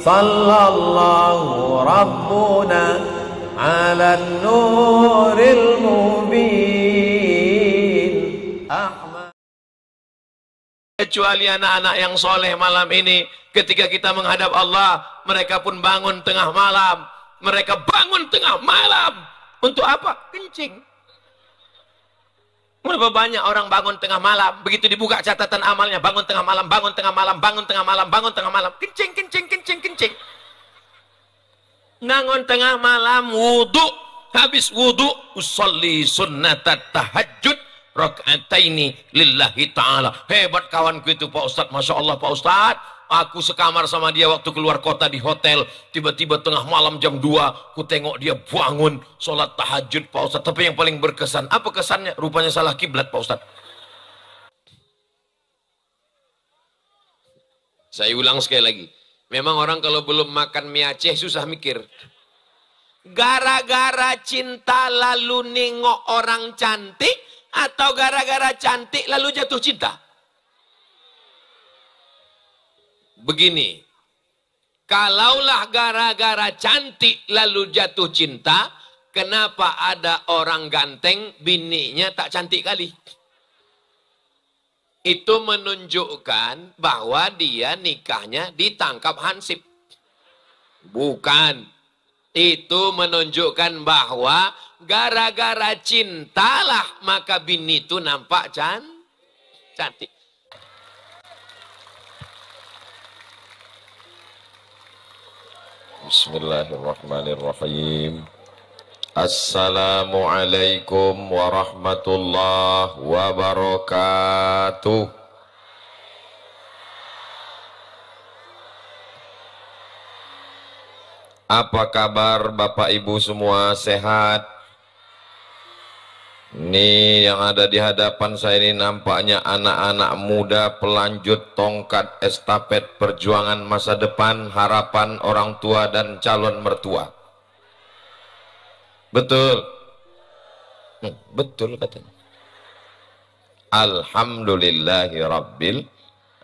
Sallallahu Rabbuna ala nuril mubin Ahmad. Kecuali anak-anak yang soleh malam ini Ketika kita menghadap Allah Mereka pun bangun tengah malam Mereka bangun tengah malam Untuk apa? Kencing Berapa banyak orang bangun tengah malam, begitu dibuka catatan amalnya, bangun tengah malam, bangun tengah malam, bangun tengah malam, bangun tengah malam, kencing, kencing, kencing, kencing. Bangun tengah malam, wudhu, habis wudhu, usalli sunnatat tahajud, ini lillahi ta'ala. Hebat kawanku itu Pak Ustaz, Masya Allah Pak Ustaz. Aku sekamar sama dia waktu keluar kota di hotel. Tiba-tiba tengah malam jam 2, ku tengok dia bangun. Sholat tahajud Pak Ustadz. Tapi yang paling berkesan, apa kesannya? Rupanya salah kiblat Pak Ustadz. Saya ulang sekali lagi. Memang orang kalau belum makan mie Aceh susah mikir. Gara-gara cinta lalu nengok orang cantik atau gara-gara cantik lalu jatuh cinta? begini. Kalaulah gara-gara cantik lalu jatuh cinta, kenapa ada orang ganteng bininya tak cantik kali? Itu menunjukkan bahwa dia nikahnya ditangkap hansip. Bukan. Itu menunjukkan bahwa gara-gara cintalah maka bini itu nampak can cantik. Bismillahirrahmanirrahim. Assalamualaikum warahmatullahi wabarakatuh. Apa kabar Bapak Ibu semua sehat? Ini yang ada di hadapan saya ini nampaknya anak-anak muda pelanjut tongkat estafet perjuangan masa depan harapan orang tua dan calon mertua. Betul. Hmm, betul katanya. Alhamdulillahi Rabbil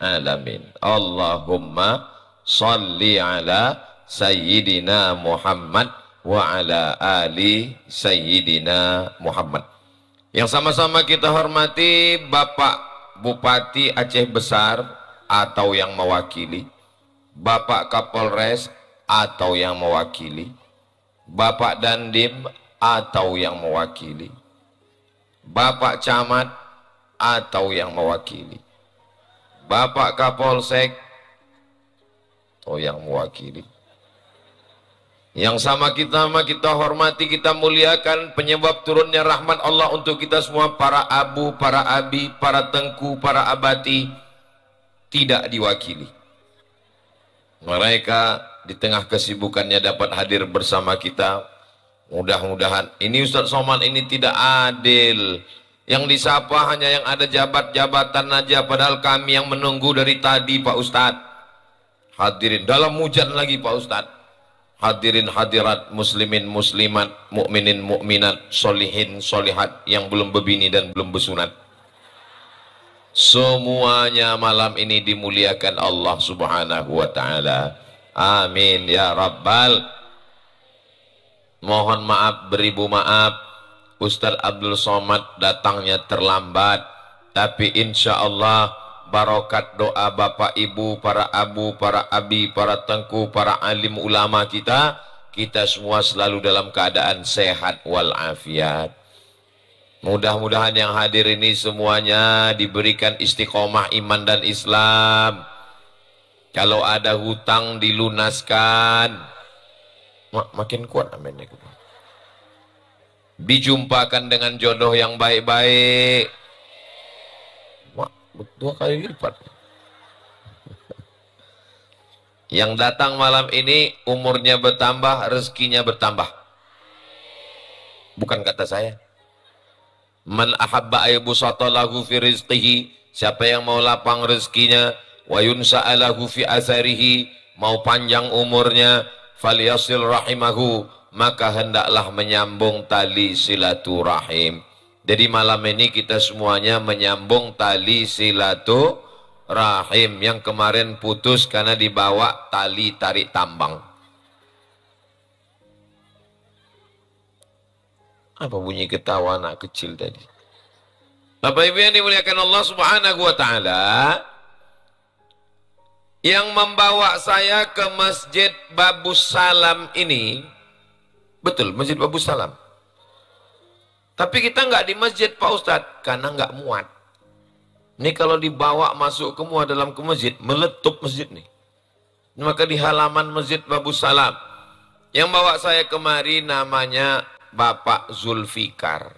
Alamin. Allahumma salli ala Sayyidina Muhammad wa ala ali Sayyidina Muhammad. Yang sama-sama kita hormati Bapak Bupati Aceh Besar atau yang mewakili, Bapak Kapolres atau yang mewakili, Bapak Dandim atau yang mewakili, Bapak Camat atau yang mewakili, Bapak Kapolsek atau yang mewakili. Yang sama kita sama kita hormati, kita muliakan penyebab turunnya rahmat Allah untuk kita semua para abu, para abi, para tengku, para abati tidak diwakili. Mereka di tengah kesibukannya dapat hadir bersama kita. Mudah-mudahan ini Ustaz Somad ini tidak adil. Yang disapa hanya yang ada jabat-jabatan saja. padahal kami yang menunggu dari tadi Pak Ustadz. Hadirin dalam hujan lagi Pak Ustadz hadirin hadirat muslimin muslimat mukminin mukminat solihin solihat yang belum berbini dan belum bersunat semuanya malam ini dimuliakan Allah subhanahu wa ta'ala amin ya rabbal mohon maaf beribu maaf Ustaz Abdul Somad datangnya terlambat tapi insya Allah barokat doa bapak ibu, para abu, para abi, para tengku, para alim ulama kita, kita semua selalu dalam keadaan sehat walafiat. Mudah-mudahan yang hadir ini semuanya diberikan istiqomah iman dan Islam. Kalau ada hutang dilunaskan. Mak makin kuat aminnya. Dijumpakan dengan jodoh yang baik-baik dua kali lipat. Yang datang malam ini umurnya bertambah, rezekinya bertambah. Bukan kata saya. Man ahabba aybusata lahu fi rizqihi. Siapa yang mau lapang rezekinya, wa yunsa'alahu fi azarihi mau panjang umurnya, falyasil rahimahu, maka hendaklah menyambung tali silaturahim. Jadi malam ini kita semuanya menyambung tali silaturahim yang kemarin putus karena dibawa tali tarik tambang. Apa bunyi ketawa anak kecil tadi? Bapak Ibu yang dimuliakan Allah Subhanahu wa taala, yang membawa saya ke Masjid Babus Salam ini betul Masjid Babus Salam tapi kita nggak di masjid Pak Ustadz, karena nggak muat. Ini kalau dibawa masuk ke muat dalam ke masjid, meletup masjid nih. Maka di halaman masjid Babu Salam, yang bawa saya kemari namanya Bapak Zulfikar.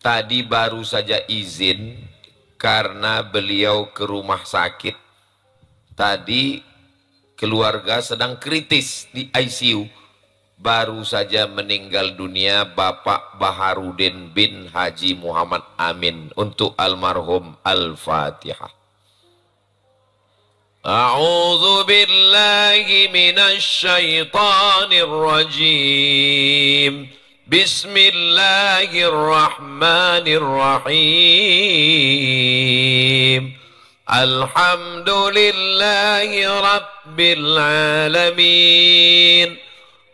Tadi baru saja izin karena beliau ke rumah sakit. Tadi keluarga sedang kritis di ICU baru saja meninggal dunia Bapak Baharudin bin Haji Muhammad Amin untuk almarhum Al-Fatihah. A'udzu billahi minasy syaithanir rajim. Bismillahirrahmanirrahim. Alhamdulillahi rabbil alamin.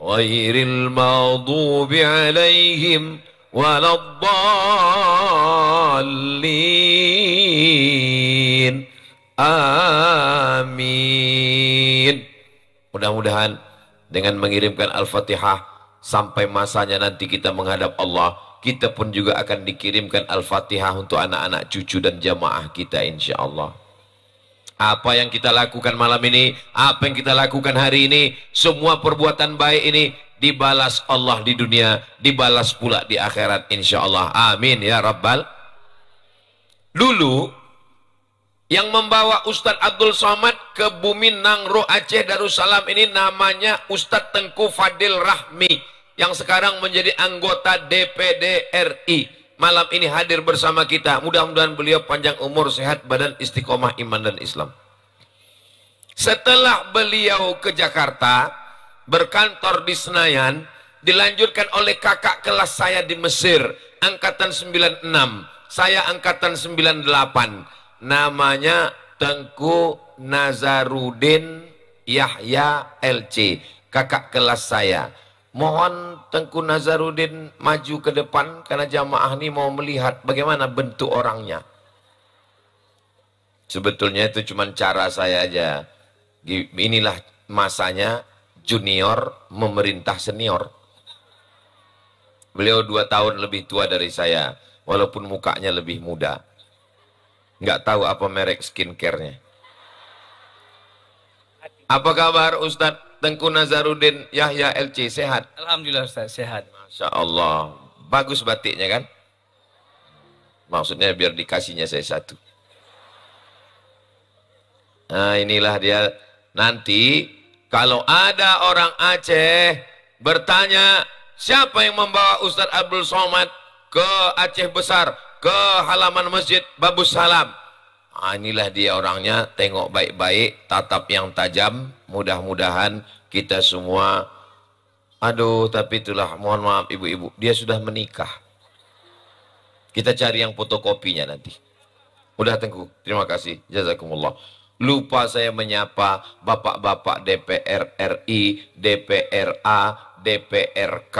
غير المغضوب عليهم ولا الضالين آمين Mudah-mudahan dengan mengirimkan Al-Fatihah sampai masanya nanti kita menghadap Allah, kita pun juga akan dikirimkan Al-Fatihah untuk anak-anak cucu dan jamaah kita insya Allah. Apa yang kita lakukan malam ini, apa yang kita lakukan hari ini, semua perbuatan baik ini dibalas Allah di dunia, dibalas pula di akhirat insya Allah. Amin ya Rabbal. Dulu yang membawa Ustadz Abdul Somad ke bumi Nangro Aceh Darussalam ini namanya Ustadz Tengku Fadil Rahmi yang sekarang menjadi anggota DPD RI malam ini hadir bersama kita. Mudah-mudahan beliau panjang umur, sehat badan, istiqomah, iman dan Islam. Setelah beliau ke Jakarta, berkantor di Senayan, dilanjutkan oleh kakak kelas saya di Mesir, angkatan 96, saya angkatan 98. Namanya Tengku Nazarudin Yahya LC, kakak kelas saya. Mohon Tengku Nazarudin maju ke depan karena jamaah ini mau melihat bagaimana bentuk orangnya. Sebetulnya itu cuma cara saya aja. Inilah masanya junior memerintah senior. Beliau dua tahun lebih tua dari saya, walaupun mukanya lebih muda. Nggak tahu apa merek skincare-nya. Apa kabar Ustadz? Tengku Nazarudin Yahya LC sehat? Alhamdulillah Ustaz, sehat. Masya Allah. Bagus batiknya kan? Maksudnya biar dikasihnya saya satu. Nah inilah dia nanti kalau ada orang Aceh bertanya siapa yang membawa Ustaz Abdul Somad ke Aceh Besar, ke halaman masjid Babus Salam ah, inilah dia orangnya, tengok baik-baik, tatap yang tajam, mudah-mudahan kita semua, aduh tapi itulah mohon maaf ibu-ibu, dia sudah menikah. Kita cari yang fotokopinya nanti. Udah Tengku, terima kasih. Jazakumullah. Lupa saya menyapa bapak-bapak DPR RI, DPRA, DPRK,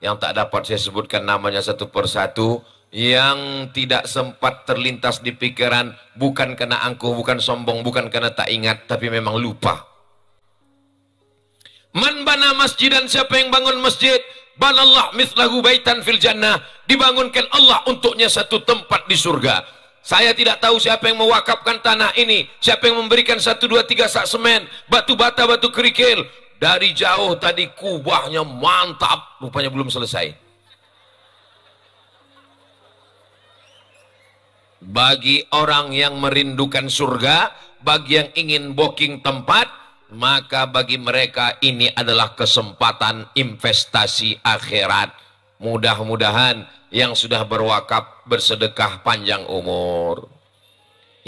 yang tak dapat saya sebutkan namanya satu persatu yang tidak sempat terlintas di pikiran bukan karena angkuh, bukan sombong, bukan karena tak ingat, tapi memang lupa. Man bana dan siapa yang bangun masjid, banallah mislahu baitan fil jannah, dibangunkan Allah untuknya satu tempat di surga. Saya tidak tahu siapa yang mewakafkan tanah ini, siapa yang memberikan satu dua tiga sak semen, batu bata, batu kerikil. Dari jauh tadi kubahnya mantap, rupanya belum selesai. Bagi orang yang merindukan surga, bagi yang ingin booking tempat, maka bagi mereka ini adalah kesempatan investasi akhirat. Mudah-mudahan yang sudah berwakaf bersedekah panjang umur.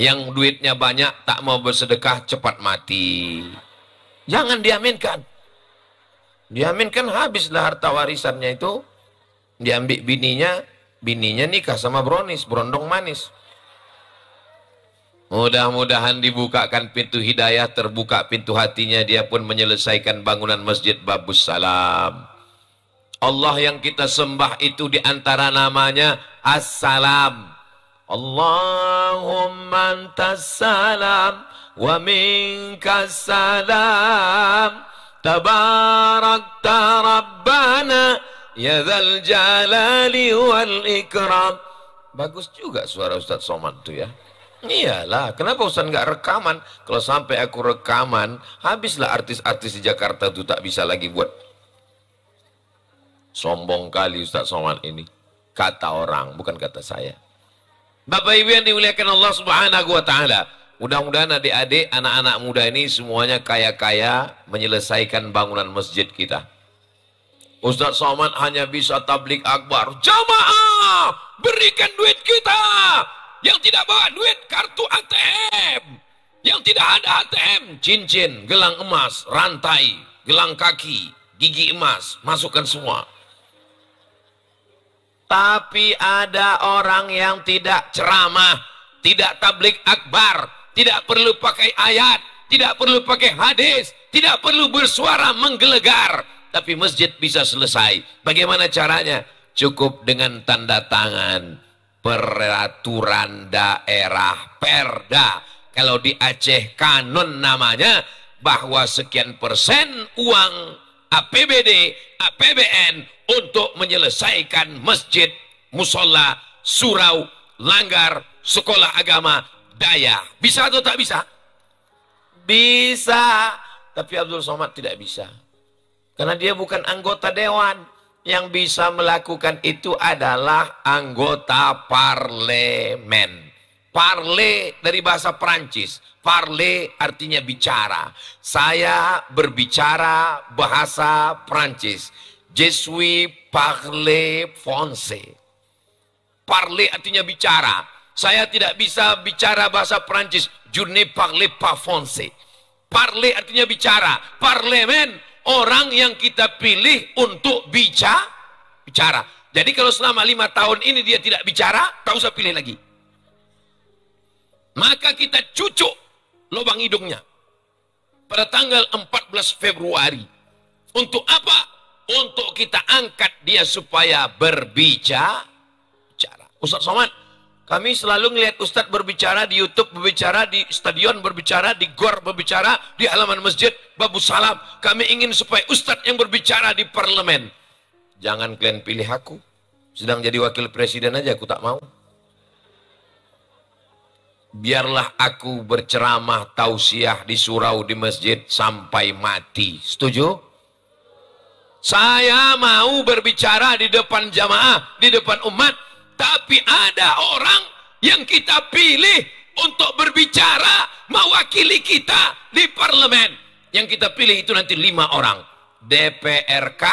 Yang duitnya banyak tak mau bersedekah cepat mati. Jangan diaminkan. Diaminkan habislah harta warisannya itu. Diambil bininya, bininya nikah sama Bronis, Brondong manis. Mudah-mudahan dibukakan pintu hidayah, terbuka pintu hatinya, dia pun menyelesaikan bangunan Masjid Babus Salam. Allah yang kita sembah itu diantara namanya Assalam. Allahumma antas salam wa minkas salam tabarakta rabbana ya dzal jalali wal ikram. Bagus juga suara Ustaz Somad tuh ya. Iyalah, kenapa Ustaz nggak rekaman? Kalau sampai aku rekaman, habislah artis-artis di Jakarta itu tak bisa lagi buat. Sombong kali Ustaz Somad ini. Kata orang, bukan kata saya. Bapak Ibu yang dimuliakan Allah Subhanahu wa taala. Mudah-mudahan adik-adik, anak-anak muda ini semuanya kaya-kaya menyelesaikan bangunan masjid kita. Ustaz Somad hanya bisa tablik akbar. Jamaah, berikan duit kita yang tidak bawa duit kartu ATM, yang tidak ada ATM, cincin, gelang emas, rantai, gelang kaki, gigi emas, masukkan semua. Tapi ada orang yang tidak ceramah, tidak tablik akbar, tidak perlu pakai ayat, tidak perlu pakai hadis, tidak perlu bersuara menggelegar, tapi masjid bisa selesai. Bagaimana caranya? Cukup dengan tanda tangan peraturan daerah perda kalau di Aceh kanon namanya bahwa sekian persen uang APBD APBN untuk menyelesaikan masjid musola surau langgar sekolah agama daya bisa atau tak bisa bisa tapi Abdul Somad tidak bisa karena dia bukan anggota dewan yang bisa melakukan itu adalah anggota parlemen. Parle dari bahasa Perancis. Parle artinya bicara. Saya berbicara bahasa Perancis. Je suis parle français. Parle artinya bicara. Saya tidak bisa bicara bahasa Perancis. Je ne parle pas français. Parle artinya bicara. Parlemen orang yang kita pilih untuk bicara. bicara. Jadi kalau selama lima tahun ini dia tidak bicara, tak usah pilih lagi. Maka kita cucuk lubang hidungnya. Pada tanggal 14 Februari. Untuk apa? Untuk kita angkat dia supaya berbicara. Ustaz Somad, kami selalu melihat Ustadz berbicara di Youtube, berbicara di stadion, berbicara di gor, berbicara di halaman masjid, babu salam. Kami ingin supaya Ustadz yang berbicara di parlemen. Jangan kalian pilih aku. Sedang jadi wakil presiden aja aku tak mau. Biarlah aku berceramah tausiah di surau di masjid sampai mati. Setuju? Saya mau berbicara di depan jamaah, di depan umat, tapi ada orang yang kita pilih untuk berbicara mewakili kita di parlemen. Yang kita pilih itu nanti lima orang. DPRK,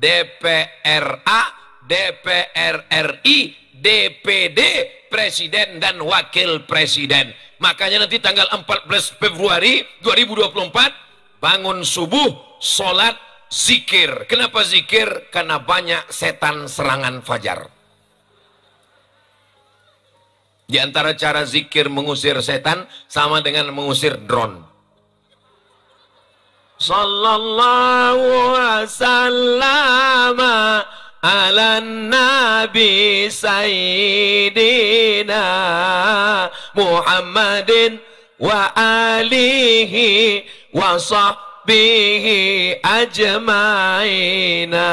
DPRA, DPRRI, DPD, Presiden dan Wakil Presiden. Makanya nanti tanggal 14 Februari 2024, bangun subuh, sholat, zikir. Kenapa zikir? Karena banyak setan serangan fajar. Di antara cara zikir mengusir setan sama dengan mengusir drone. Sallallahu wasallam ala nabi sayyidina Muhammadin wa alihi wa sahbihi ajmaina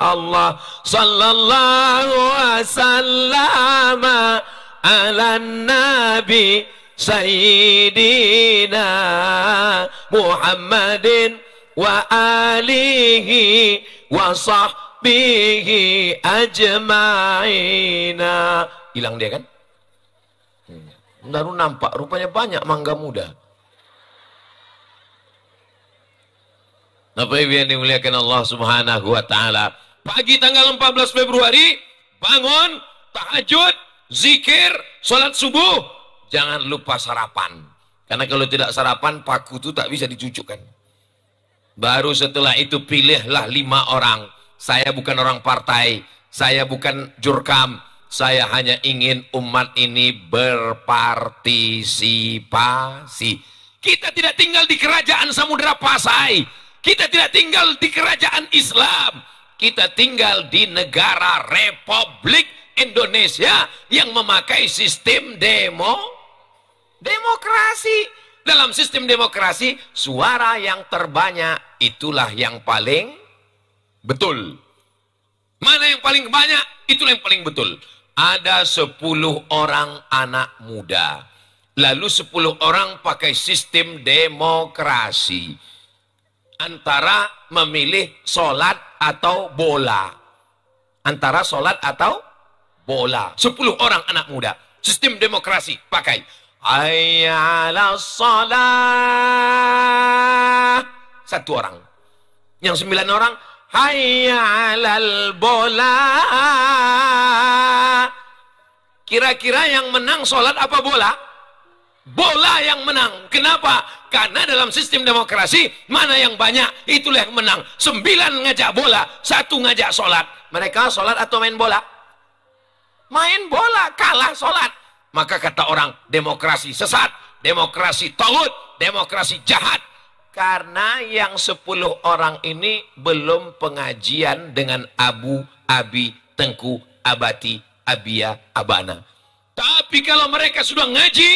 Allah sallallahu wasallam ala nabi sayyidina Muhammadin wa alihi wa sahbihi ajma'ina hilang dia kan baru nampak rupanya banyak mangga muda Bapak Ibu yang dimuliakan Allah Subhanahu wa taala. Pagi tanggal 14 Februari bangun tahajud zikir, sholat subuh, jangan lupa sarapan. Karena kalau tidak sarapan, paku itu tak bisa dicucukkan. Baru setelah itu pilihlah lima orang. Saya bukan orang partai, saya bukan jurkam, saya hanya ingin umat ini berpartisipasi. Kita tidak tinggal di kerajaan Samudera Pasai. Kita tidak tinggal di kerajaan Islam. Kita tinggal di negara Republik Indonesia yang memakai sistem demo demokrasi. Dalam sistem demokrasi, suara yang terbanyak itulah yang paling betul. Mana yang paling banyak, itulah yang paling betul. Ada 10 orang anak muda. Lalu 10 orang pakai sistem demokrasi. Antara memilih sholat atau bola. Antara sholat atau bola. Sepuluh orang anak muda. Sistem demokrasi pakai. Ayala salat Satu orang. Yang sembilan orang. Hayyalal bola. Kira-kira yang menang sholat apa bola? Bola yang menang. Kenapa? Karena dalam sistem demokrasi, mana yang banyak, itulah yang menang. Sembilan ngajak bola, satu ngajak sholat. Mereka sholat atau main bola? main bola, kalah sholat. Maka kata orang, demokrasi sesat, demokrasi tohut demokrasi jahat. Karena yang 10 orang ini belum pengajian dengan Abu, Abi, Tengku, Abati, Abia, Abana. Tapi kalau mereka sudah ngaji,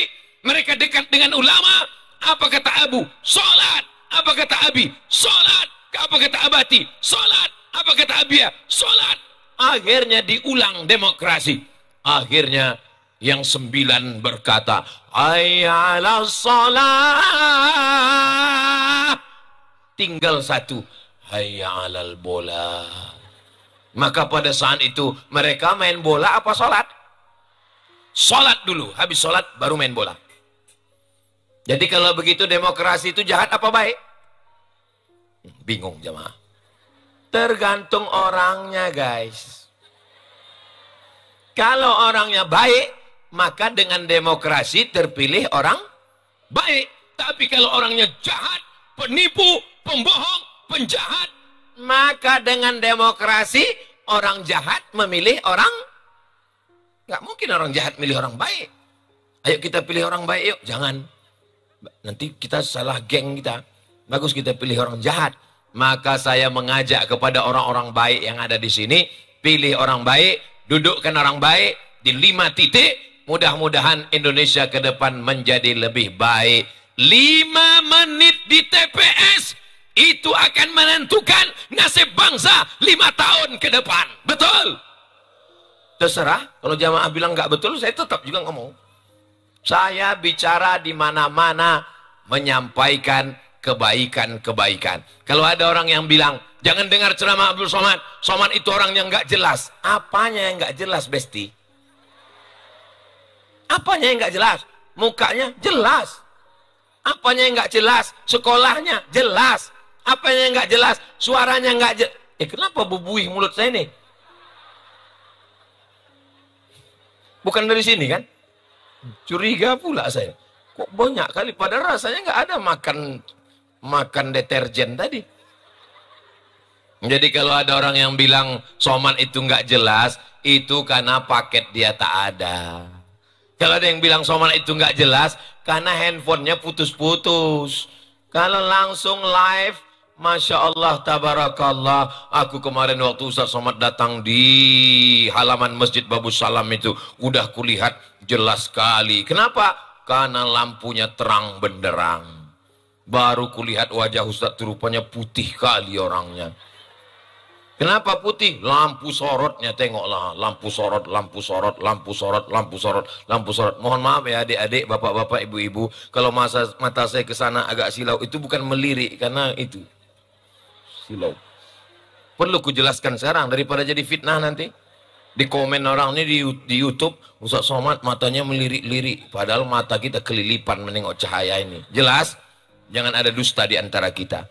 mereka dekat dengan ulama, apa kata Abu? solat Apa kata Abi? solat Apa kata Abati? solat Apa kata Abia? solat akhirnya diulang demokrasi akhirnya yang sembilan berkata Ayala salah. tinggal satu Ayala bola maka pada saat itu mereka main bola apa sholat? Sholat dulu, habis sholat baru main bola. Jadi kalau begitu demokrasi itu jahat apa baik? Bingung jemaah. Tergantung orangnya guys. Kalau orangnya baik, maka dengan demokrasi terpilih orang baik. Tapi kalau orangnya jahat, penipu, pembohong, penjahat, maka dengan demokrasi orang jahat memilih orang Gak mungkin orang jahat milih orang baik. Ayo kita pilih orang baik yuk, jangan. Nanti kita salah geng kita. Bagus kita pilih orang jahat maka saya mengajak kepada orang-orang baik yang ada di sini, pilih orang baik, dudukkan orang baik di lima titik, mudah-mudahan Indonesia ke depan menjadi lebih baik. Lima menit di TPS itu akan menentukan nasib bangsa lima tahun ke depan. Betul? Terserah, kalau jamaah bilang nggak betul, saya tetap juga ngomong. Saya bicara di mana-mana, menyampaikan kebaikan-kebaikan. Kalau ada orang yang bilang, jangan dengar ceramah Abdul Somad. Somad itu orang yang nggak jelas. Apanya yang nggak jelas, Besti? Apanya yang nggak jelas? Mukanya jelas. Apanya yang nggak jelas? Sekolahnya jelas. Apanya yang nggak jelas? Suaranya nggak jelas. Eh kenapa bubuih mulut saya ini Bukan dari sini kan? Curiga pula saya. Kok banyak kali? pada rasanya nggak ada makan makan deterjen tadi. Jadi kalau ada orang yang bilang soman itu nggak jelas, itu karena paket dia tak ada. Kalau ada yang bilang soman itu nggak jelas, karena handphonenya putus-putus. Kalau langsung live, Masya Allah, tabarakallah. Aku kemarin waktu Ustaz Somad datang di halaman Masjid Babu Salam itu, udah kulihat jelas sekali. Kenapa? Karena lampunya terang benderang. Baru kulihat wajah itu rupanya putih kali orangnya. Kenapa putih? Lampu sorotnya tengoklah, lampu sorot, lampu sorot, lampu sorot, lampu sorot, lampu sorot. Mohon maaf ya adik-adik, bapak-bapak, ibu-ibu, kalau masa mata saya ke sana agak silau, itu bukan melirik karena itu silau. Perlu kujelaskan sekarang daripada jadi fitnah nanti. Di komen orang ini di, di YouTube, Ustaz Somad matanya melirik-lirik, padahal mata kita kelilipan menengok cahaya ini. Jelas? Jangan ada dusta di antara kita.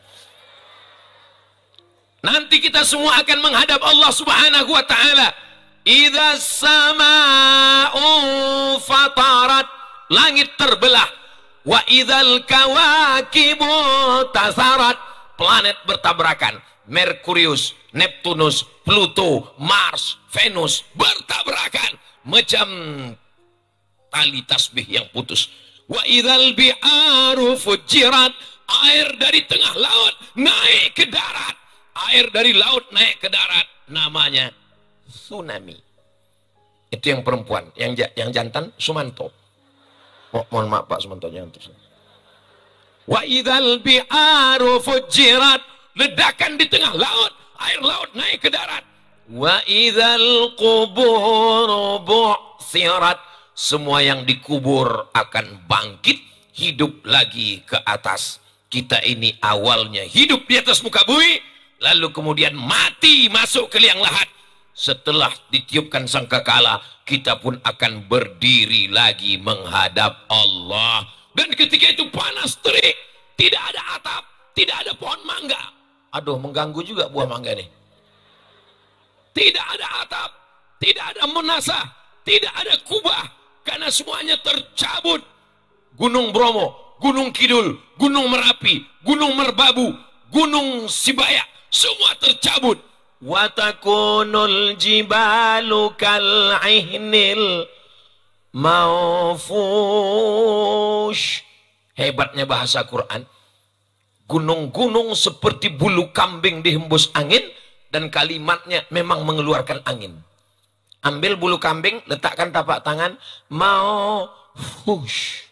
Nanti kita semua akan menghadap Allah Subhanahu wa taala. Idza sama'u fatarat, langit terbelah. Wa idzal kawakibu tasarat, planet bertabrakan. Merkurius, Neptunus, Pluto, Mars, Venus bertabrakan macam tali tasbih yang putus Wa idhal bi'aru fujirat. Air dari tengah laut naik ke darat. Air dari laut naik ke darat. Namanya tsunami. Itu yang perempuan. Yang yang jantan Sumanto. Oh, mohon maaf Pak Sumanto. Jangan terus. Wa idhal bi'aru fujirat. Ledakan di tengah laut. Air laut naik ke darat. Wa idhal quburu bu'sirat semua yang dikubur akan bangkit, hidup lagi ke atas. Kita ini awalnya hidup di atas muka bumi, lalu kemudian mati masuk ke liang lahat. Setelah ditiupkan sangkakala, kita pun akan berdiri lagi menghadap Allah. Dan ketika itu panas terik, tidak ada atap, tidak ada pohon mangga. Aduh, mengganggu juga buah mangga ini. Tidak ada atap, tidak ada menasah, tidak ada kubah, karena semuanya tercabut. Gunung Bromo, Gunung Kidul, Gunung Merapi, Gunung Merbabu, Gunung Sibaya, semua tercabut. Watakunul jibalu kal'ihnil maufush. Hebatnya bahasa Quran. Gunung-gunung seperti bulu kambing dihembus angin dan kalimatnya memang mengeluarkan angin. Ambil bulu kambing, letakkan tapak tangan. Mau. Hush.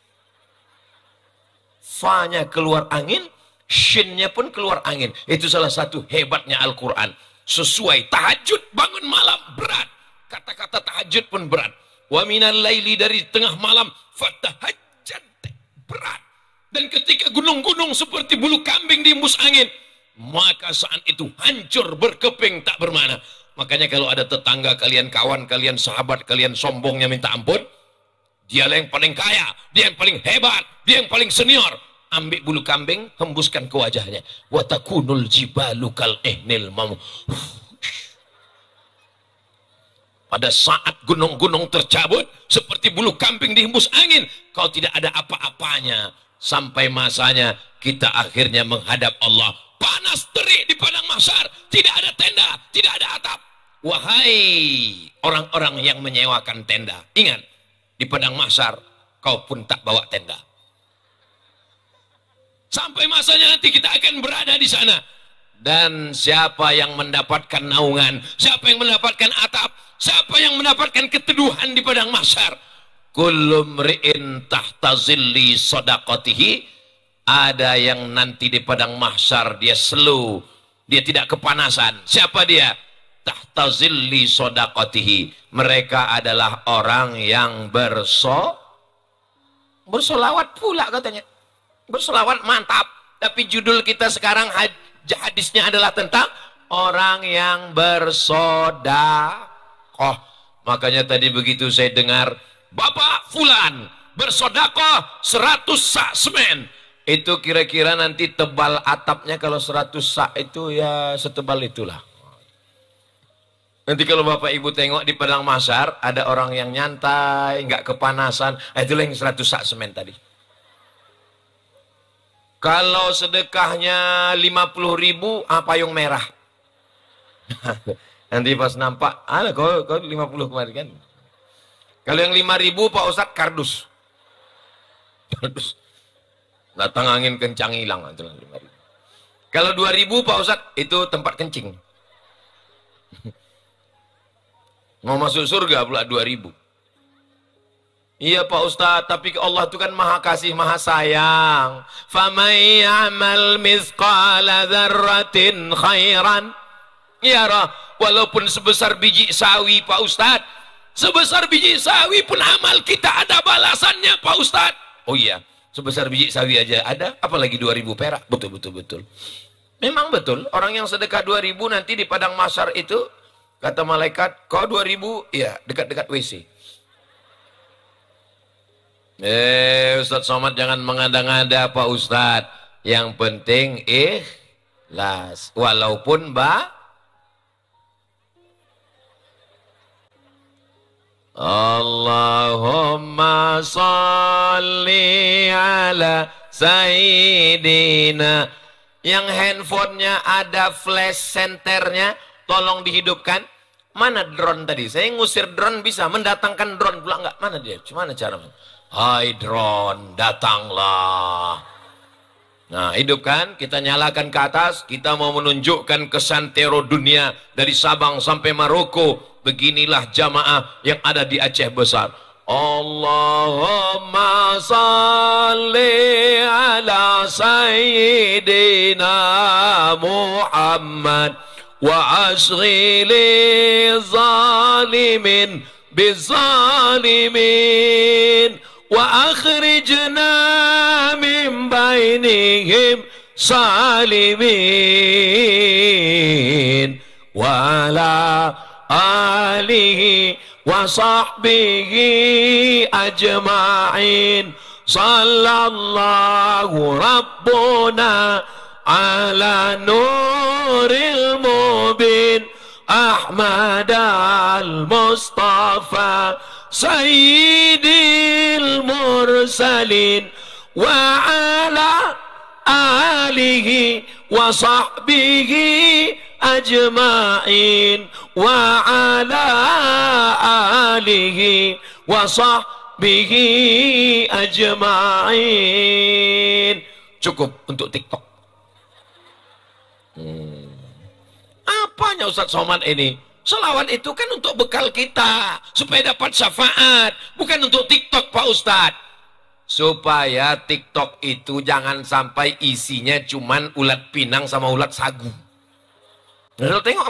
Fanya keluar angin. Shinnya pun keluar angin. Itu salah satu hebatnya Al-Quran. Sesuai tahajud bangun malam berat. Kata-kata tahajud pun berat. Wa minal laili dari tengah malam. Fatahajjad berat. Dan ketika gunung-gunung seperti bulu kambing diimbus angin. Maka saat itu hancur berkeping tak bermana. Makanya kalau ada tetangga kalian, kawan kalian, sahabat kalian sombongnya minta ampun, dia yang paling kaya, dia yang paling hebat, dia yang paling senior. Ambil bulu kambing, hembuskan ke wajahnya. Watakunul jibalu kal ehnil mamu. Pada saat gunung-gunung tercabut, seperti bulu kambing dihembus angin, kau tidak ada apa-apanya. Sampai masanya kita akhirnya menghadap Allah panas terik di padang masar, tidak ada tenda, tidak ada atap. Wahai orang-orang yang menyewakan tenda, ingat di padang masar kau pun tak bawa tenda. Sampai masanya nanti kita akan berada di sana. Dan siapa yang mendapatkan naungan, siapa yang mendapatkan atap, siapa yang mendapatkan keteduhan di padang masar? Kulum ri'in tahta zilli ada yang nanti di padang mahsyar dia selu, dia tidak kepanasan. Siapa dia? Tahta zilli sodakotihi. Mereka adalah orang yang berso bersolawat pula katanya. Bersolawat mantap. Tapi judul kita sekarang hadisnya adalah tentang orang yang bersodakoh. Makanya tadi begitu saya dengar, Bapak Fulan bersodakoh 100 sak semen. Itu kira-kira nanti tebal atapnya kalau 100 sak itu ya setebal itulah. Nanti kalau Bapak Ibu tengok di Padang Masar, ada orang yang nyantai, nggak kepanasan, ah, itu yang 100 sak semen tadi. Kalau sedekahnya 50 ribu, apa ah, yang merah. Nanti pas nampak, ada kok kok 50 kemarin kan. Kalau yang 5 ribu, Pak Ustadz kardus. Kardus. Datang angin kencang hilang. Kalau 2000 Pak Ustadz, itu tempat kencing. Mau masuk surga pula 2000. Iya Pak Ustadz, tapi Allah itu kan maha kasih, maha sayang. فَمَنْ يَعْمَلْ مِثْقَالَ ذَرَّةٍ khairan. Iya, roh, walaupun sebesar biji sawi Pak Ustadz, sebesar biji sawi pun amal kita ada balasannya Pak Ustadz. Oh iya, sebesar biji sawi aja ada, apalagi 2000 perak. Betul, betul, betul. Memang betul, orang yang sedekah 2000 nanti di padang masar itu, kata malaikat, kau 2000, ya dekat-dekat WC. Eh, Ustaz Somad jangan mengada-ngada Pak Ustaz. Yang penting ikhlas. Walaupun ba Allahumma salli ala Sayyidina yang handphonenya ada flash senternya tolong dihidupkan mana drone tadi saya ngusir drone bisa mendatangkan drone pula enggak mana dia gimana cara hai drone datanglah Nah, hidupkan, kita nyalakan ke atas, kita mau menunjukkan kesan teror dunia dari Sabang sampai Maroko, Beginilah jamaah yang ada di Aceh Besar. Allahumma salli ala Sayyidina Muhammad wa asri li zalimin bizalimin wa akhrijna min bainihim salimin وعلى آله وصحبه أجمعين صلى الله ربنا على نور المبين أحمد المصطفى سيد المرسلين وعلى آله وصحبه أجمعين وعلى آله وصحبه أجمعين cukup untuk TikTok. Hmm. Apanya Ustaz Somad ini? Selawat itu kan untuk bekal kita supaya dapat syafaat, bukan untuk TikTok Pak Ustadz. Supaya TikTok itu jangan sampai isinya cuman ulat pinang sama ulat sagu. Lalu tengok.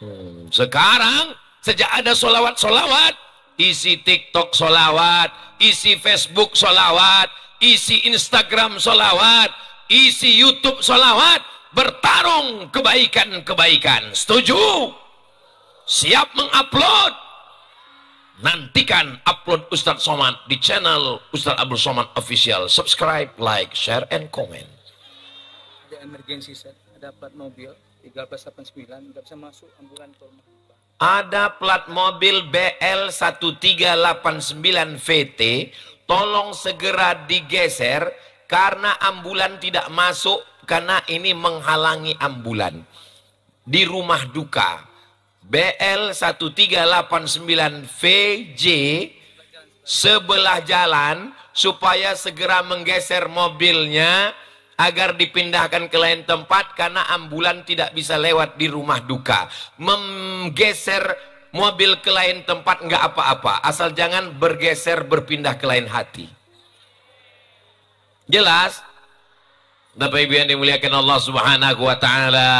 Hmm. Sekarang sejak ada solawat-solawat, isi TikTok solawat, isi Facebook solawat, isi Instagram solawat, isi YouTube solawat, bertarung kebaikan-kebaikan. Setuju? Siap mengupload? Nantikan upload Ustadz Somad di channel Ustadz Abdul Somad Official. Subscribe, like, share, and comment. Ada emergency set dapat mobil 1389 nggak bisa masuk ambulan ke rumah. Ada plat mobil BL 1389 VT, tolong segera digeser karena ambulan tidak masuk karena ini menghalangi ambulan. Di rumah duka BL 1389 VJ sebelah jalan supaya segera menggeser mobilnya agar dipindahkan ke lain tempat karena ambulan tidak bisa lewat di rumah duka. Menggeser mobil ke lain tempat nggak apa-apa, asal jangan bergeser berpindah ke lain hati. Jelas? Bapak Ibu yang dimuliakan Allah Subhanahu wa taala.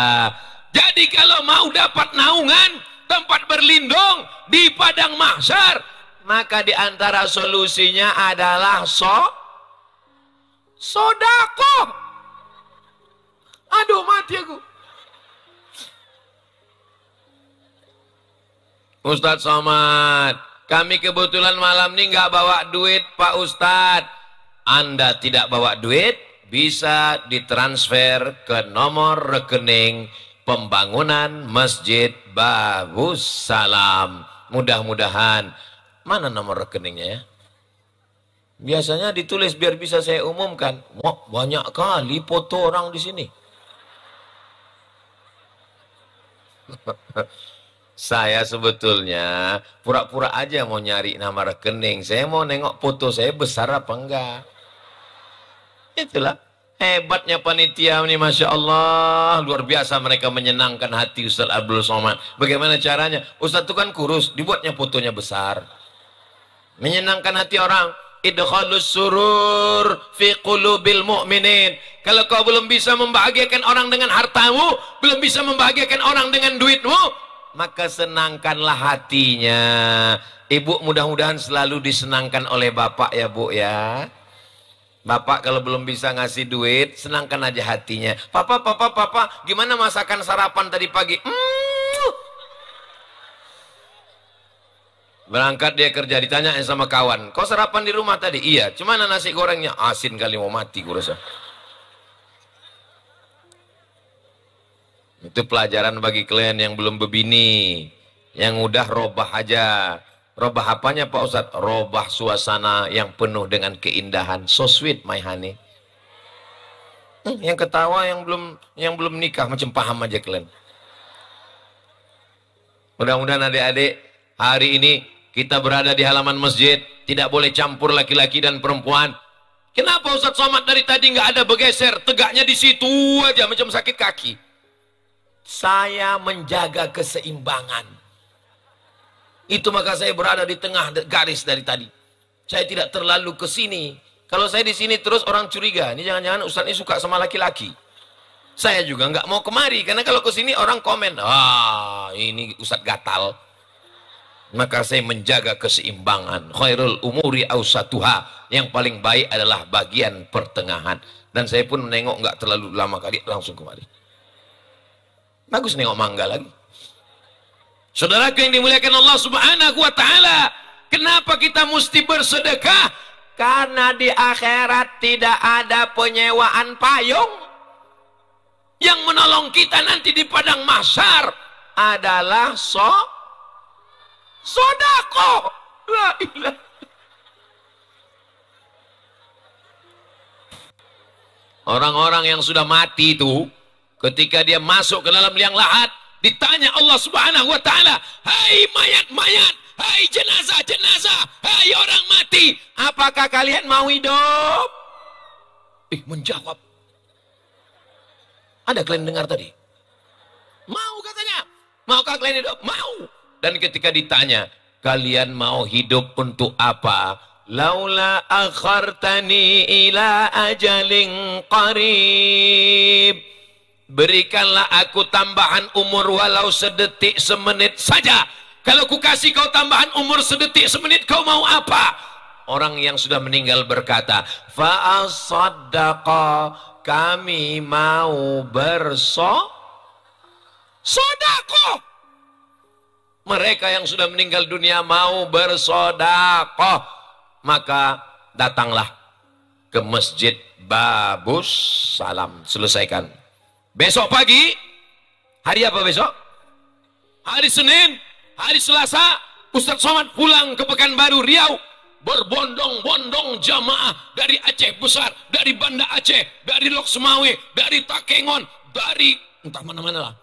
Jadi kalau mau dapat naungan, tempat berlindung di padang mahsyar, maka di antara solusinya adalah so sodako Aduh mati aku. Ustadz Somad, kami kebetulan malam ini nggak bawa duit Pak Ustadz. Anda tidak bawa duit, bisa ditransfer ke nomor rekening pembangunan Masjid Babus Salam. Mudah-mudahan, mana nomor rekeningnya ya? Biasanya ditulis biar bisa saya umumkan. Wah, banyak kali foto orang di sini. saya sebetulnya pura-pura aja mau nyari nama rekening. Saya mau nengok foto saya besar apa enggak. Itulah hebatnya panitia ini Masya Allah. Luar biasa mereka menyenangkan hati Ustaz Abdul Somad. Bagaimana caranya? Ustaz itu kan kurus, dibuatnya fotonya besar. Menyenangkan hati orang idkhalus surur fi qulubil mu'minin. Kalau kau belum bisa membahagiakan orang dengan hartamu, belum bisa membahagiakan orang dengan duitmu, maka senangkanlah hatinya. Ibu mudah-mudahan selalu disenangkan oleh bapak ya, Bu ya. Bapak kalau belum bisa ngasih duit, senangkan aja hatinya. Papa, papa, papa, gimana masakan sarapan tadi pagi? Hmm, Berangkat dia kerja, ditanya sama kawan, kau sarapan di rumah tadi? Iya, cuman nasi gorengnya asin kali mau mati gue rasa. Itu pelajaran bagi kalian yang belum bebini, yang udah robah aja. Robah apanya Pak Ustadz? Robah suasana yang penuh dengan keindahan. So sweet my honey. Hmm, yang ketawa yang belum yang belum nikah macam paham aja kalian. Mudah-mudahan adik-adik hari ini kita berada di halaman masjid, tidak boleh campur laki-laki dan perempuan. Kenapa Ustaz Somad dari tadi nggak ada bergeser, tegaknya di situ aja macam sakit kaki? Saya menjaga keseimbangan. Itu maka saya berada di tengah garis dari tadi. Saya tidak terlalu ke sini. Kalau saya di sini terus orang curiga, ini jangan-jangan Ustaz ini suka sama laki-laki. Saya juga nggak mau kemari karena kalau ke sini orang komen, ah ini Ustaz gatal maka saya menjaga keseimbangan. Khairul umuri ausatuha. Yang paling baik adalah bagian pertengahan. Dan saya pun menengok nggak terlalu lama kali langsung kemari. Bagus nengok mangga lagi. Saudara yang dimuliakan Allah Subhanahu wa taala, kenapa kita mesti bersedekah? Karena di akhirat tidak ada penyewaan payung. Yang menolong kita nanti di padang masyar adalah sok sodako la Orang-orang yang sudah mati itu ketika dia masuk ke dalam liang lahat ditanya Allah Subhanahu wa taala, "Hai mayat-mayat, hai jenazah-jenazah, hai orang mati, apakah kalian mau hidup?" Ih menjawab. Ada kalian dengar tadi? Mau katanya. Maukah kalian hidup? Mau. Dan ketika ditanya, kalian mau hidup untuk apa? Laula akhartani ila ajalin qarib. Berikanlah aku tambahan umur walau sedetik semenit saja. Kalau ku kasih kau tambahan umur sedetik semenit kau mau apa? Orang yang sudah meninggal berkata, Fa'asaddaqa kami mau berso. Sodako mereka yang sudah meninggal dunia mau bersodakoh maka datanglah ke masjid babus salam selesaikan besok pagi hari apa besok hari Senin hari Selasa Ustaz Somad pulang ke Pekanbaru Riau berbondong-bondong jamaah dari Aceh Besar, dari Banda Aceh, dari Loksemawe dari Takengon, dari entah mana-mana lah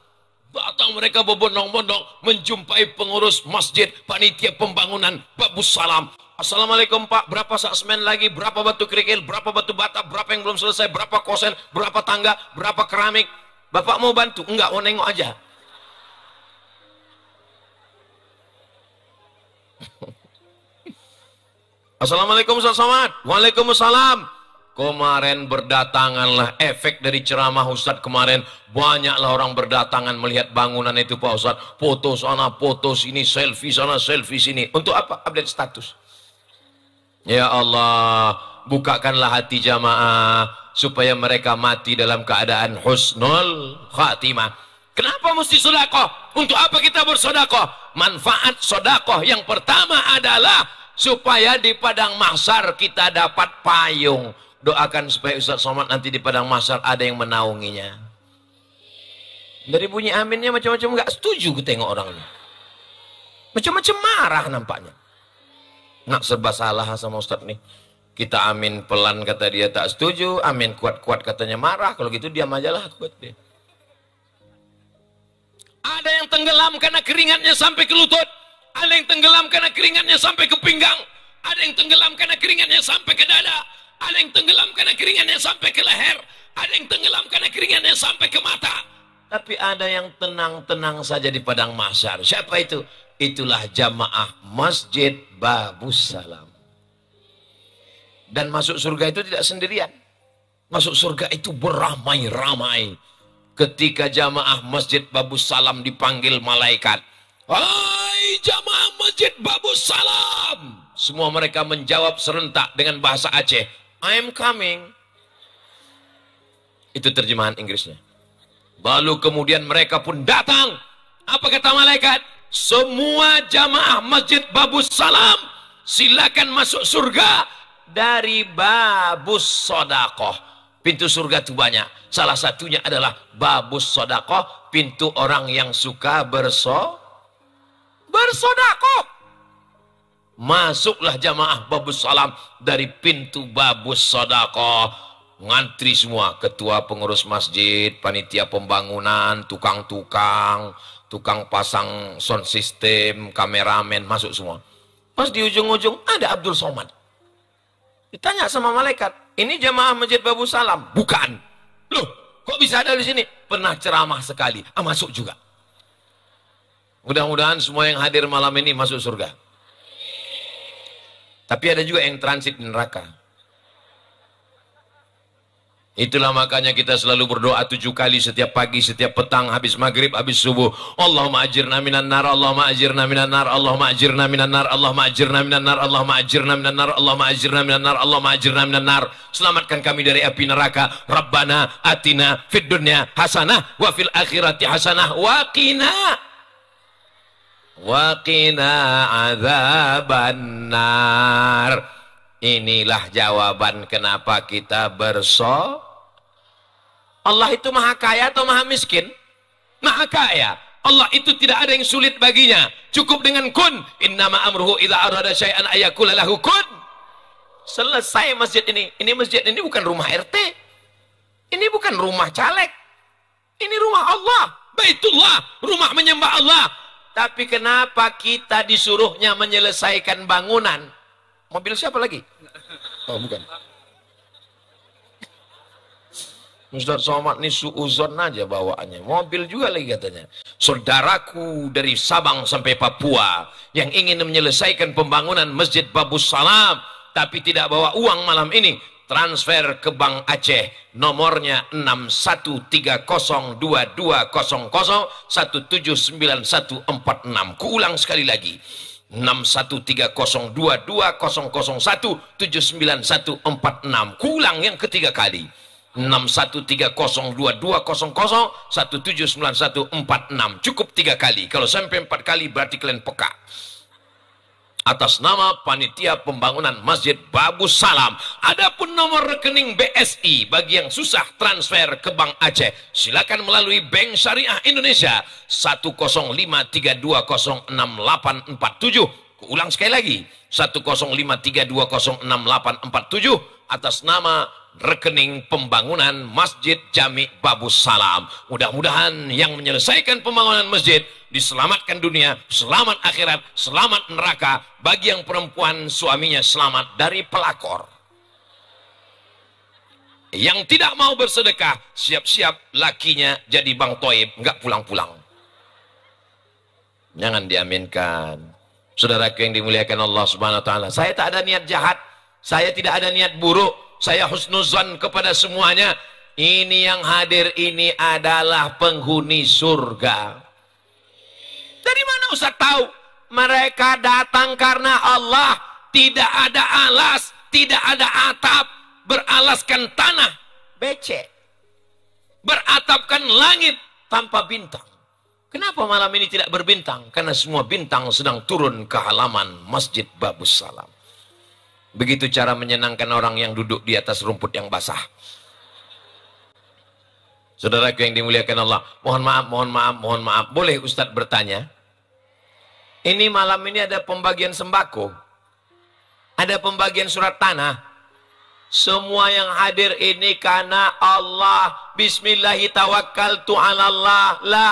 Datang mereka berbondong-bondong menjumpai pengurus masjid, panitia pembangunan, Pak salam. Assalamualaikum Pak, berapa sak semen lagi, berapa batu kerikil, berapa batu bata, berapa yang belum selesai, berapa kosen, berapa tangga, berapa keramik. Bapak mau bantu? Enggak, mau nengok aja. Assalamualaikum Ustaz Somad. Waalaikumsalam. Kemarin berdatanganlah efek dari ceramah Ustadz kemarin. Banyaklah orang berdatangan melihat bangunan itu Pak Ustadz. Foto sana, foto sini, selfie sana, selfie sini. Untuk apa? Update status. Ya Allah, bukakanlah hati jamaah supaya mereka mati dalam keadaan husnul khatimah. Kenapa mesti sodakoh? Untuk apa kita bersodakoh? Manfaat sodakoh yang pertama adalah supaya di padang mahsyar kita dapat payung doakan supaya Ustaz Somad nanti di padang masar ada yang menaunginya. Dari bunyi aminnya macam-macam nggak setuju gue tengok orang ini. Macam-macam marah nampaknya. Nak serba salah sama Ustaz nih. Kita amin pelan kata dia tak setuju, amin kuat-kuat katanya marah. Kalau gitu diam aja lah kuat dia. Ada yang tenggelam karena keringatnya sampai ke lutut. Ada yang tenggelam karena keringatnya sampai ke pinggang. Ada yang tenggelam karena keringatnya sampai ke dada ada yang tenggelam karena keringatnya sampai ke leher, ada yang tenggelam karena keringatnya sampai ke mata. Tapi ada yang tenang-tenang saja di padang mahsyar. Siapa itu? Itulah jamaah Masjid Babus Salam. Dan masuk surga itu tidak sendirian. Masuk surga itu beramai-ramai. Ketika jamaah Masjid Babus Salam dipanggil malaikat. Hai jamaah Masjid Babus Salam. Semua mereka menjawab serentak dengan bahasa Aceh. I am coming. Itu terjemahan Inggrisnya. Lalu kemudian mereka pun datang. Apa kata malaikat? Semua jamaah Masjid Babus Salam silakan masuk surga dari Babus Sodakoh. Pintu surga itu banyak. Salah satunya adalah Babus Sodakoh, pintu orang yang suka berso bersodakoh. Masuklah jamaah babus salam dari pintu babus sodako. ngantri semua ketua pengurus masjid panitia pembangunan tukang-tukang tukang pasang sound system kameramen masuk semua pas di ujung-ujung ada Abdul Somad ditanya sama malaikat ini jamaah masjid Babus Salam bukan loh kok bisa ada di sini pernah ceramah sekali ah, masuk juga mudah-mudahan semua yang hadir malam ini masuk surga tapi ada juga yang transit di neraka. Itulah makanya kita selalu berdoa tujuh kali setiap pagi, setiap petang, habis maghrib, habis subuh. Allahumma ajirna minan nar, Allahumma ajirna minan nar, Allahumma ajirna minan nar, Allahumma ajirna minan nar, Allahumma ajirna minan nar, Allahumma ajirna minan nar, Allahumma ajirna minan nar. Selamatkan kami dari api neraka. Rabbana atina fid dunya hasanah wa fil akhirati hasanah wa qina Waqina azabannar. Inilah jawaban kenapa kita berso. Allah itu maha kaya atau maha miskin? Maha kaya. Allah itu tidak ada yang sulit baginya. Cukup dengan kun. Innama amruhu idza arada syai'an ayakulalahu kun. Selesai masjid ini. Ini masjid ini bukan rumah RT. Ini bukan rumah caleg. Ini rumah Allah. Baitullah. Rumah menyembah Allah tapi kenapa kita disuruhnya menyelesaikan bangunan? Mobil siapa lagi? Oh, bukan. Ustaz Somad ini suuzon aja bawaannya. Mobil juga lagi katanya. Saudaraku dari Sabang sampai Papua yang ingin menyelesaikan pembangunan Masjid Babus Salam tapi tidak bawa uang malam ini transfer ke Bank Aceh nomornya 61302200179146. kuulang sekali lagi 61302200179146 kuulang yang ketiga kali 61302200179146 cukup tiga kali kalau sampai empat kali berarti kalian peka atas nama panitia pembangunan Masjid Babu Salam. Adapun nomor rekening BSI bagi yang susah transfer ke Bank Aceh, silakan melalui Bank Syariah Indonesia 1053206847. Ulang sekali lagi, 1053206847 atas nama rekening pembangunan Masjid Jami Babus Salam. Mudah-mudahan yang menyelesaikan pembangunan masjid diselamatkan dunia, selamat akhirat, selamat neraka. Bagi yang perempuan suaminya selamat dari pelakor. Yang tidak mau bersedekah, siap-siap lakinya jadi bang toib, nggak pulang-pulang. Jangan diaminkan. Saudaraku yang dimuliakan Allah Subhanahu wa taala, saya tak ada niat jahat, saya tidak ada niat buruk saya husnuzan kepada semuanya. Ini yang hadir ini adalah penghuni surga. Dari mana usah tahu? Mereka datang karena Allah. Tidak ada alas, tidak ada atap. Beralaskan tanah. Becek. Beratapkan langit tanpa bintang. Kenapa malam ini tidak berbintang? Karena semua bintang sedang turun ke halaman Masjid Babus Salam. Begitu cara menyenangkan orang yang duduk di atas rumput yang basah. Saudaraku yang dimuliakan Allah, mohon maaf, mohon maaf, mohon maaf. Boleh Ustadz bertanya? Ini malam ini ada pembagian sembako. Ada pembagian surat tanah. Semua yang hadir ini karena Allah. Bismillahirrahmanirrahim. La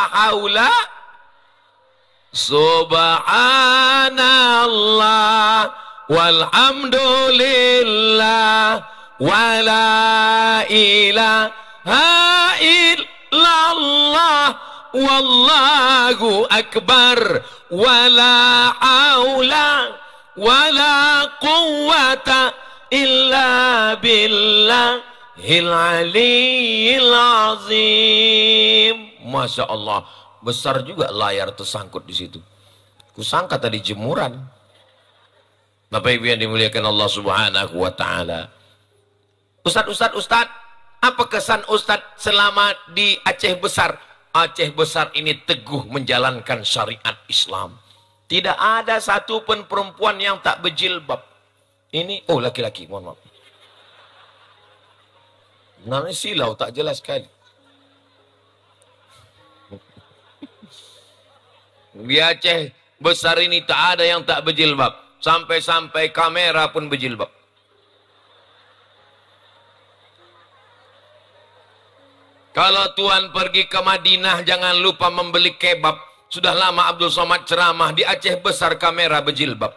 Subhanallah walhamdulillah wala ilaha illallah wallahu akbar wala aula wala quwata illa billahil aliyil azim Masya Allah besar juga layar tersangkut di situ kusangka tadi jemuran Bapak Ibu yang dimuliakan Allah Subhanahu wa taala. Ustaz, Ustaz, Ustaz, apa kesan Ustaz selama di Aceh Besar? Aceh Besar ini teguh menjalankan syariat Islam. Tidak ada satu pun perempuan yang tak berjilbab. Ini, oh laki-laki, mohon maaf. Namanya silau, tak jelas sekali. Di Aceh Besar ini tak ada yang tak berjilbab. Sampai-sampai kamera pun berjilbab. Kalau Tuhan pergi ke Madinah, jangan lupa membeli kebab. Sudah lama Abdul Somad ceramah di Aceh besar kamera berjilbab.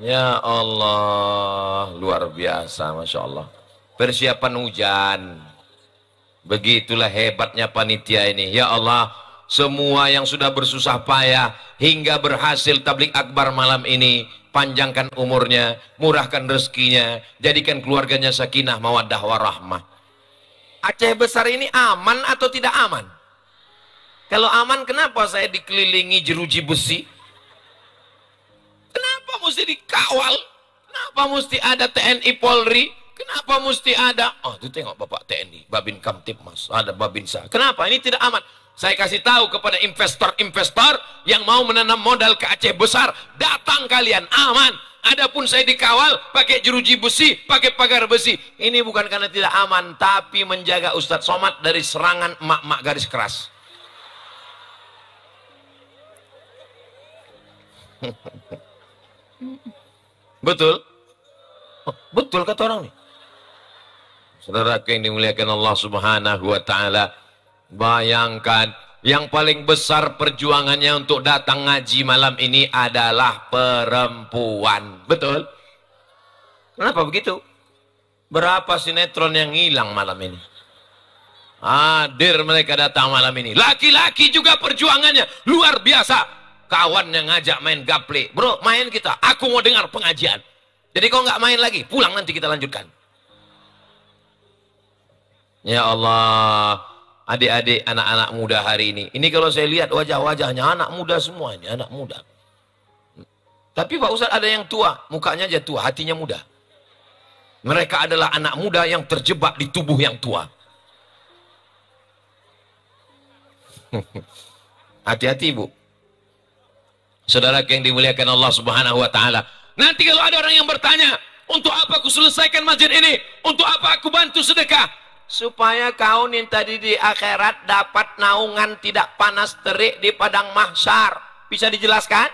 Ya Allah, luar biasa, Masya Allah. Persiapan hujan. Begitulah hebatnya panitia ini. Ya Allah, semua yang sudah bersusah payah hingga berhasil tablik akbar malam ini panjangkan umurnya murahkan rezekinya jadikan keluarganya sakinah mawaddah warahmah Aceh besar ini aman atau tidak aman kalau aman kenapa saya dikelilingi jeruji besi kenapa mesti dikawal kenapa mesti ada TNI Polri Kenapa mesti ada? Oh, itu tengok Bapak TNI, Babin Kamtipmas, ada Babinsa. Kenapa? Ini tidak aman. Saya kasih tahu kepada investor-investor yang mau menanam modal ke Aceh besar, datang kalian aman. Adapun saya dikawal pakai jeruji besi, pakai pagar besi. Ini bukan karena tidak aman, tapi menjaga Ustadz Somad dari serangan emak-emak garis keras. Betul? betul kata orang nih. Saudara yang dimuliakan Allah Subhanahu wa taala, Bayangkan, yang paling besar perjuangannya untuk datang ngaji malam ini adalah perempuan. Betul? Kenapa begitu? Berapa sinetron yang hilang malam ini? Hadir mereka datang malam ini. Laki-laki juga perjuangannya luar biasa. Kawan yang ngajak main gaple. Bro, main kita. Aku mau dengar pengajian. Jadi kau nggak main lagi. Pulang nanti kita lanjutkan. Ya Allah, adik-adik anak-anak muda hari ini. Ini kalau saya lihat wajah-wajahnya anak muda semuanya, anak muda. Tapi Pak Ustadz ada yang tua, mukanya aja tua, hatinya muda. Mereka adalah anak muda yang terjebak di tubuh yang tua. Hati-hati Bu. Saudara yang dimuliakan Allah subhanahu wa ta'ala. Nanti kalau ada orang yang bertanya, untuk apa aku selesaikan masjid ini? Untuk apa aku bantu sedekah? supaya kau nih tadi di akhirat dapat naungan tidak panas terik di padang mahsyar. Bisa dijelaskan?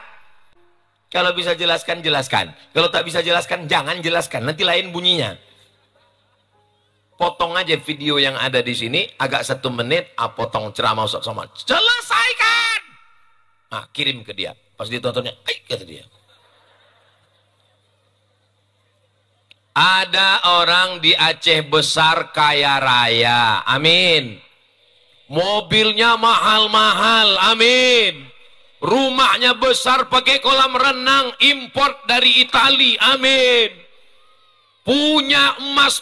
Kalau bisa jelaskan, jelaskan. Kalau tak bisa jelaskan, jangan jelaskan. Nanti lain bunyinya. Potong aja video yang ada di sini, agak satu menit, ah, potong ceramah Ustaz Somad. Selesaikan! Nah, kirim ke dia. Pas ditontonnya tontonnya, kata dia. Ada orang di Aceh besar kaya raya. Amin. Mobilnya mahal-mahal. Amin. Rumahnya besar pakai kolam renang import dari Itali. Amin. Punya emas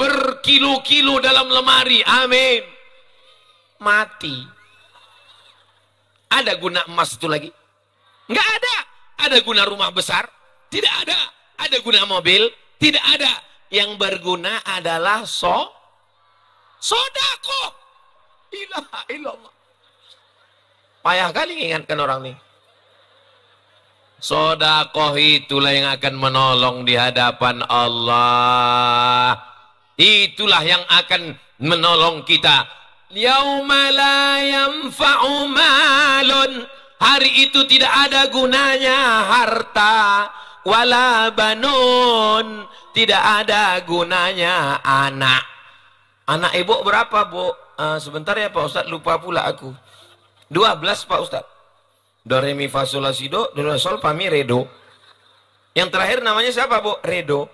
berkilo-kilo dalam lemari. Amin. Mati. Ada guna emas itu lagi? Enggak ada. Ada guna rumah besar? Tidak ada. Ada guna mobil? Tidak ada. Yang berguna adalah so sodako. Ilaha illallah. Payah kali ingatkan orang nih. Sodako itulah yang akan menolong di hadapan Allah. Itulah yang akan menolong kita. Yauma la Hari itu tidak ada gunanya harta wala banun tidak ada gunanya anak. Anak ibu berapa, Bu? Uh, sebentar ya Pak Ustadz, lupa pula aku. 12 Pak Ustadz. Do re mi fa sol la si sol fa mi Yang terakhir namanya siapa, Bu? Redo.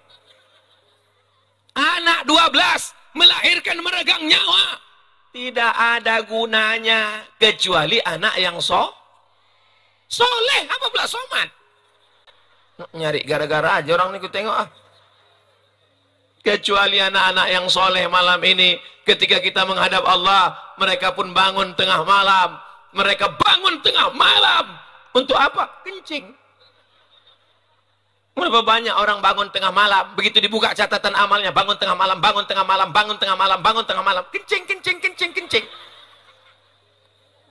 Anak 12 melahirkan meregang nyawa. Tidak ada gunanya kecuali anak yang so soleh apa belasoman? Nyari gara-gara aja orang ini kutengok ah kecuali anak-anak yang soleh malam ini ketika kita menghadap Allah mereka pun bangun tengah malam mereka bangun tengah malam untuk apa? kencing berapa banyak orang bangun tengah malam begitu dibuka catatan amalnya bangun tengah malam, bangun tengah malam, bangun tengah malam bangun tengah malam, kencing, kencing, kencing, kencing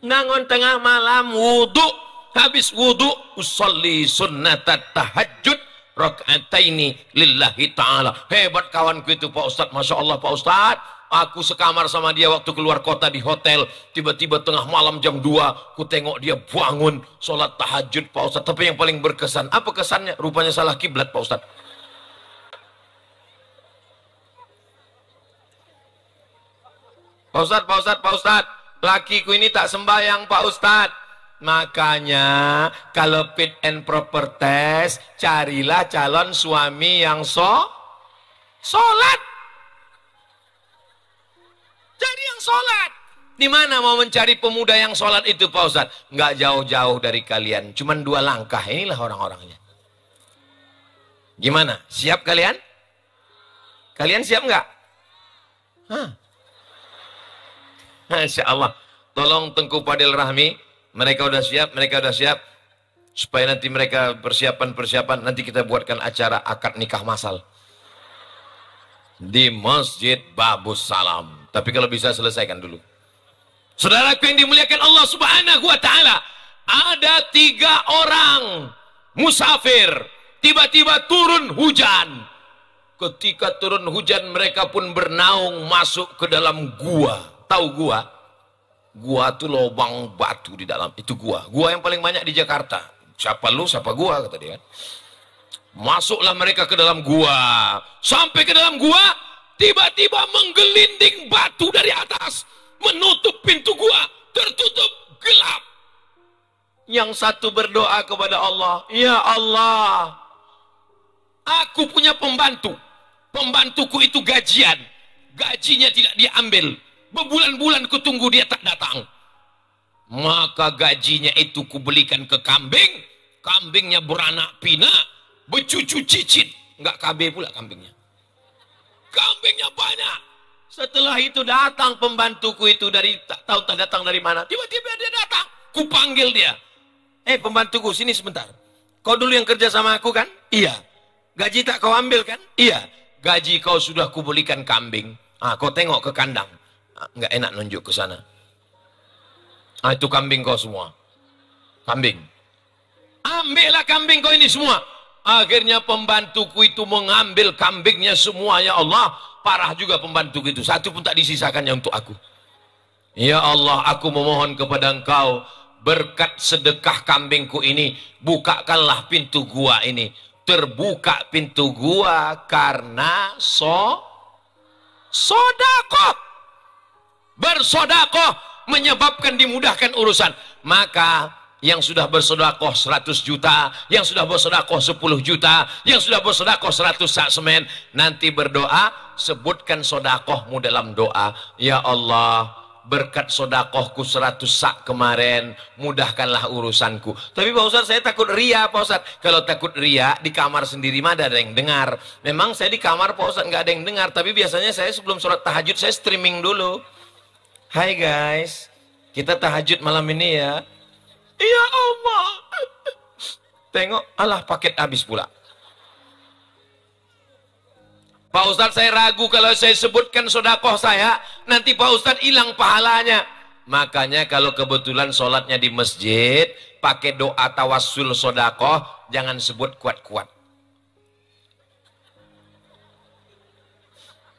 bangun tengah malam wudhu habis wudhu usalli sunnatat tahajud Rak'ataini lillahi ta'ala. Hebat kawanku itu Pak Ustadz. Masya Allah Pak Ustadz. Aku sekamar sama dia waktu keluar kota di hotel. Tiba-tiba tengah malam jam 2. Ku tengok dia bangun. Sholat tahajud Pak Ustadz. Tapi yang paling berkesan. Apa kesannya? Rupanya salah kiblat Pak Ustadz. Pak Ustadz, Pak Ustadz, Pak Ustadz. Lakiku ini tak sembahyang Pak Ustadz. Makanya kalau fit and proper test, carilah calon suami yang so solat. Cari yang solat. Di mana mau mencari pemuda yang solat itu Pak Ustaz? Nggak jauh-jauh dari kalian. Cuman dua langkah. Inilah orang-orangnya. Gimana? Siap kalian? Kalian siap nggak? Hah? Masya Allah. Tolong Tengku Padil Rahmi mereka udah siap, mereka udah siap. Supaya nanti mereka persiapan-persiapan, nanti kita buatkan acara akad nikah masal. Di Masjid Babus Salam. Tapi kalau bisa selesaikan dulu. Saudaraku yang dimuliakan Allah subhanahu wa ta'ala. Ada tiga orang musafir. Tiba-tiba turun hujan. Ketika turun hujan mereka pun bernaung masuk ke dalam gua. Tahu gua? Gua tuh lobang batu di dalam. Itu gua. Gua yang paling banyak di Jakarta. Siapa lu, siapa gua, kata dia. Masuklah mereka ke dalam gua. Sampai ke dalam gua, tiba-tiba menggelinding batu dari atas. Menutup pintu gua. Tertutup gelap. Yang satu berdoa kepada Allah. Ya Allah. Aku punya pembantu. Pembantuku itu gajian. Gajinya tidak diambil Berbulan-bulan kutunggu dia tak datang. Maka gajinya itu kubelikan ke kambing. Kambingnya beranak pinak, bercucu cicit. Enggak KB pula kambingnya. Kambingnya banyak. Setelah itu datang pembantuku itu dari tak tahu tak datang dari mana. Tiba-tiba dia datang. Ku panggil dia. Eh pembantuku sini sebentar. Kau dulu yang kerja sama aku kan? Iya. Gaji tak kau ambil kan? Iya. Gaji kau sudah kubelikan kambing. Ah, kau tengok ke kandang nggak enak nunjuk ke sana. Ah, itu kambing kau semua. Kambing. Ambillah kambing kau ini semua. Akhirnya pembantuku itu mengambil kambingnya semua ya Allah. Parah juga pembantu itu. Satu pun tak disisakannya untuk aku. Ya Allah, aku memohon kepada engkau berkat sedekah kambingku ini. Bukakanlah pintu gua ini. Terbuka pintu gua karena so sodakoh bersodakoh menyebabkan dimudahkan urusan maka yang sudah bersodakoh 100 juta yang sudah bersodakoh 10 juta yang sudah bersodakoh 100 sak semen nanti berdoa sebutkan sodakohmu dalam doa ya Allah berkat sodakohku 100 sak kemarin mudahkanlah urusanku tapi Pak Ustaz saya takut ria Pak Ustaz kalau takut ria di kamar sendiri mah ada yang dengar memang saya di kamar Pak Ustaz nggak ada yang dengar tapi biasanya saya sebelum sholat tahajud saya streaming dulu Hai guys, kita tahajud malam ini ya. Ya Allah. Tengok, Allah paket habis pula. Pak Ustadz saya ragu kalau saya sebutkan sodakoh saya, nanti Pak Ustadz hilang pahalanya. Makanya kalau kebetulan sholatnya di masjid, pakai doa tawassul sodakoh, jangan sebut kuat-kuat.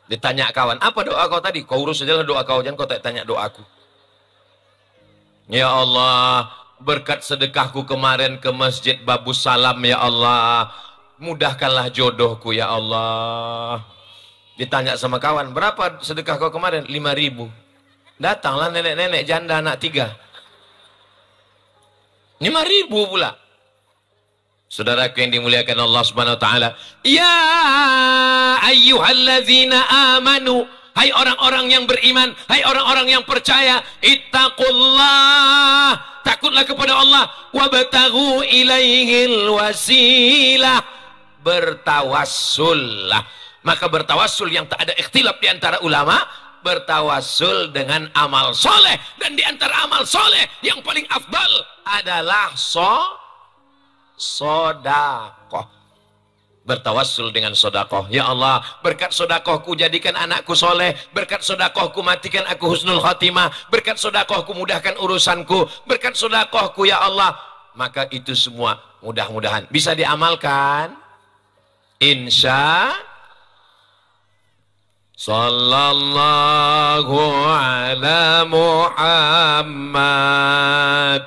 Ditanya kawan, apa doa kau tadi? Kau urus saja doa kau, jangan kau tanya doaku. Ya Allah, berkat sedekahku kemarin ke masjid Babu Salam, Ya Allah. Mudahkanlah jodohku, Ya Allah. Ditanya sama kawan, berapa sedekah kau kemarin? 5 ribu. Datanglah nenek-nenek janda anak tiga. 5 ribu pula. Saudaraku yang dimuliakan Allah Subhanahu wa taala, ya ayyuhalladzina amanu Hai orang-orang yang beriman, hai orang-orang yang percaya, ittaqullah, takutlah kepada Allah, wabtaghu ilaihil wasilah, bertawassullah. Maka bertawassul yang tak ada ikhtilaf di antara ulama, bertawasul dengan amal soleh dan di antara amal soleh yang paling afdal adalah so sodakoh. Bertawassul dengan sodakoh. Ya Allah, berkat sodakohku jadikan anakku soleh. Berkat sodakohku matikan aku husnul khotimah. Berkat sodakohku mudahkan urusanku. Berkat sodakohku ya Allah. Maka itu semua mudah-mudahan bisa diamalkan. Insya Sallallahu ala Muhammad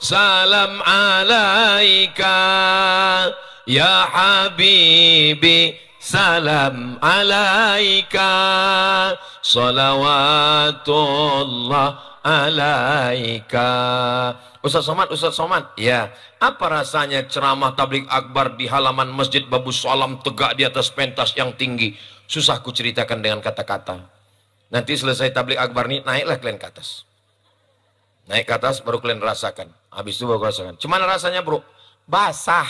salam alaika ya habibi salam alaika salawatullah alaika Ustaz Somad, Ustaz Somad ya apa rasanya ceramah tablik akbar di halaman masjid Babu Salam tegak di atas pentas yang tinggi susah ku ceritakan dengan kata-kata nanti selesai tablik akbar ini naiklah kalian ke atas naik ke atas baru kalian rasakan Habis itu bawa gosokan. Cuman rasanya bro, basah.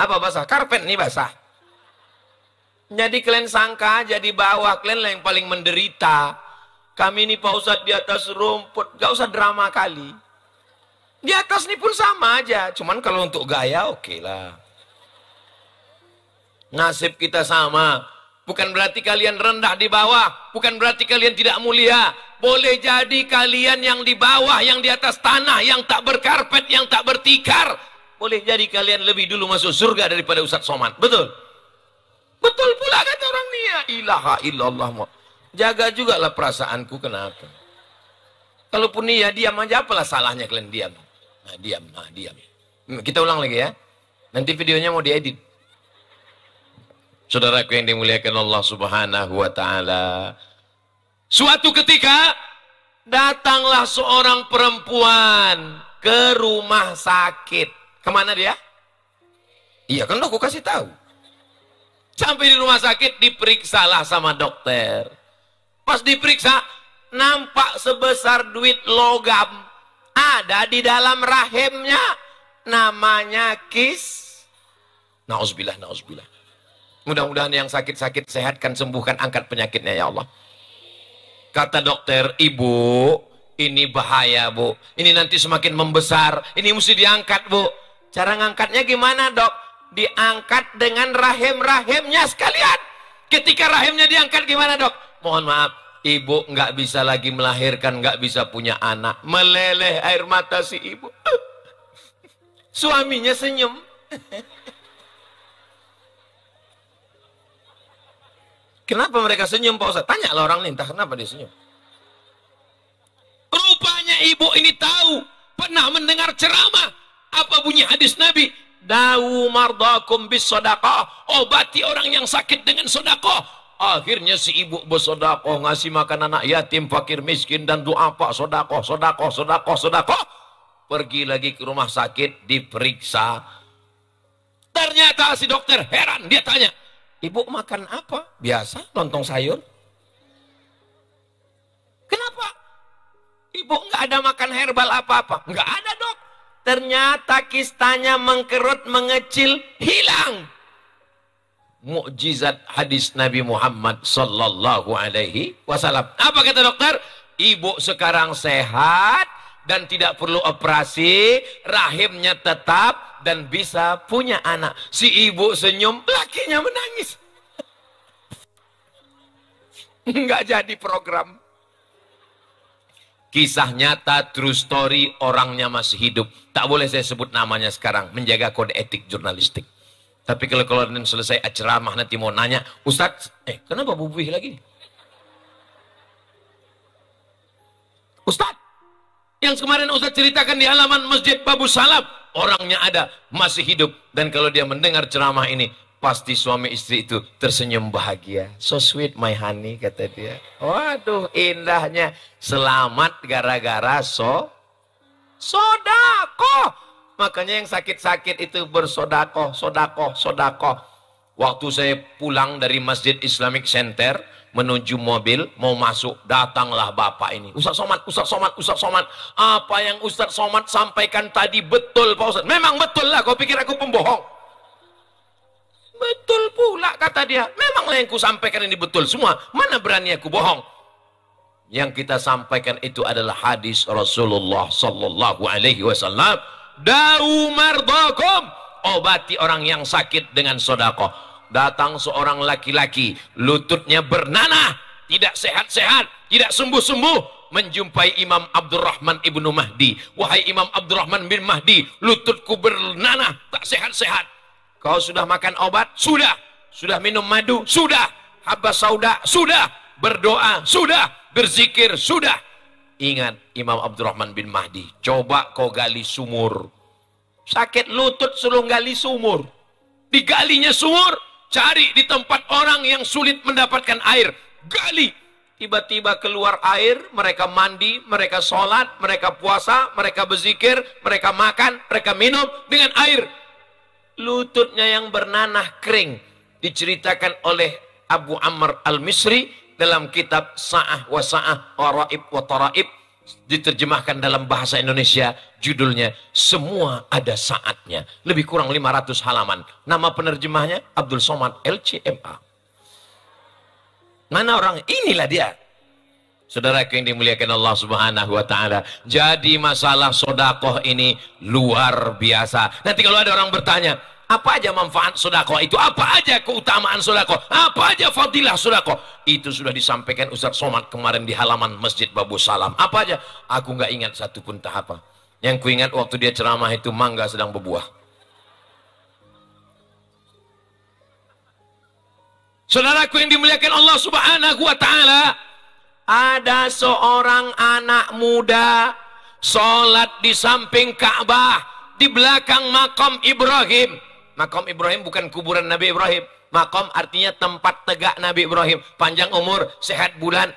Apa basah? Karpet nih basah. Jadi kalian sangka jadi bawah, kalian lah yang paling menderita. Kami ini Pak Ustadz di atas rumput, gak usah drama kali. Di atas ini pun sama aja, cuman kalau untuk gaya oke okay lah. Nasib kita sama, Bukan berarti kalian rendah di bawah, bukan berarti kalian tidak mulia. Boleh jadi kalian yang di bawah, yang di atas tanah, yang tak berkarpet, yang tak bertikar. Boleh jadi kalian lebih dulu masuk surga daripada Ustaz Somad. Betul? Betul pula kata orang nia. Ya ilaha illallah. Jaga juga lah perasaanku kenapa. Kalaupun nia ya, diam aja apalah salahnya kalian diam. Nah, diam, nah, diam. Hmm, kita ulang lagi ya. Nanti videonya mau diedit. Saudaraku yang dimuliakan Allah Subhanahu wa taala. Suatu ketika datanglah seorang perempuan ke rumah sakit. Kemana dia? Iya kan aku kasih tahu. Sampai di rumah sakit diperiksalah sama dokter. Pas diperiksa nampak sebesar duit logam ada di dalam rahimnya namanya kis. Nauzubillah nauzubillah. Mudah-mudahan yang sakit-sakit sehatkan, sembuhkan, angkat penyakitnya ya Allah. Kata dokter, ibu, ini bahaya bu. Ini nanti semakin membesar. Ini mesti diangkat bu. Cara ngangkatnya gimana dok? Diangkat dengan rahim-rahimnya sekalian. Ketika rahimnya diangkat gimana dok? Mohon maaf, ibu nggak bisa lagi melahirkan, nggak bisa punya anak. Meleleh air mata si ibu. Suaminya senyum. Kenapa mereka senyum Pak Ustaz? Tanya lah orang ini, entah kenapa dia senyum. Rupanya ibu ini tahu, pernah mendengar ceramah. Apa bunyi hadis Nabi? Dawu mardakum bis sodakoh. Obati orang yang sakit dengan sodakoh. Akhirnya si ibu bersodakoh, ngasih makan anak yatim, fakir miskin, dan doa pak sodakoh, sodakoh, sodakoh, sodakoh. Pergi lagi ke rumah sakit, diperiksa. Ternyata si dokter heran, dia tanya, Ibu makan apa? Biasa, lontong sayur. Kenapa? Ibu nggak ada makan herbal apa-apa. Nggak ada dok. Ternyata kistanya mengkerut, mengecil, hilang. Mukjizat hadis Nabi Muhammad Sallallahu Alaihi Wasallam. Apa kata dokter? Ibu sekarang sehat dan tidak perlu operasi, rahimnya tetap dan bisa punya anak. Si ibu senyum, lakinya menangis. Nggak jadi program. Kisah nyata, true story, orangnya masih hidup. Tak boleh saya sebut namanya sekarang, menjaga kode etik jurnalistik. Tapi kalau kalau selesai ceramah nanti mau nanya, Ustadz, eh kenapa bubuh lagi? Ustadz, yang kemarin Ustaz ceritakan di halaman Masjid Babu Salab orangnya ada masih hidup dan kalau dia mendengar ceramah ini pasti suami istri itu tersenyum bahagia so sweet my honey kata dia waduh indahnya selamat gara-gara so sodako makanya yang sakit-sakit itu bersodako sodako sodako waktu saya pulang dari Masjid Islamic Center menuju mobil mau masuk datanglah bapak ini Ustaz Somad Ustaz Somad Ustaz Somad apa yang Ustaz Somad sampaikan tadi betul Pak Ustaz memang betul lah kau pikir aku pembohong betul pula kata dia memang yang ku sampaikan ini betul semua mana berani aku bohong yang kita sampaikan itu adalah hadis Rasulullah sallallahu alaihi wasallam dau mardakum obati orang yang sakit dengan sodako datang seorang laki-laki, lututnya bernanah, tidak sehat-sehat, tidak sembuh-sembuh, menjumpai Imam Abdurrahman ibnu Mahdi. Wahai Imam Abdurrahman bin Mahdi, lututku bernanah, tak sehat-sehat. Kau sudah makan obat? Sudah. Sudah minum madu? Sudah. Habas sauda? Sudah. Berdoa? Sudah. Berzikir? Sudah. Ingat Imam Abdurrahman bin Mahdi. Coba kau gali sumur. Sakit lutut suruh gali sumur. Digalinya sumur, Cari di tempat orang yang sulit mendapatkan air. Gali. Tiba-tiba keluar air, mereka mandi, mereka sholat, mereka puasa, mereka berzikir, mereka makan, mereka minum dengan air. Lututnya yang bernanah kering. Diceritakan oleh Abu Amr al-Misri dalam kitab Sa'ah wa Sa'ah wa Ra'ib wa Tara'ib diterjemahkan dalam bahasa Indonesia judulnya Semua Ada Saatnya. Lebih kurang 500 halaman. Nama penerjemahnya Abdul Somad LCMA. Mana orang inilah dia. Saudara yang dimuliakan Allah Subhanahu wa taala. Jadi masalah sodakoh ini luar biasa. Nanti kalau ada orang bertanya, apa aja manfaat sodako itu? Apa aja keutamaan sodako? Apa aja fadilah sodako? Itu sudah disampaikan Ustaz Somad kemarin di halaman Masjid Babu Salam. Apa aja? Aku nggak ingat satu satupun tahapan. Yang kuingat waktu dia ceramah itu mangga sedang berbuah. Saudaraku yang dimuliakan Allah Subhanahu wa taala, ada seorang anak muda solat di samping Ka'bah, di belakang makam Ibrahim. Makom Ibrahim bukan kuburan Nabi Ibrahim. Makom artinya tempat tegak Nabi Ibrahim. Panjang umur, sehat bulan.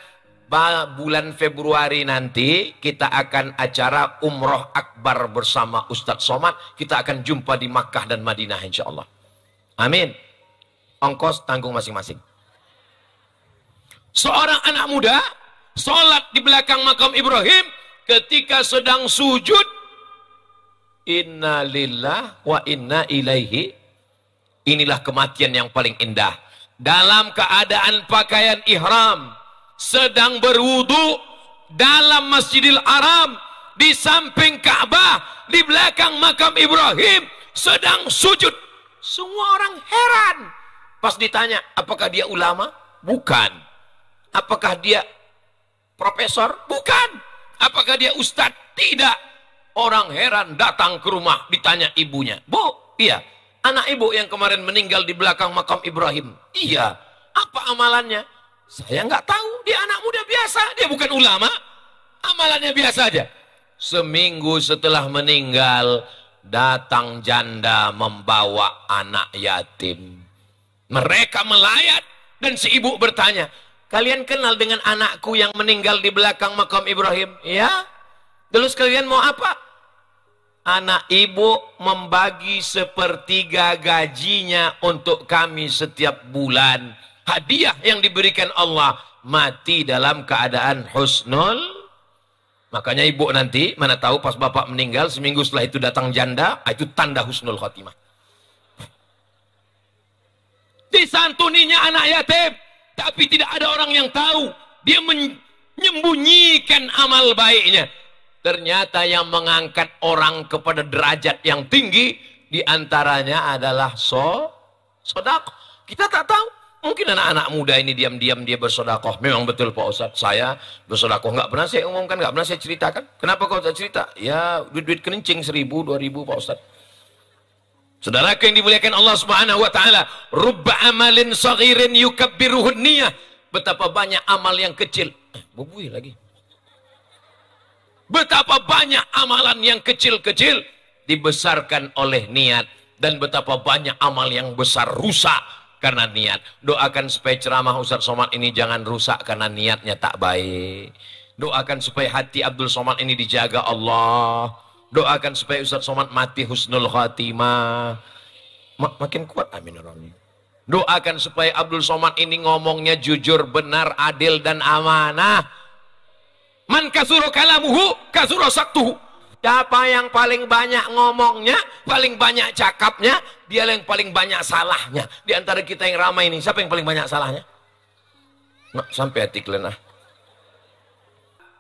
bulan Februari nanti kita akan acara Umroh Akbar bersama Ustadz Somad. Kita akan jumpa di Makkah dan Madinah insya Allah. Amin. Ongkos tanggung masing-masing. Seorang anak muda sholat di belakang makam Ibrahim ketika sedang sujud Inna lillah wa inna ilaihi. Inilah kematian yang paling indah. Dalam keadaan pakaian ihram. Sedang berwudu. Dalam masjidil haram. Di samping Ka'bah. Di belakang makam Ibrahim. Sedang sujud. Semua orang heran. Pas ditanya, apakah dia ulama? Bukan. Apakah dia profesor? Bukan. Apakah dia ustadz? Tidak. Orang heran datang ke rumah ditanya ibunya. Bu, iya. Anak ibu yang kemarin meninggal di belakang makam Ibrahim. Iya. Apa amalannya? Saya nggak tahu. Dia anak muda biasa. Dia bukan ulama. Amalannya biasa aja. Seminggu setelah meninggal, datang janda membawa anak yatim. Mereka melayat dan si ibu bertanya, kalian kenal dengan anakku yang meninggal di belakang makam Ibrahim? Ya? Terus kalian mau apa? anak ibu membagi sepertiga gajinya untuk kami setiap bulan. Hadiah yang diberikan Allah mati dalam keadaan husnul. Makanya ibu nanti mana tahu pas bapak meninggal seminggu setelah itu datang janda, ah, itu tanda husnul khotimah. Disantuninya anak yatim, tapi tidak ada orang yang tahu. Dia menyembunyikan amal baiknya Ternyata yang mengangkat orang kepada derajat yang tinggi diantaranya adalah so sodako. Kita tak tahu. Mungkin anak-anak muda ini diam-diam dia bersodakoh. Memang betul Pak Ustadz, saya bersodakoh. Enggak pernah saya umumkan, enggak pernah saya ceritakan. Kenapa kau tak cerita? Ya, duit-duit kencing seribu, dua ribu Pak Ustadz. Saudara yang dimuliakan Allah Subhanahu wa taala, rubba amalin saghirin yukabbiruhu niyah. Betapa banyak amal yang kecil. Eh, bubui lagi. Betapa banyak amalan yang kecil-kecil dibesarkan oleh niat. Dan betapa banyak amal yang besar rusak karena niat. Doakan supaya ceramah Ustaz Somad ini jangan rusak karena niatnya tak baik. Doakan supaya hati Abdul Somad ini dijaga Allah. Doakan supaya Ustaz Somad mati husnul khatimah. Mak makin kuat amin orangnya. Doakan supaya Abdul Somad ini ngomongnya jujur, benar, adil, dan amanah. Man kasuro kalamuhu kasuro saktuhu. Siapa yang paling banyak ngomongnya, paling banyak cakapnya, dia yang paling banyak salahnya. Di antara kita yang ramai ini, siapa yang paling banyak salahnya? Nah, sampai hati kalian ah.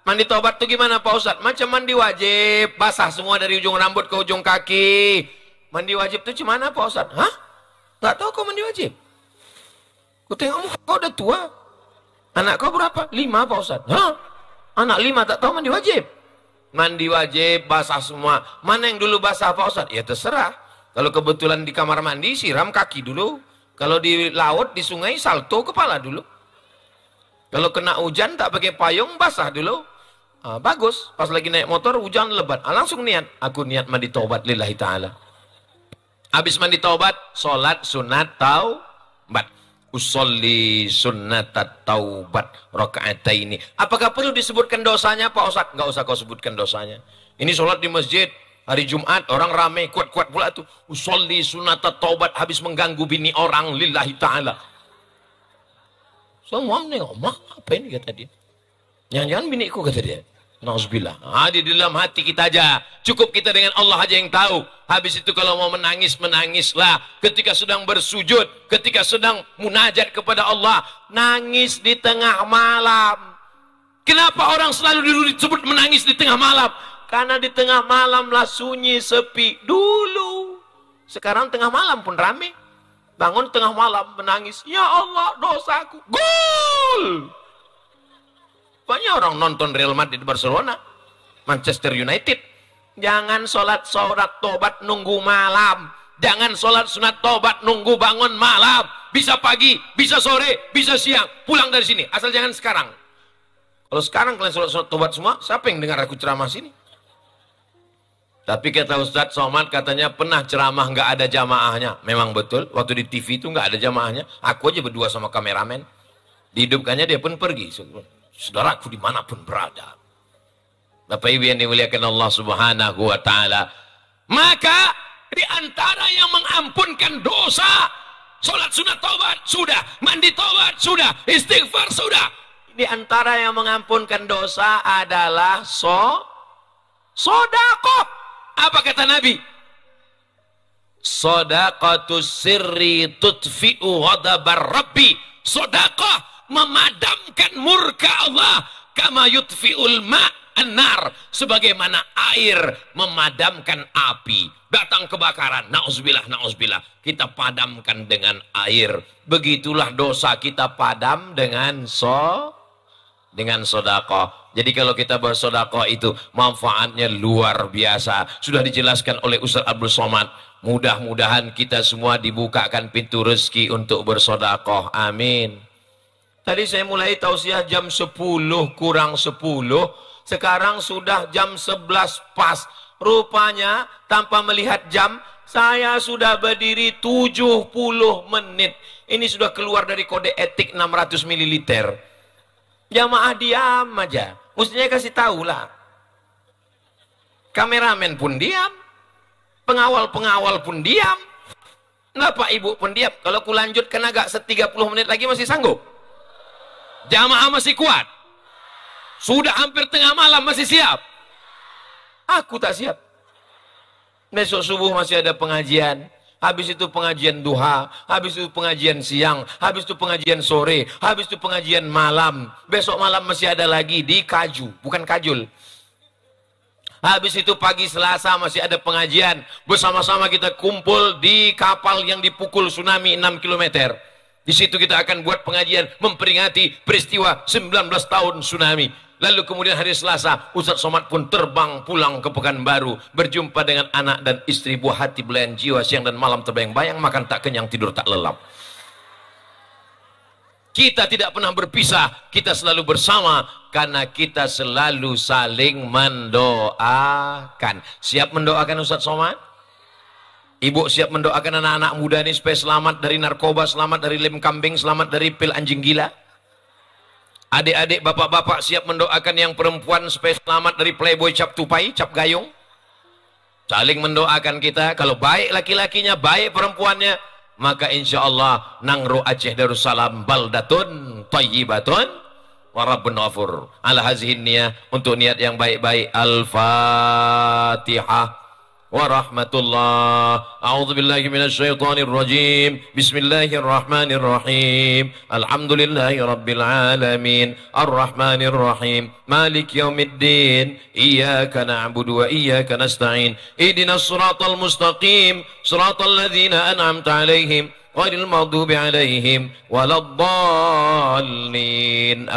Mandi tobat tuh gimana Pak Ustadz? Macam mandi wajib, basah semua dari ujung rambut ke ujung kaki. Mandi wajib tuh gimana Pak Ustadz? Hah? Gak tahu kau mandi wajib. Kau tengok kau udah tua. Anak kau berapa? Lima Pak Ustadz. Hah? Anak lima tak tahu mandi wajib. Mandi wajib, basah semua. Mana yang dulu basah Pak Ustaz? Ya terserah. Kalau kebetulan di kamar mandi, siram kaki dulu. Kalau di laut, di sungai, salto kepala dulu. Kalau kena hujan, tak pakai payung, basah dulu. Ah, bagus, pas lagi naik motor, hujan lebat. Ah, langsung niat, aku niat mandi taubat lillahi ta'ala. Habis mandi taubat, sholat sunat tau, bat usolli sunnatat taubat rokaat ini. Apakah perlu disebutkan dosanya Pak Ustaz? Enggak usah kau sebutkan dosanya. Ini sholat di masjid hari Jumat orang ramai kuat-kuat pula tuh usolli sunnatat taubat habis mengganggu bini orang lillahi taala. Semua so, nih ngomong oh, apa ini kata dia? Jangan-jangan ku kata dia. Nauzubillah. Nah, di dalam hati kita aja. Cukup kita dengan Allah aja yang tahu. Habis itu kalau mau menangis, menangislah. Ketika sedang bersujud, ketika sedang munajat kepada Allah, nangis di tengah malam. Kenapa orang selalu disebut menangis di tengah malam? Karena di tengah malamlah sunyi, sepi. Dulu. Sekarang tengah malam pun ramai. Bangun tengah malam menangis. Ya Allah, dosaku. Gol! Banyak orang nonton Real Madrid Barcelona, Manchester United. Jangan sholat sholat tobat nunggu malam. Jangan sholat sunat tobat nunggu bangun malam. Bisa pagi, bisa sore, bisa siang. Pulang dari sini. Asal jangan sekarang. Kalau sekarang kalian sholat sholat tobat semua, siapa yang dengar aku ceramah sini? Tapi kata Ustadz Somad katanya pernah ceramah nggak ada jamaahnya. Memang betul, waktu di TV itu nggak ada jamaahnya. Aku aja berdua sama kameramen. Dihidupkannya dia pun pergi. Saudaraku dimanapun berada. Bapak Ibu yang dimuliakan Allah subhanahu wa ta'ala. Maka di antara yang mengampunkan dosa. Sholat sunat taubat sudah. Mandi taubat sudah. Istighfar sudah. Di antara yang mengampunkan dosa adalah so, sodako. Apa kata Nabi? tu sirri tutfi'u ghadabar rabbi. Sodakah memadamkan murka Allah kama yutfiul ulma anar sebagaimana air memadamkan api datang kebakaran Nausbilah, nausbilah. kita padamkan dengan air begitulah dosa kita padam dengan so dengan sodako jadi kalau kita bersodako itu manfaatnya luar biasa sudah dijelaskan oleh Ustaz Abdul Somad mudah-mudahan kita semua dibukakan pintu rezeki untuk bersodako. amin Tadi saya mulai tausiah jam 10 kurang 10. Sekarang sudah jam 11 pas. Rupanya tanpa melihat jam, saya sudah berdiri 70 menit. Ini sudah keluar dari kode etik 600 ml. Jamaah diam aja. Mestinya kasih tahu lah. Kameramen pun diam. Pengawal-pengawal pun diam. Pak ibu pun diam. Kalau ku lanjutkan agak setiga 30 menit lagi masih sanggup. Jamaah masih kuat. Sudah hampir tengah malam masih siap. Aku tak siap. Besok subuh masih ada pengajian. Habis itu pengajian duha, habis itu pengajian siang, habis itu pengajian sore, habis itu pengajian malam. Besok malam masih ada lagi di Kaju, bukan Kajul. Habis itu pagi Selasa masih ada pengajian. Bersama-sama kita kumpul di kapal yang dipukul tsunami 6 kilometer. Di situ kita akan buat pengajian memperingati peristiwa 19 tahun tsunami. Lalu kemudian hari Selasa, Ustadz Somad pun terbang pulang ke Pekanbaru. Berjumpa dengan anak dan istri buah hati belayan jiwa siang dan malam terbayang-bayang. Makan tak kenyang, tidur tak lelap. Kita tidak pernah berpisah, kita selalu bersama karena kita selalu saling mendoakan. Siap mendoakan Ustadz Somad? Ibu siap mendoakan anak-anak muda ini supaya selamat dari narkoba, selamat dari lem kambing, selamat dari pil anjing gila. Adik-adik, bapak-bapak siap mendoakan yang perempuan supaya selamat dari playboy cap tupai, cap gayung. Saling mendoakan kita, kalau baik laki-lakinya, baik perempuannya, maka insya Allah nangro Aceh Darussalam baldatun tayyibatun warabun afur ala hazihin niyah untuk niat yang baik-baik al-fatihah ورحمة الله أعوذ بالله من الشيطان الرجيم بسم الله الرحمن الرحيم الحمد لله رب العالمين الرحمن الرحيم مالك يوم الدين إياك نعبد وإياك نستعين إدنا الصراط المستقيم صراط الذين أنعمت عليهم غير المغضوب عليهم ولا الضالين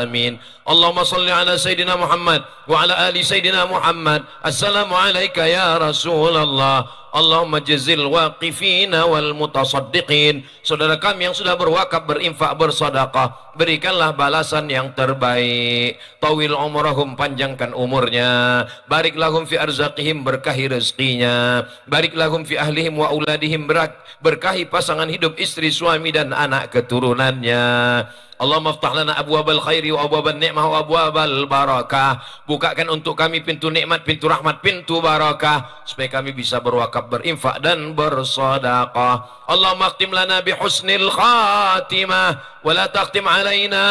آمين Allahumma salli ala Sayyidina Muhammad wa ala ali Sayyidina Muhammad Assalamu alaika ya Rasulullah Allahumma jazil waqifina wal mutasaddiqin Saudara kami yang sudah berwakaf, berinfak, bersadaqah Berikanlah balasan yang terbaik Tawil umrahum panjangkan umurnya Barik lahum fi arzaqihim berkahi rezekinya Barik lahum fi ahlihim wa auladihim Berkahi pasangan hidup istri, suami dan anak keturunannya Allahumma aftah lana abwabal khairi wa abwabal ni'mah wa abwabal barakah. Bukakan untuk kami pintu nikmat, pintu rahmat, pintu barakah supaya kami bisa berwakaf, berinfak dan bersedekah. Allahumma akhtim lana bihusnil khatimah wa la takhtim alaina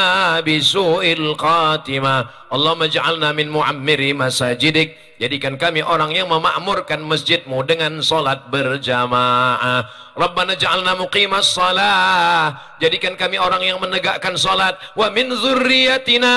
bisuil khatimah. Allahumma ij'alna min mu'ammiri masajidik. Jadikan kami orang yang memakmurkan masjidmu dengan solat berjamaah. Rabbana ja'alna muqimas salah. Jadikan kami orang yang menegakkan salat. Wa min zurriyatina.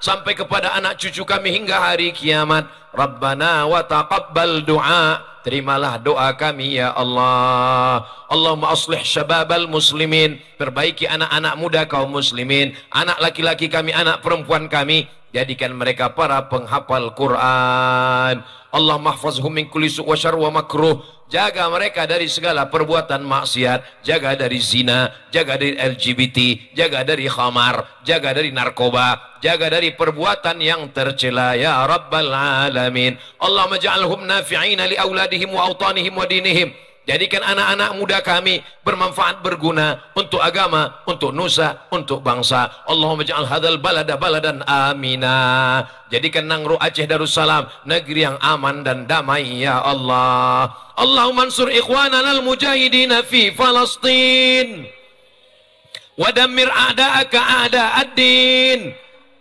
Sampai kepada anak cucu kami hingga hari kiamat. Rabbana wa taqabbal du'a Terimalah doa kami ya Allah. Allahumma aslih syababal muslimin. Perbaiki anak-anak muda kaum muslimin. Anak laki-laki kami, anak perempuan kami. Jadikan mereka para penghafal Quran. Allah mahfazhum min kulli su' wa syar wa makruh. Jaga mereka dari segala perbuatan maksiat. Jaga dari zina. Jaga dari LGBT. Jaga dari khamar jaga dari narkoba, jaga dari perbuatan yang tercela ya rabbal alamin. Allahumma ja'alhum nafi'ina li auladihim wa autanihim wa dinihim. Jadikan anak-anak muda kami bermanfaat berguna untuk agama, untuk nusa, untuk bangsa. Allahumma ja'al hadal balada baladan amina. Jadikan Nangru Aceh Darussalam negeri yang aman dan damai ya Allah. Allahumma ansur ikhwanana al-mujahidina fi Palestina. Wadamir a'da'aka a'da'ad-din.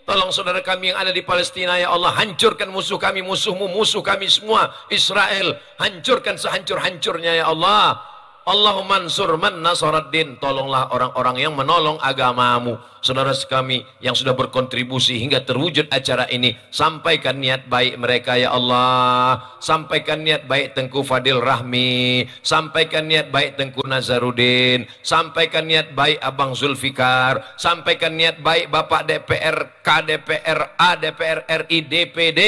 Tolong saudara kami yang ada di Palestina ya Allah hancurkan musuh kami musuhmu musuh kami semua Israel hancurkan sehancur-hancurnya ya Allah Allahumma ansur man nasaraddin. Tolonglah orang-orang yang menolong agamamu. Saudara kami yang sudah berkontribusi hingga terwujud acara ini. Sampaikan niat baik mereka ya Allah. Sampaikan niat baik Tengku Fadil Rahmi. Sampaikan niat baik Tengku Nazarudin. Sampaikan niat baik Abang Zulfikar. Sampaikan niat baik Bapak DPR, KDPR, ADPR, RI, DPD.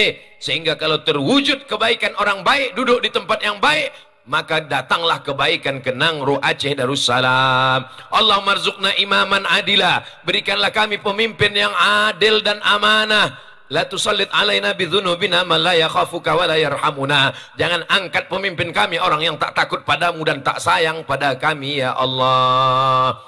Sehingga kalau terwujud kebaikan orang baik duduk di tempat yang baik maka datanglah kebaikan kenang Ru Aceh Darussalam. Allah marzukna imaman adila. Berikanlah kami pemimpin yang adil dan amanah. La tusallit alaina bidzunubina man la yakhafuka wa la yarhamuna. Jangan angkat pemimpin kami orang yang tak takut padamu dan tak sayang pada kami ya Allah.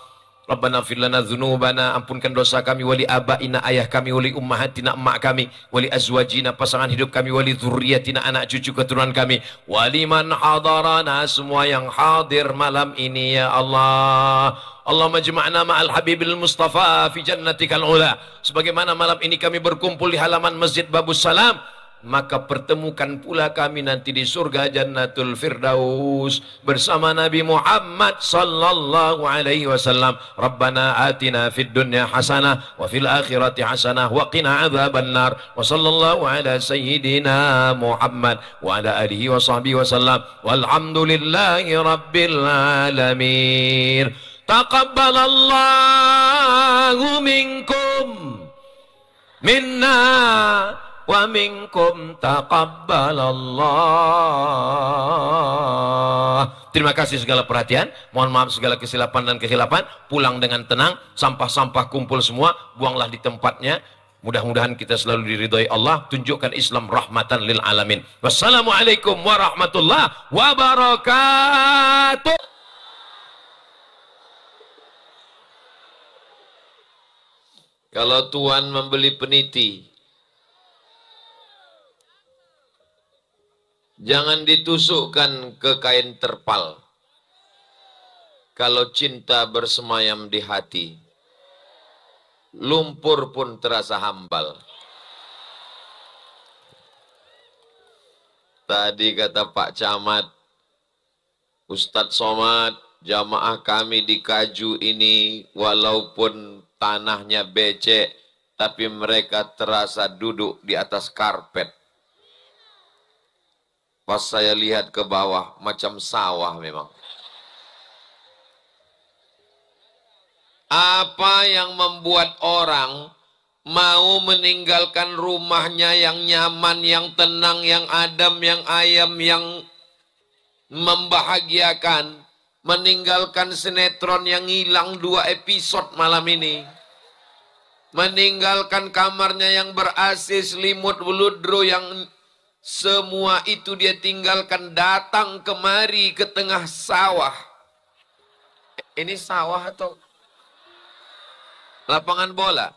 Rabbana fir zunubana ampunkan dosa kami wali abaina ayah kami wali ummahatina emak kami wali azwajina pasangan hidup kami wali zurriyatina anak cucu keturunan kami wali man hadarana semua yang hadir malam ini ya Allah Allah majma'na ma'al habibil mustafa fi jannatikal ula sebagaimana malam ini kami berkumpul di halaman Masjid Babus Salam maka pertemukan pula kami nanti di surga jannatul firdaus bersama Nabi Muhammad sallallahu alaihi wasallam Rabbana atina fid dunya hasanah wa fil akhirati hasanah wa qina adzabannar wa sallallahu ala sayyidina Muhammad wa ala alihi wa sahbihi wasallam walhamdulillahi rabbil alamin taqabbalallahu minkum minna ومنكم تقبل الله Terima kasih segala perhatian. Mohon maaf segala kesilapan dan kehilapan. Pulang dengan tenang. Sampah-sampah kumpul semua. Buanglah di tempatnya. Mudah-mudahan kita selalu diridhoi Allah. Tunjukkan Islam rahmatan lil alamin. Wassalamualaikum warahmatullahi wabarakatuh. Kalau Tuhan membeli peniti, Jangan ditusukkan ke kain terpal. Kalau cinta bersemayam di hati, lumpur pun terasa hambal. Tadi kata Pak Camat, Ustadz Somad, jamaah kami di Kaju ini walaupun tanahnya becek, tapi mereka terasa duduk di atas karpet. Pas saya lihat ke bawah, macam sawah memang. Apa yang membuat orang mau meninggalkan rumahnya yang nyaman, yang tenang, yang adem, yang ayam, yang membahagiakan, meninggalkan sinetron yang hilang dua episode malam ini, meninggalkan kamarnya yang berasis limut beludru yang semua itu dia tinggalkan datang kemari ke tengah sawah. Ini sawah atau lapangan bola?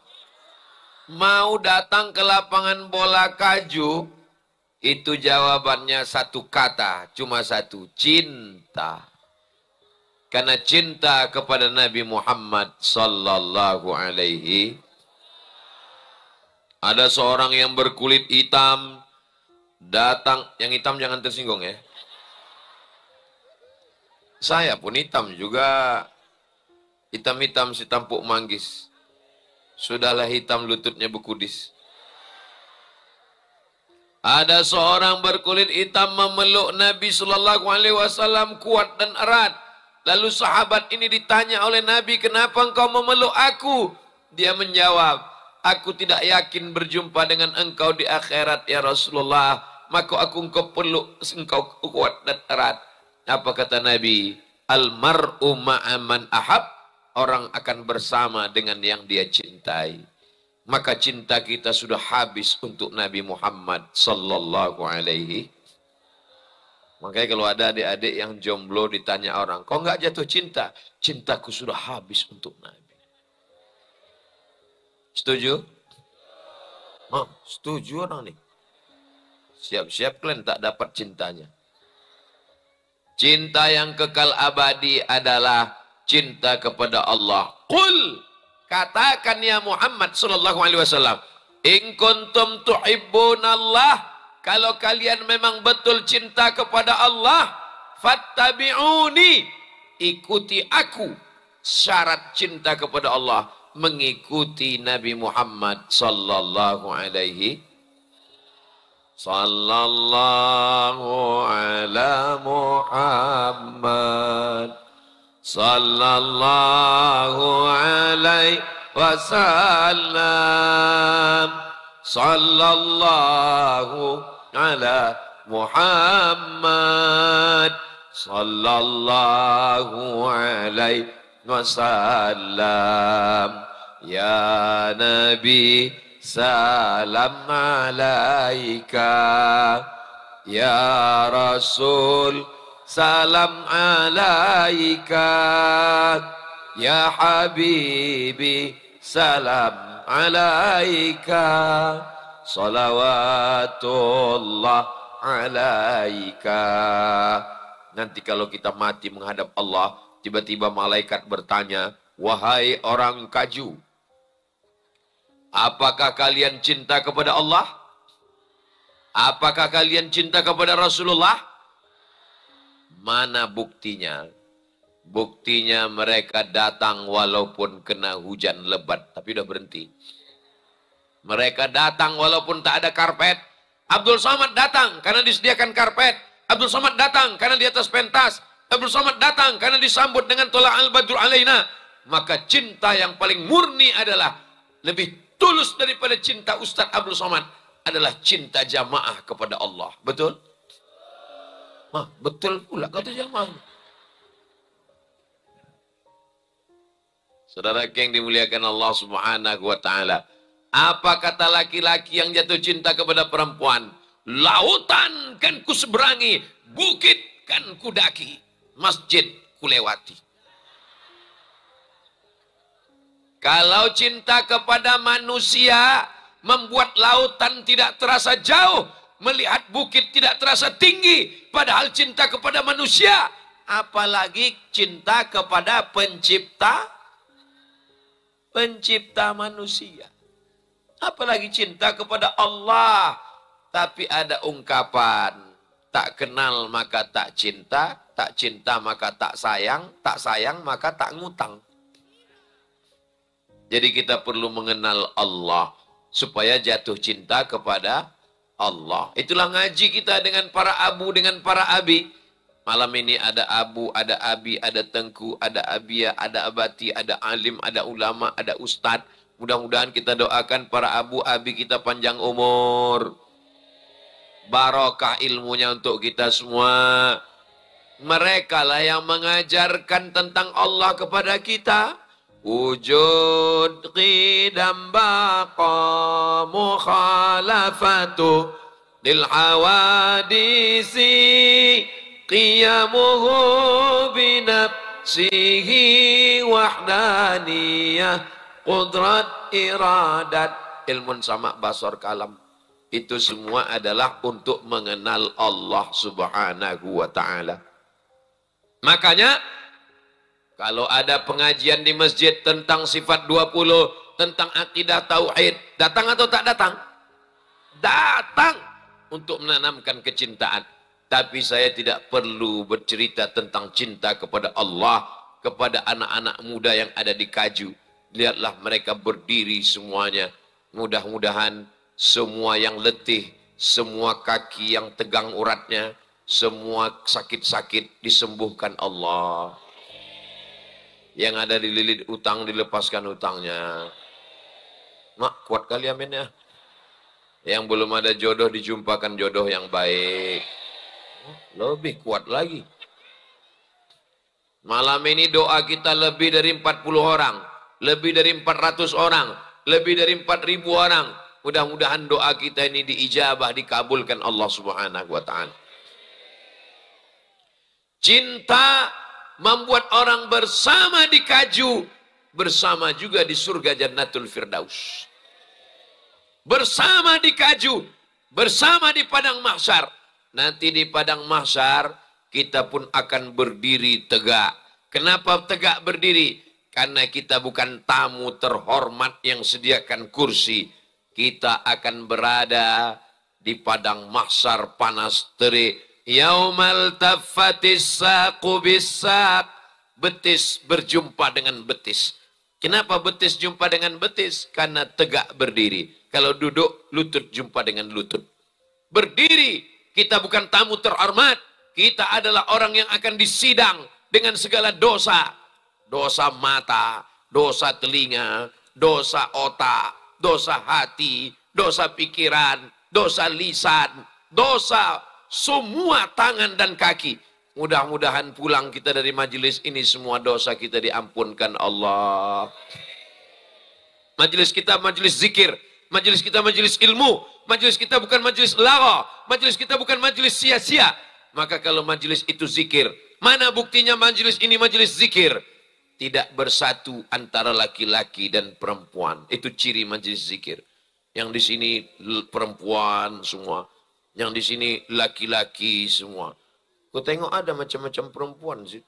Mau datang ke lapangan bola kaju, itu jawabannya satu kata, cuma satu, cinta. Karena cinta kepada Nabi Muhammad sallallahu alaihi ada seorang yang berkulit hitam Datang, yang hitam jangan tersinggung ya. Saya pun hitam juga. Hitam-hitam si tampuk manggis. Sudahlah hitam lututnya berkudis. Ada seorang berkulit hitam memeluk Nabi Shallallahu Alaihi Wasallam kuat dan erat. Lalu sahabat ini ditanya oleh Nabi, kenapa engkau memeluk aku? Dia menjawab, aku tidak yakin berjumpa dengan engkau di akhirat ya Rasulullah maka aku engkau peluk engkau kuat dan erat. Apa kata Nabi? Almar'u ma'aman ahab, orang akan bersama dengan yang dia cintai. Maka cinta kita sudah habis untuk Nabi Muhammad sallallahu alaihi Makanya kalau ada adik-adik yang jomblo ditanya orang, kok nggak jatuh cinta? Cintaku sudah habis untuk Nabi. Setuju? Hah, setuju orang nih. Siap-siap kalian tak dapat cintanya. Cinta yang kekal abadi adalah cinta kepada Allah. Qul katakan ya Muhammad sallallahu alaihi wasallam, "In kuntum tuhibbunallah, kalau kalian memang betul cinta kepada Allah, fattabi'uni, ikuti aku." Syarat cinta kepada Allah mengikuti Nabi Muhammad sallallahu alaihi wasallam. صلى الله على محمد صلى الله عليه وسلم صلى الله على محمد صلى الله عليه وسلم يا نبي Salam alaika ya Rasul Salam alaika ya Habibi Salam alaika Salawatullah alaika Nanti kalau kita mati menghadap Allah Tiba-tiba malaikat bertanya Wahai orang kaju Apakah kalian cinta kepada Allah? Apakah kalian cinta kepada Rasulullah? Mana buktinya? Buktinya mereka datang walaupun kena hujan lebat. Tapi udah berhenti. Mereka datang walaupun tak ada karpet. Abdul Somad datang karena disediakan karpet. Abdul Somad datang karena di atas pentas. Abdul Somad datang karena disambut dengan tolak al-badru alaina. Maka cinta yang paling murni adalah lebih tulus daripada cinta Ustaz Abdul Somad adalah cinta jamaah kepada Allah. Betul? Mah, betul pula kata jamaah. Saudara yang dimuliakan Allah Subhanahu wa taala. Apa kata laki-laki yang jatuh cinta kepada perempuan? Lautan kan ku seberangi, bukit kan ku daki, masjid ku lewati. Kalau cinta kepada manusia membuat lautan tidak terasa jauh, melihat bukit tidak terasa tinggi, padahal cinta kepada manusia, apalagi cinta kepada pencipta pencipta manusia. Apalagi cinta kepada Allah, tapi ada ungkapan tak kenal maka tak cinta, tak cinta maka tak sayang, tak sayang maka tak ngutang. Jadi kita perlu mengenal Allah supaya jatuh cinta kepada Allah. Itulah ngaji kita dengan para abu, dengan para abi. Malam ini ada abu, ada abi, ada tengku, ada abia, ada abati, ada alim, ada ulama, ada ustad. Mudah-mudahan kita doakan para abu, abi kita panjang umur. Barokah ilmunya untuk kita semua. Mereka lah yang mengajarkan tentang Allah kepada kita wujud qidam baqa mukhalafatu lil hawadisi qiyamuhu binafsihi wahdaniyah qudrat iradat ilmun sama basar kalam itu semua adalah untuk mengenal Allah subhanahu wa ta'ala makanya kalau ada pengajian di masjid tentang sifat 20, tentang akidah tauhid, datang atau tak datang? Datang untuk menanamkan kecintaan. Tapi saya tidak perlu bercerita tentang cinta kepada Allah, kepada anak-anak muda yang ada di Kaju. Lihatlah mereka berdiri semuanya. Mudah-mudahan semua yang letih, semua kaki yang tegang uratnya, semua sakit-sakit disembuhkan Allah. Yang ada di lilit utang dilepaskan utangnya. Mak, kuat kali amin ya, ya. Yang belum ada jodoh dijumpakan jodoh yang baik. Lebih kuat lagi. Malam ini doa kita lebih dari 40 orang. Lebih dari 400 orang. Lebih dari 4.000 orang. Mudah-mudahan doa kita ini diijabah, dikabulkan Allah Subhanahu wa taala. Cinta membuat orang bersama di kaju, bersama juga di surga Jannatul Firdaus. Bersama di kaju, bersama di padang mahsyar. Nanti di padang mahsyar kita pun akan berdiri tegak. Kenapa tegak berdiri? Karena kita bukan tamu terhormat yang sediakan kursi. Kita akan berada di padang mahsyar panas terik Yaumal tafatis saku bisak. Betis berjumpa dengan betis. Kenapa betis jumpa dengan betis? Karena tegak berdiri. Kalau duduk, lutut jumpa dengan lutut. Berdiri, kita bukan tamu terhormat. Kita adalah orang yang akan disidang dengan segala dosa. Dosa mata, dosa telinga, dosa otak, dosa hati, dosa pikiran, dosa lisan, dosa semua tangan dan kaki. Mudah-mudahan pulang kita dari majelis ini semua dosa kita diampunkan Allah. Majelis kita majelis zikir, majelis kita majelis ilmu, majelis kita bukan majelis lara, majelis kita bukan majelis sia-sia. Maka kalau majelis itu zikir, mana buktinya majelis ini majelis zikir? Tidak bersatu antara laki-laki dan perempuan. Itu ciri majelis zikir. Yang di sini perempuan semua yang di sini laki-laki semua. Ku tengok ada macam-macam perempuan sih.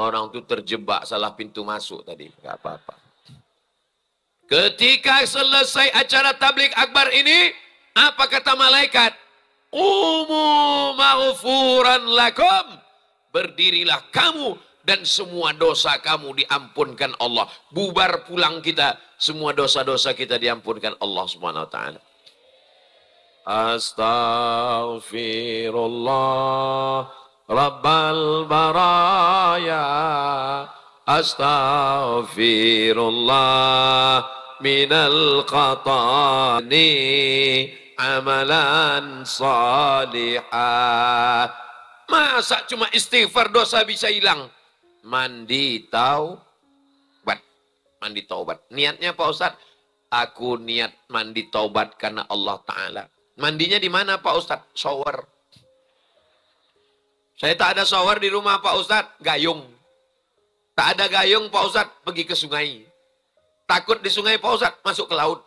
Orang tu terjebak salah pintu masuk tadi. Tak apa-apa. Ketika selesai acara tablik akbar ini, apa kata malaikat? Umu maghfuran lakum. Berdirilah kamu dan semua dosa kamu diampunkan Allah. Bubar pulang kita, semua dosa-dosa kita diampunkan Allah Subhanahu wa taala. Astaghfirullah Rabbal baraya Astaghfirullah Minal qatani Amalan salihah Masa cuma istighfar dosa bisa hilang? Mandi taubat. Mandi taubat. Niatnya Pak Ustaz, aku niat mandi taubat karena Allah Ta'ala Mandinya di mana Pak Ustad? Shower. Saya tak ada shower di rumah Pak Ustad. Gayung. Tak ada gayung Pak Ustad. pergi ke sungai. Takut di sungai Pak Ustad masuk ke laut.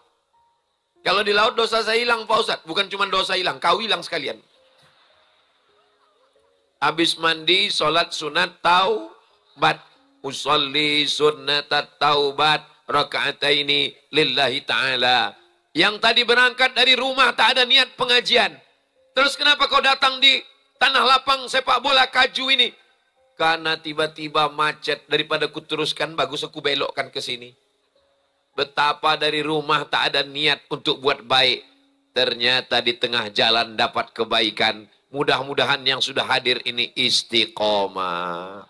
Kalau di laut dosa saya hilang Pak Ustad. Bukan cuma dosa hilang, kau hilang sekalian. Habis mandi, sholat sunat taubat. Usolli sunat taubat. ini lillahi ta'ala yang tadi berangkat dari rumah tak ada niat pengajian. Terus kenapa kau datang di tanah lapang sepak bola kaju ini? Karena tiba-tiba macet daripada teruskan bagus aku belokkan ke sini. Betapa dari rumah tak ada niat untuk buat baik. Ternyata di tengah jalan dapat kebaikan. Mudah-mudahan yang sudah hadir ini istiqomah.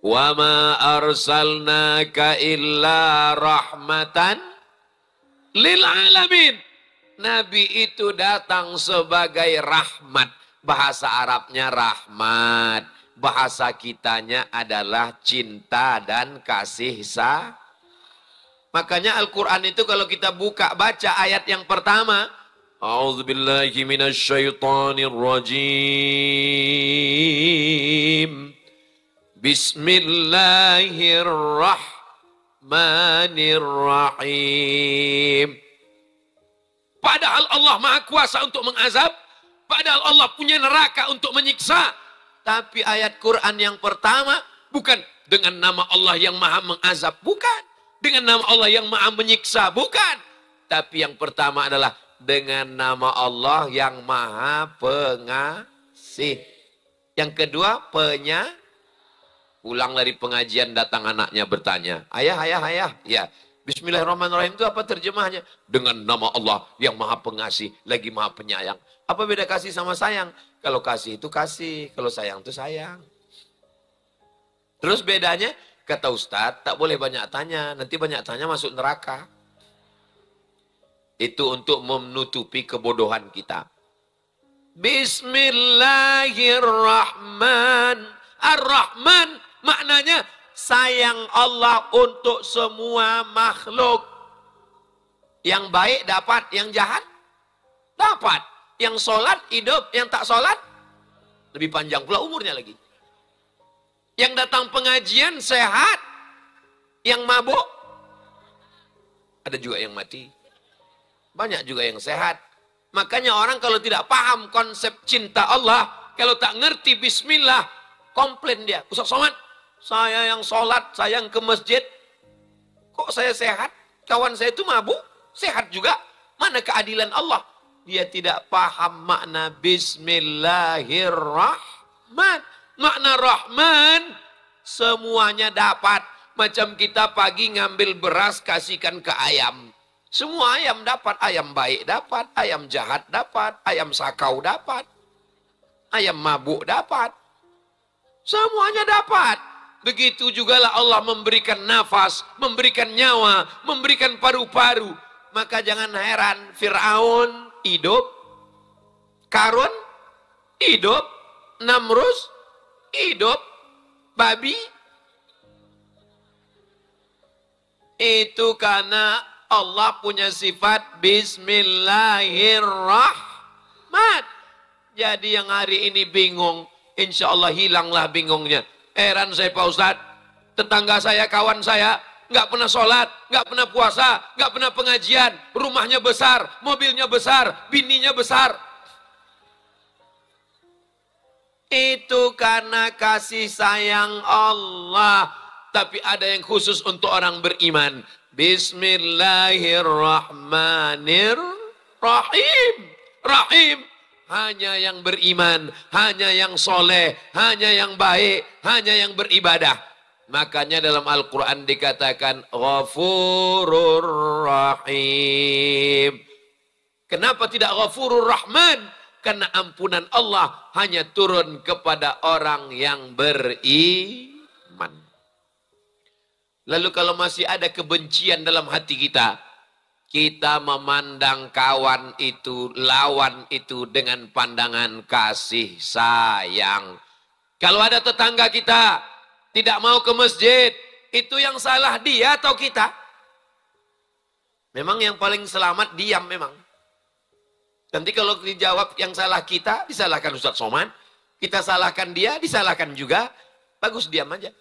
Wa ma arsalnaka illa rahmatan lil alamin. Nabi itu datang sebagai rahmat. Bahasa Arabnya rahmat. Bahasa kitanya adalah cinta dan kasih sa. Makanya Al-Quran itu kalau kita buka baca ayat yang pertama. minasyaitonirrajim. Bismillahirrahmanirrahim. Rahman Rahim. Padahal Allah maha kuasa untuk mengazab. Padahal Allah punya neraka untuk menyiksa. Tapi ayat Quran yang pertama bukan dengan nama Allah yang maha mengazab. Bukan. Dengan nama Allah yang maha menyiksa. Bukan. Tapi yang pertama adalah dengan nama Allah yang maha pengasih. Yang kedua penyah Pulang dari pengajian datang anaknya bertanya, ayah, ayah, ayah, ya. Bismillahirrahmanirrahim itu apa terjemahnya? Dengan nama Allah yang maha pengasih, lagi maha penyayang. Apa beda kasih sama sayang? Kalau kasih itu kasih, kalau sayang itu sayang. Terus bedanya, kata Ustadz, tak boleh banyak tanya, nanti banyak tanya masuk neraka. Itu untuk menutupi kebodohan kita. Bismillahirrahmanirrahim. Ar-Rahman Maknanya sayang Allah untuk semua makhluk. Yang baik dapat, yang jahat dapat. Yang sholat hidup, yang tak sholat lebih panjang pula umurnya lagi. Yang datang pengajian sehat, yang mabuk ada juga yang mati. Banyak juga yang sehat. Makanya orang kalau tidak paham konsep cinta Allah, kalau tak ngerti bismillah, komplain dia. Ustaz Somad, saya yang sholat, saya yang ke masjid, kok saya sehat? Kawan saya itu mabuk, sehat juga. Mana keadilan Allah? Dia tidak paham makna Bismillahirrahman. Makna Rahman semuanya dapat. Macam kita pagi ngambil beras kasihkan ke ayam. Semua ayam dapat, ayam baik dapat, ayam jahat dapat, ayam sakau dapat, ayam mabuk dapat. Semuanya dapat. Begitu jugalah Allah memberikan nafas, memberikan nyawa, memberikan paru-paru. Maka jangan heran Firaun hidup, Karun hidup, Namrus hidup, babi itu karena Allah punya sifat Bismillahirrahmanirrahim. Jadi yang hari ini bingung, insya Allah hilanglah bingungnya. Heran saya Pak Ustaz. Tetangga saya, kawan saya, nggak pernah sholat, nggak pernah puasa, nggak pernah pengajian, rumahnya besar, mobilnya besar, bininya besar. Itu karena kasih sayang Allah. Tapi ada yang khusus untuk orang beriman. Bismillahirrahmanirrahim. Rahim hanya yang beriman, hanya yang soleh, hanya yang baik, hanya yang beribadah. Makanya dalam Al-Quran dikatakan Ghafurur Rahim. Kenapa tidak Ghafurur Rahman? Karena ampunan Allah hanya turun kepada orang yang beriman. Lalu kalau masih ada kebencian dalam hati kita, kita memandang kawan itu, lawan itu dengan pandangan kasih sayang. Kalau ada tetangga kita tidak mau ke masjid, itu yang salah dia atau kita? Memang yang paling selamat diam memang. Nanti kalau dijawab yang salah kita, disalahkan Ustadz Soman. Kita salahkan dia, disalahkan juga. Bagus diam aja.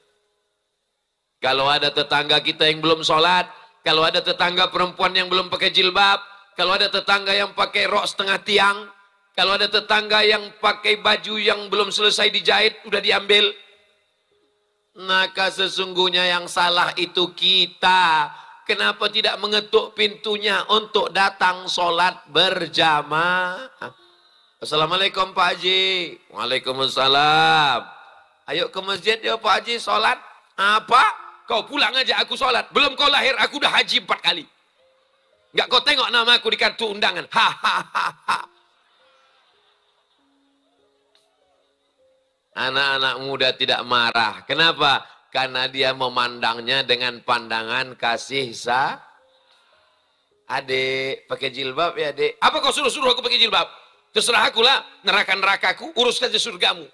Kalau ada tetangga kita yang belum sholat, kalau ada tetangga perempuan yang belum pakai jilbab, kalau ada tetangga yang pakai rok setengah tiang, kalau ada tetangga yang pakai baju yang belum selesai dijahit, udah diambil. Maka sesungguhnya yang salah itu kita. Kenapa tidak mengetuk pintunya untuk datang sholat berjamaah? Assalamualaikum Pak Haji. Waalaikumsalam. Ayo ke masjid ya Pak Haji sholat. Apa? Kau pulang aja aku sholat. Belum kau lahir, aku udah haji empat kali. Nggak kau tengok nama aku di kartu undangan. Hahaha. Anak-anak muda tidak marah. Kenapa? Karena dia memandangnya dengan pandangan kasih sa. Adik, pakai jilbab ya adik. Apa kau suruh-suruh aku pakai jilbab? Terserah akulah, neraka-nerakaku, uruskan saja surgamu.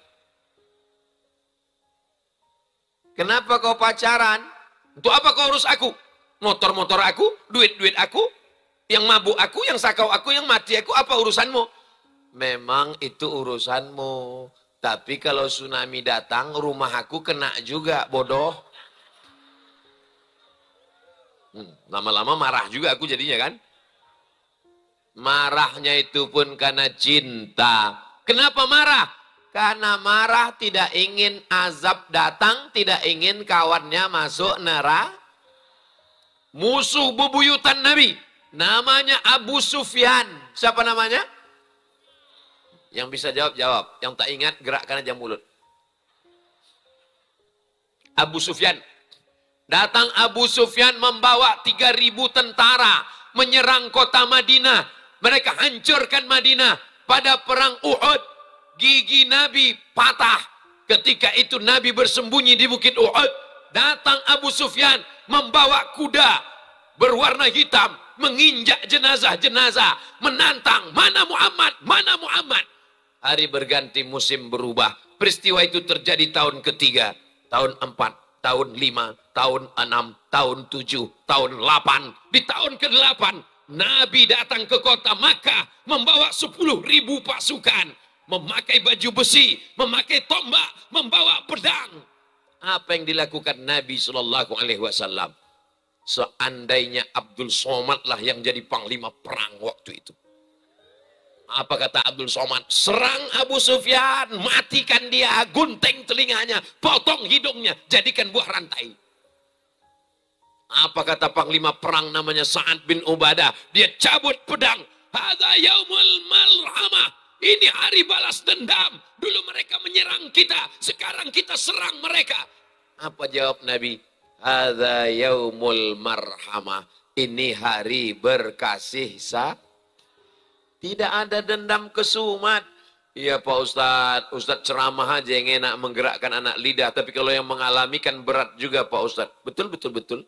Kenapa kau pacaran? Untuk apa kau urus aku? Motor-motor aku, duit-duit aku, yang mabuk aku, yang sakau aku, yang mati aku, apa urusanmu? Memang itu urusanmu. Tapi kalau tsunami datang, rumah aku kena juga, bodoh. Hmm, lama-lama hmm, marah juga aku jadinya kan. Marahnya itu pun karena cinta. Kenapa marah? Karena marah tidak ingin azab datang, tidak ingin kawannya masuk neraka. Musuh bebuyutan Nabi, namanya Abu Sufyan. Siapa namanya? Yang bisa jawab, jawab. Yang tak ingat, gerakkan aja mulut. Abu Sufyan. Datang Abu Sufyan membawa 3.000 tentara menyerang kota Madinah. Mereka hancurkan Madinah pada perang Uhud Gigi Nabi patah. Ketika itu Nabi bersembunyi di Bukit Uhud. Datang Abu Sufyan membawa kuda berwarna hitam. Menginjak jenazah-jenazah. Menantang, mana Muhammad, mana Muhammad. Hari berganti, musim berubah. Peristiwa itu terjadi tahun ketiga, tahun empat, tahun lima, tahun enam, tahun tujuh, tahun lapan. Di tahun ke delapan, Nabi datang ke kota Makkah membawa sepuluh ribu pasukan memakai baju besi, memakai tombak, membawa pedang. Apa yang dilakukan Nabi Shallallahu Alaihi Wasallam? Seandainya Abdul Somad lah yang jadi panglima perang waktu itu. Apa kata Abdul Somad? Serang Abu Sufyan, matikan dia, gunting telinganya, potong hidungnya, jadikan buah rantai. Apa kata panglima perang namanya Sa'ad bin Ubadah? Dia cabut pedang. Hada yaumul malhamah. Ini hari balas dendam. Dulu mereka menyerang kita, sekarang kita serang mereka. Apa jawab Nabi? Hadza yaumul marhamah. Ini hari berkasih sa. Tidak ada dendam kesumat. Iya Pak Ustadz, Ustadz ceramah aja yang enak menggerakkan anak lidah. Tapi kalau yang mengalami kan berat juga Pak Ustadz. Betul, betul, betul.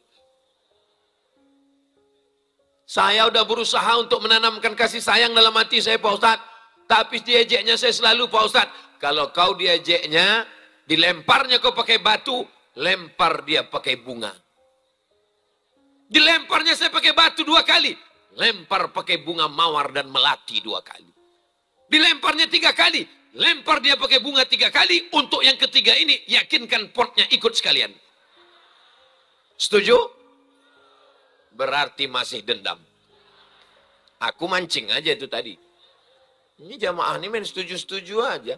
Saya udah berusaha untuk menanamkan kasih sayang dalam hati saya Pak Ustadz. Tapi diejeknya saya selalu Pak Ustadz. Kalau kau diejeknya, dilemparnya kau pakai batu, lempar dia pakai bunga. Dilemparnya saya pakai batu dua kali, lempar pakai bunga mawar dan melati dua kali. Dilemparnya tiga kali, lempar dia pakai bunga tiga kali. Untuk yang ketiga ini, yakinkan potnya ikut sekalian. Setuju? Berarti masih dendam. Aku mancing aja itu tadi. Ini jamaah ini main setuju-setuju aja.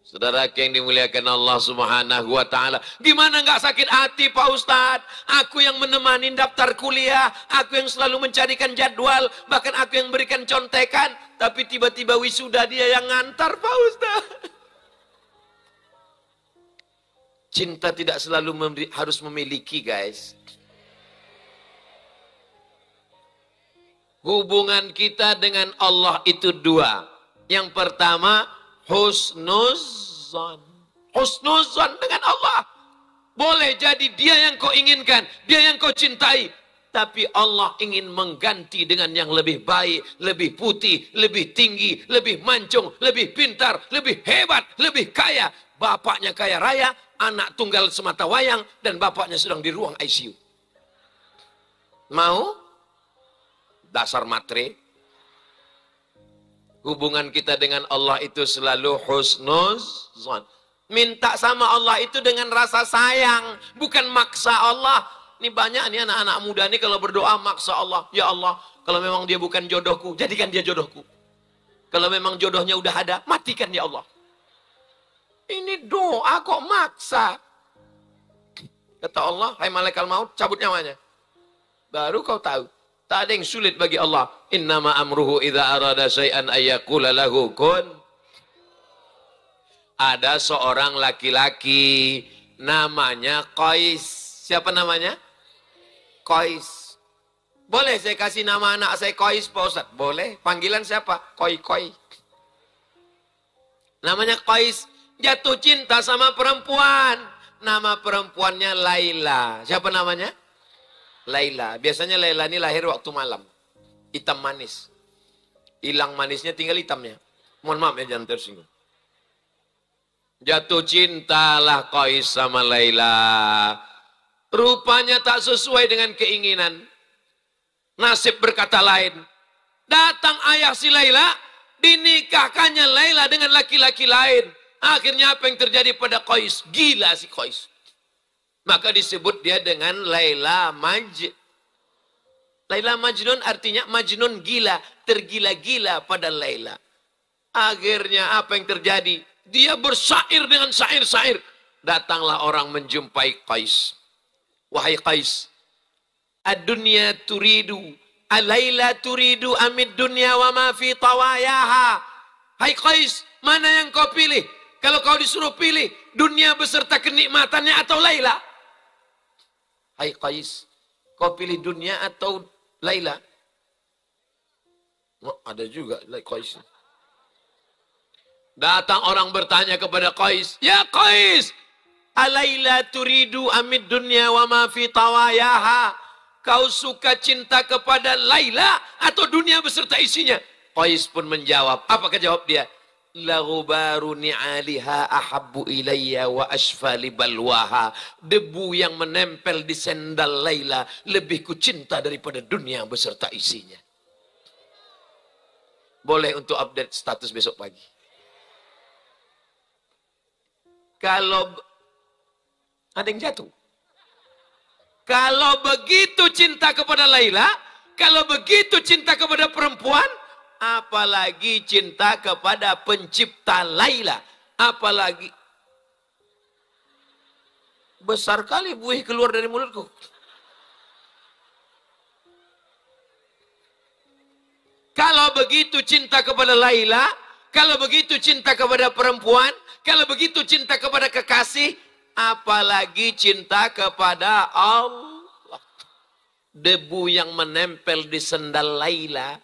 Saudara yang dimuliakan Allah subhanahu wa ta'ala. Gimana nggak sakit hati Pak Ustadz? Aku yang menemani daftar kuliah. Aku yang selalu mencarikan jadwal. Bahkan aku yang berikan contekan. Tapi tiba-tiba wisuda dia yang ngantar Pak Ustadz. Cinta tidak selalu harus memiliki guys. hubungan kita dengan Allah itu dua. Yang pertama, husnuzon. Husnuzon dengan Allah. Boleh jadi dia yang kau inginkan, dia yang kau cintai. Tapi Allah ingin mengganti dengan yang lebih baik, lebih putih, lebih tinggi, lebih mancung, lebih pintar, lebih hebat, lebih kaya. Bapaknya kaya raya, anak tunggal semata wayang, dan bapaknya sedang di ruang ICU. Mau? dasar materi. Hubungan kita dengan Allah itu selalu husnuzon. Minta sama Allah itu dengan rasa sayang, bukan maksa Allah. Ini banyak nih anak-anak muda nih kalau berdoa maksa Allah. Ya Allah, kalau memang dia bukan jodohku, jadikan dia jodohku. Kalau memang jodohnya udah ada, matikan ya Allah. Ini doa kok maksa. Kata Allah, hai malaikat maut, cabut nyawanya. Baru kau tahu. Tak ada yang sulit bagi Allah. Innama amruhu idza arada syai'an ayyakula lahu kun. Ada seorang laki-laki namanya Qais. Siapa namanya? Qais. Boleh saya kasih nama anak saya Qais Pak Ustaz? Boleh. Panggilan siapa? Koi Koi. Namanya Qais. Jatuh cinta sama perempuan. Nama perempuannya Laila. Siapa namanya? Laila. Biasanya Laila ini lahir waktu malam. Hitam manis. Hilang manisnya tinggal hitamnya. Mohon maaf ya jangan tersinggung. Jatuh cintalah Qais sama Laila. Rupanya tak sesuai dengan keinginan. Nasib berkata lain. Datang ayah si Laila, dinikahkannya Laila dengan laki-laki lain. Akhirnya apa yang terjadi pada Kois? Gila si Kois. Maka disebut dia dengan Laila Maj. Laila Majnun artinya Majnun gila, tergila-gila pada Laila. Akhirnya apa yang terjadi? Dia bersair dengan sair-sair. Datanglah orang menjumpai Qais. Wahai Qais, ad-dunya turidu, al Laila turidu amid dunya wa ma fi tawayaha. Hai Qais, mana yang kau pilih? Kalau kau disuruh pilih dunia beserta kenikmatannya atau Laila? Hai Qais, kau pilih dunia atau Laila? Oh, ada juga Qais. Datang orang bertanya kepada Qais, "Ya Qais, alaila turidu amid dunia wa ma fi tawayaha?" Kau suka cinta kepada Laila atau dunia beserta isinya? Qais pun menjawab, apa jawab dia? lagubaru ni'aliha ahabbu ilayya wa asfali balwaha. Debu yang menempel di sendal Laila lebih kucinta daripada dunia beserta isinya. Boleh untuk update status besok pagi. Kalau ada yang jatuh. Kalau begitu cinta kepada Laila, kalau begitu cinta kepada perempuan, apalagi cinta kepada pencipta Laila apalagi besar kali buih keluar dari mulutku kalau begitu cinta kepada Laila kalau begitu cinta kepada perempuan kalau begitu cinta kepada kekasih apalagi cinta kepada Allah debu yang menempel di sendal Laila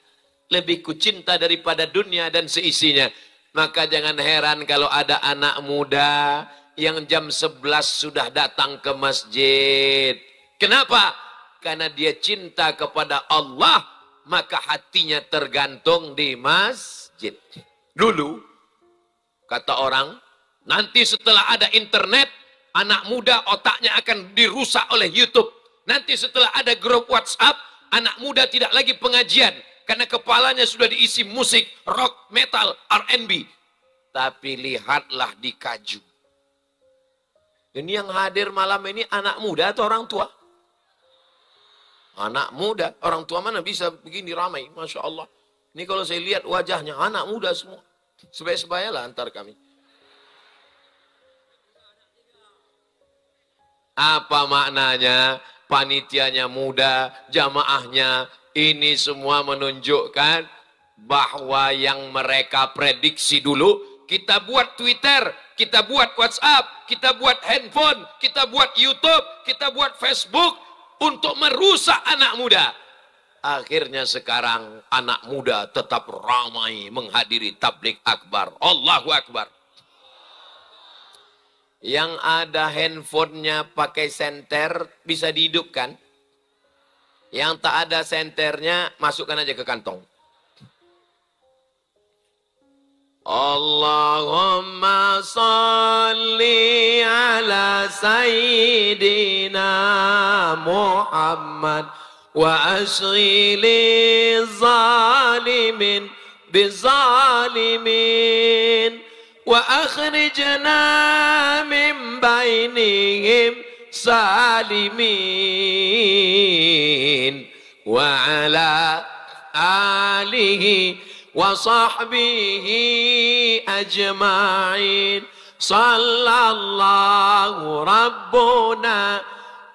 lebih kucinta daripada dunia dan seisinya. Maka jangan heran kalau ada anak muda yang jam 11 sudah datang ke masjid. Kenapa? Karena dia cinta kepada Allah, maka hatinya tergantung di masjid. Dulu, kata orang, nanti setelah ada internet, anak muda otaknya akan dirusak oleh YouTube. Nanti setelah ada grup WhatsApp, anak muda tidak lagi pengajian karena kepalanya sudah diisi musik, rock, metal, R&B. Tapi lihatlah di kaju. Ini yang hadir malam ini anak muda atau orang tua? Anak muda, orang tua mana bisa begini ramai, Masya Allah. Ini kalau saya lihat wajahnya, anak muda semua. sebaya lah antar kami. Apa maknanya? Panitianya muda, jamaahnya ini semua menunjukkan bahwa yang mereka prediksi dulu, kita buat Twitter, kita buat WhatsApp, kita buat handphone, kita buat YouTube, kita buat Facebook untuk merusak anak muda. Akhirnya sekarang anak muda tetap ramai menghadiri tablik akbar. Allahu Akbar. Yang ada handphonenya pakai senter bisa dihidupkan. Yang tak ada senternya, masukkan aja ke kantong. Allahumma salli ala Sayyidina Muhammad wa ashghili zalimin bizalimin wa akhrijna min bainihim سالمين وعلى آله وصحبه أجمعين صلى الله ربنا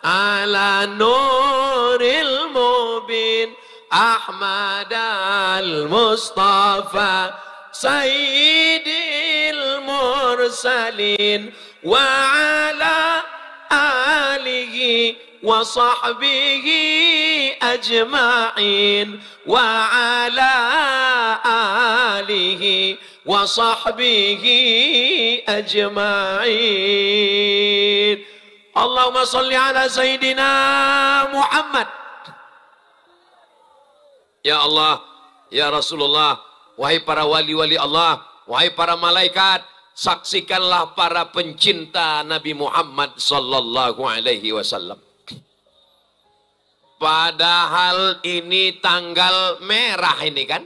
على نور المبين أحمد المصطفى سيد المرسلين وعلى وصحبه أجمعين وعلى آله وصحبه أجمعين اللهم صل على سيدنا محمد يا الله يا رسول الله وهي para wali-wali Allah وهي para malaikat Saksikanlah para pencinta Nabi Muhammad sallallahu alaihi wasallam. Padahal ini tanggal merah ini kan?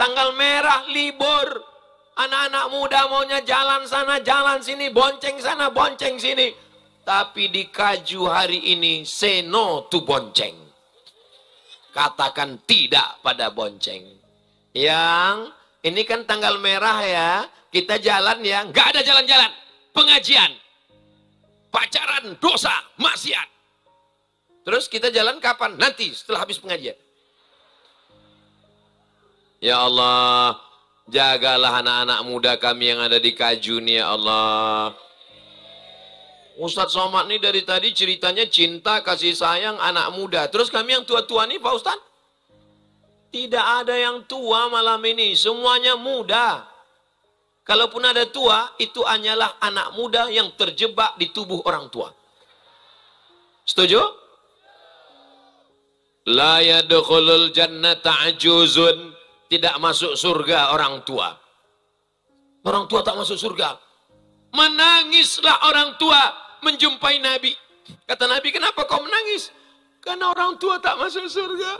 Tanggal merah libur. Anak-anak muda maunya jalan sana, jalan sini, bonceng sana, bonceng sini. Tapi di kaju hari ini, seno no bonceng. Katakan tidak pada bonceng. Yang ini kan tanggal merah ya, kita jalan ya, nggak ada jalan-jalan. Pengajian. Pacaran, dosa, maksiat. Terus kita jalan kapan? Nanti setelah habis pengajian. Ya Allah, jagalah anak-anak muda kami yang ada di Kajun ya Allah. Ustadz Somad nih dari tadi ceritanya cinta, kasih sayang, anak muda. Terus kami yang tua-tua nih Pak Ustadz? Tidak ada yang tua malam ini, semuanya muda. Kalaupun ada tua, itu hanyalah anak muda yang terjebak di tubuh orang tua. Setuju? La yadkhulul jannata ajuzun. Tidak masuk surga orang tua. Orang tua tak masuk surga. Menangislah orang tua menjumpai Nabi. Kata Nabi, kenapa kau menangis? Karena orang tua tak masuk surga.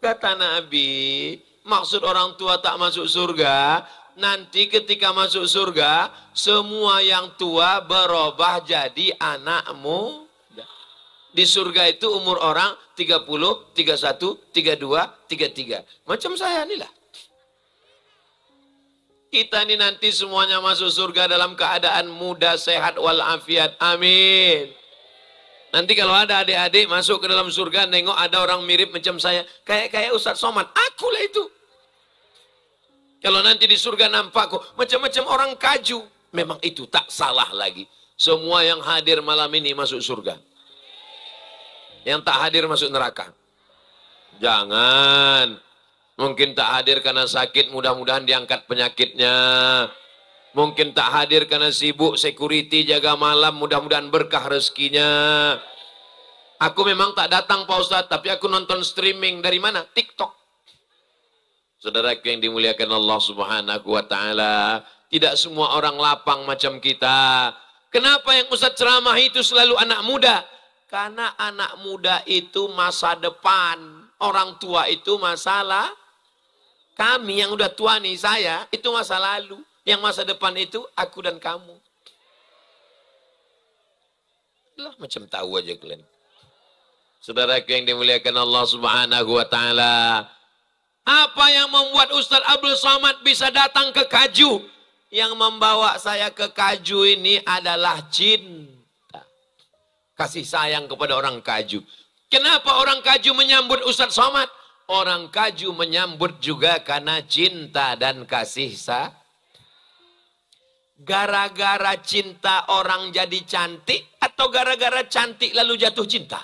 Kata Nabi, maksud orang tua tak masuk surga, nanti ketika masuk surga, semua yang tua berubah jadi anakmu. Di surga itu umur orang 30, 31, 32, 33. Macam saya inilah. Kita ini nanti semuanya masuk surga dalam keadaan muda, sehat, walafiat. Amin. Nanti kalau ada adik-adik masuk ke dalam surga, nengok ada orang mirip macam saya. Kayak kayak Ustadz Somad. Akulah itu. Kalau nanti di surga nampakku, macam-macam orang kaju. Memang itu tak salah lagi. Semua yang hadir malam ini masuk surga. Yang tak hadir masuk neraka. Jangan. Mungkin tak hadir karena sakit, mudah-mudahan diangkat penyakitnya. Mungkin tak hadir karena sibuk security jaga malam, mudah-mudahan berkah rezekinya. Aku memang tak datang Pak Ustadz, tapi aku nonton streaming dari mana? TikTok. Saudara yang dimuliakan Allah Subhanahu wa taala, tidak semua orang lapang macam kita. Kenapa yang Ustaz ceramah itu selalu anak muda? Karena anak muda itu masa depan, orang tua itu masalah. Kami yang udah tua nih saya, itu masa lalu. Yang masa depan itu aku dan kamu. Lah macam tahu aja kalian. Saudaraku yang dimuliakan Allah Subhanahu wa taala, apa yang membuat Ustadz Abdul Somad bisa datang ke Kaju? Yang membawa saya ke Kaju ini adalah cinta. Kasih sayang kepada orang Kaju. Kenapa orang Kaju menyambut Ustadz Somad? Orang Kaju menyambut juga karena cinta dan kasih sayang. Gara-gara cinta orang jadi cantik atau gara-gara cantik lalu jatuh cinta?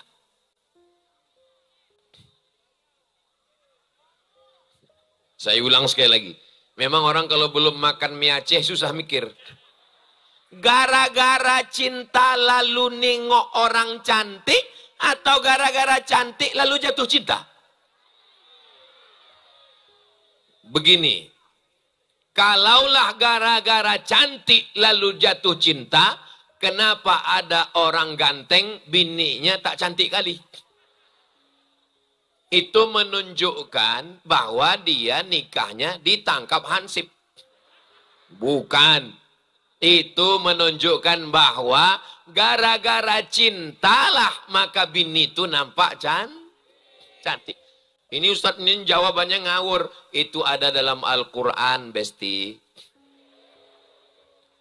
Saya ulang sekali lagi. Memang orang kalau belum makan mie Aceh susah mikir. Gara-gara cinta lalu nengok orang cantik atau gara-gara cantik lalu jatuh cinta? Begini, kalaulah gara-gara cantik lalu jatuh cinta, kenapa ada orang ganteng bininya tak cantik kali? itu menunjukkan bahwa dia nikahnya ditangkap hansip. Bukan. Itu menunjukkan bahwa gara-gara cintalah maka bini itu nampak can cantik. Ini Ustaz ini jawabannya ngawur. Itu ada dalam Al-Quran, Besti.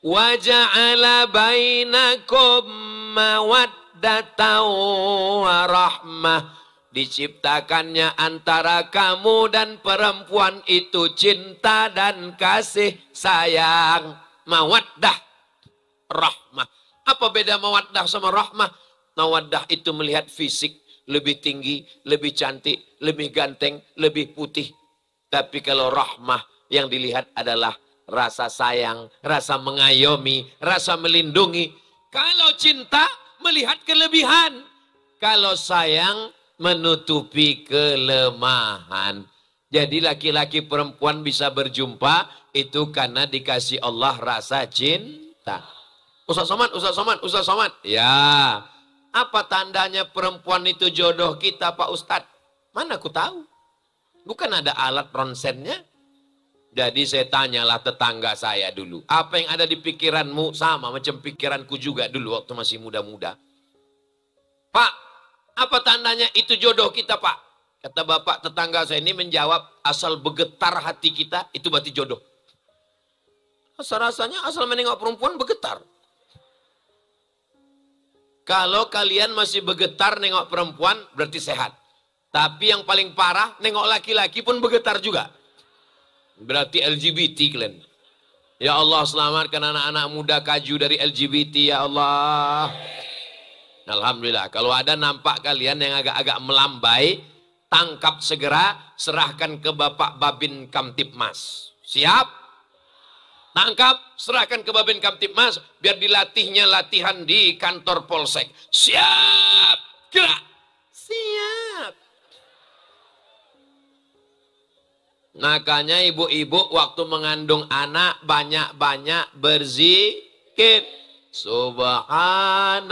Waja'ala bainakum mawaddatan wa rahmah Diciptakannya antara kamu dan perempuan itu cinta dan kasih sayang. Mawaddah. Rahmah. Apa beda mawaddah sama rahmah? Mawaddah itu melihat fisik. Lebih tinggi, lebih cantik, lebih ganteng, lebih putih. Tapi kalau rahmah yang dilihat adalah rasa sayang, rasa mengayomi, rasa melindungi. Kalau cinta melihat kelebihan. Kalau sayang menutupi kelemahan. Jadi laki-laki perempuan bisa berjumpa itu karena dikasih Allah rasa cinta. Ustaz Somad, Ustaz Somad, Ustaz Somad. Ya, apa tandanya perempuan itu jodoh kita Pak Ustaz? Mana aku tahu? Bukan ada alat ronsennya. Jadi saya tanyalah tetangga saya dulu. Apa yang ada di pikiranmu sama macam pikiranku juga dulu waktu masih muda-muda. Pak, apa tandanya itu jodoh kita pak? Kata bapak tetangga saya ini menjawab asal bergetar hati kita itu berarti jodoh. Rasa-rasanya asal menengok perempuan bergetar. Kalau kalian masih bergetar nengok perempuan berarti sehat. Tapi yang paling parah nengok laki-laki pun bergetar juga. Berarti LGBT kalian. Ya Allah selamatkan anak-anak muda kaju dari LGBT ya Allah. Alhamdulillah. Kalau ada nampak kalian yang agak-agak melambai, tangkap segera, serahkan ke Bapak Babin Kamtipmas. Siap? Tangkap, serahkan ke Babin Kamtipmas, biar dilatihnya latihan di kantor Polsek. Siap? Gerak! Siap! Makanya ibu-ibu waktu mengandung anak banyak-banyak berzikir. Subhanallah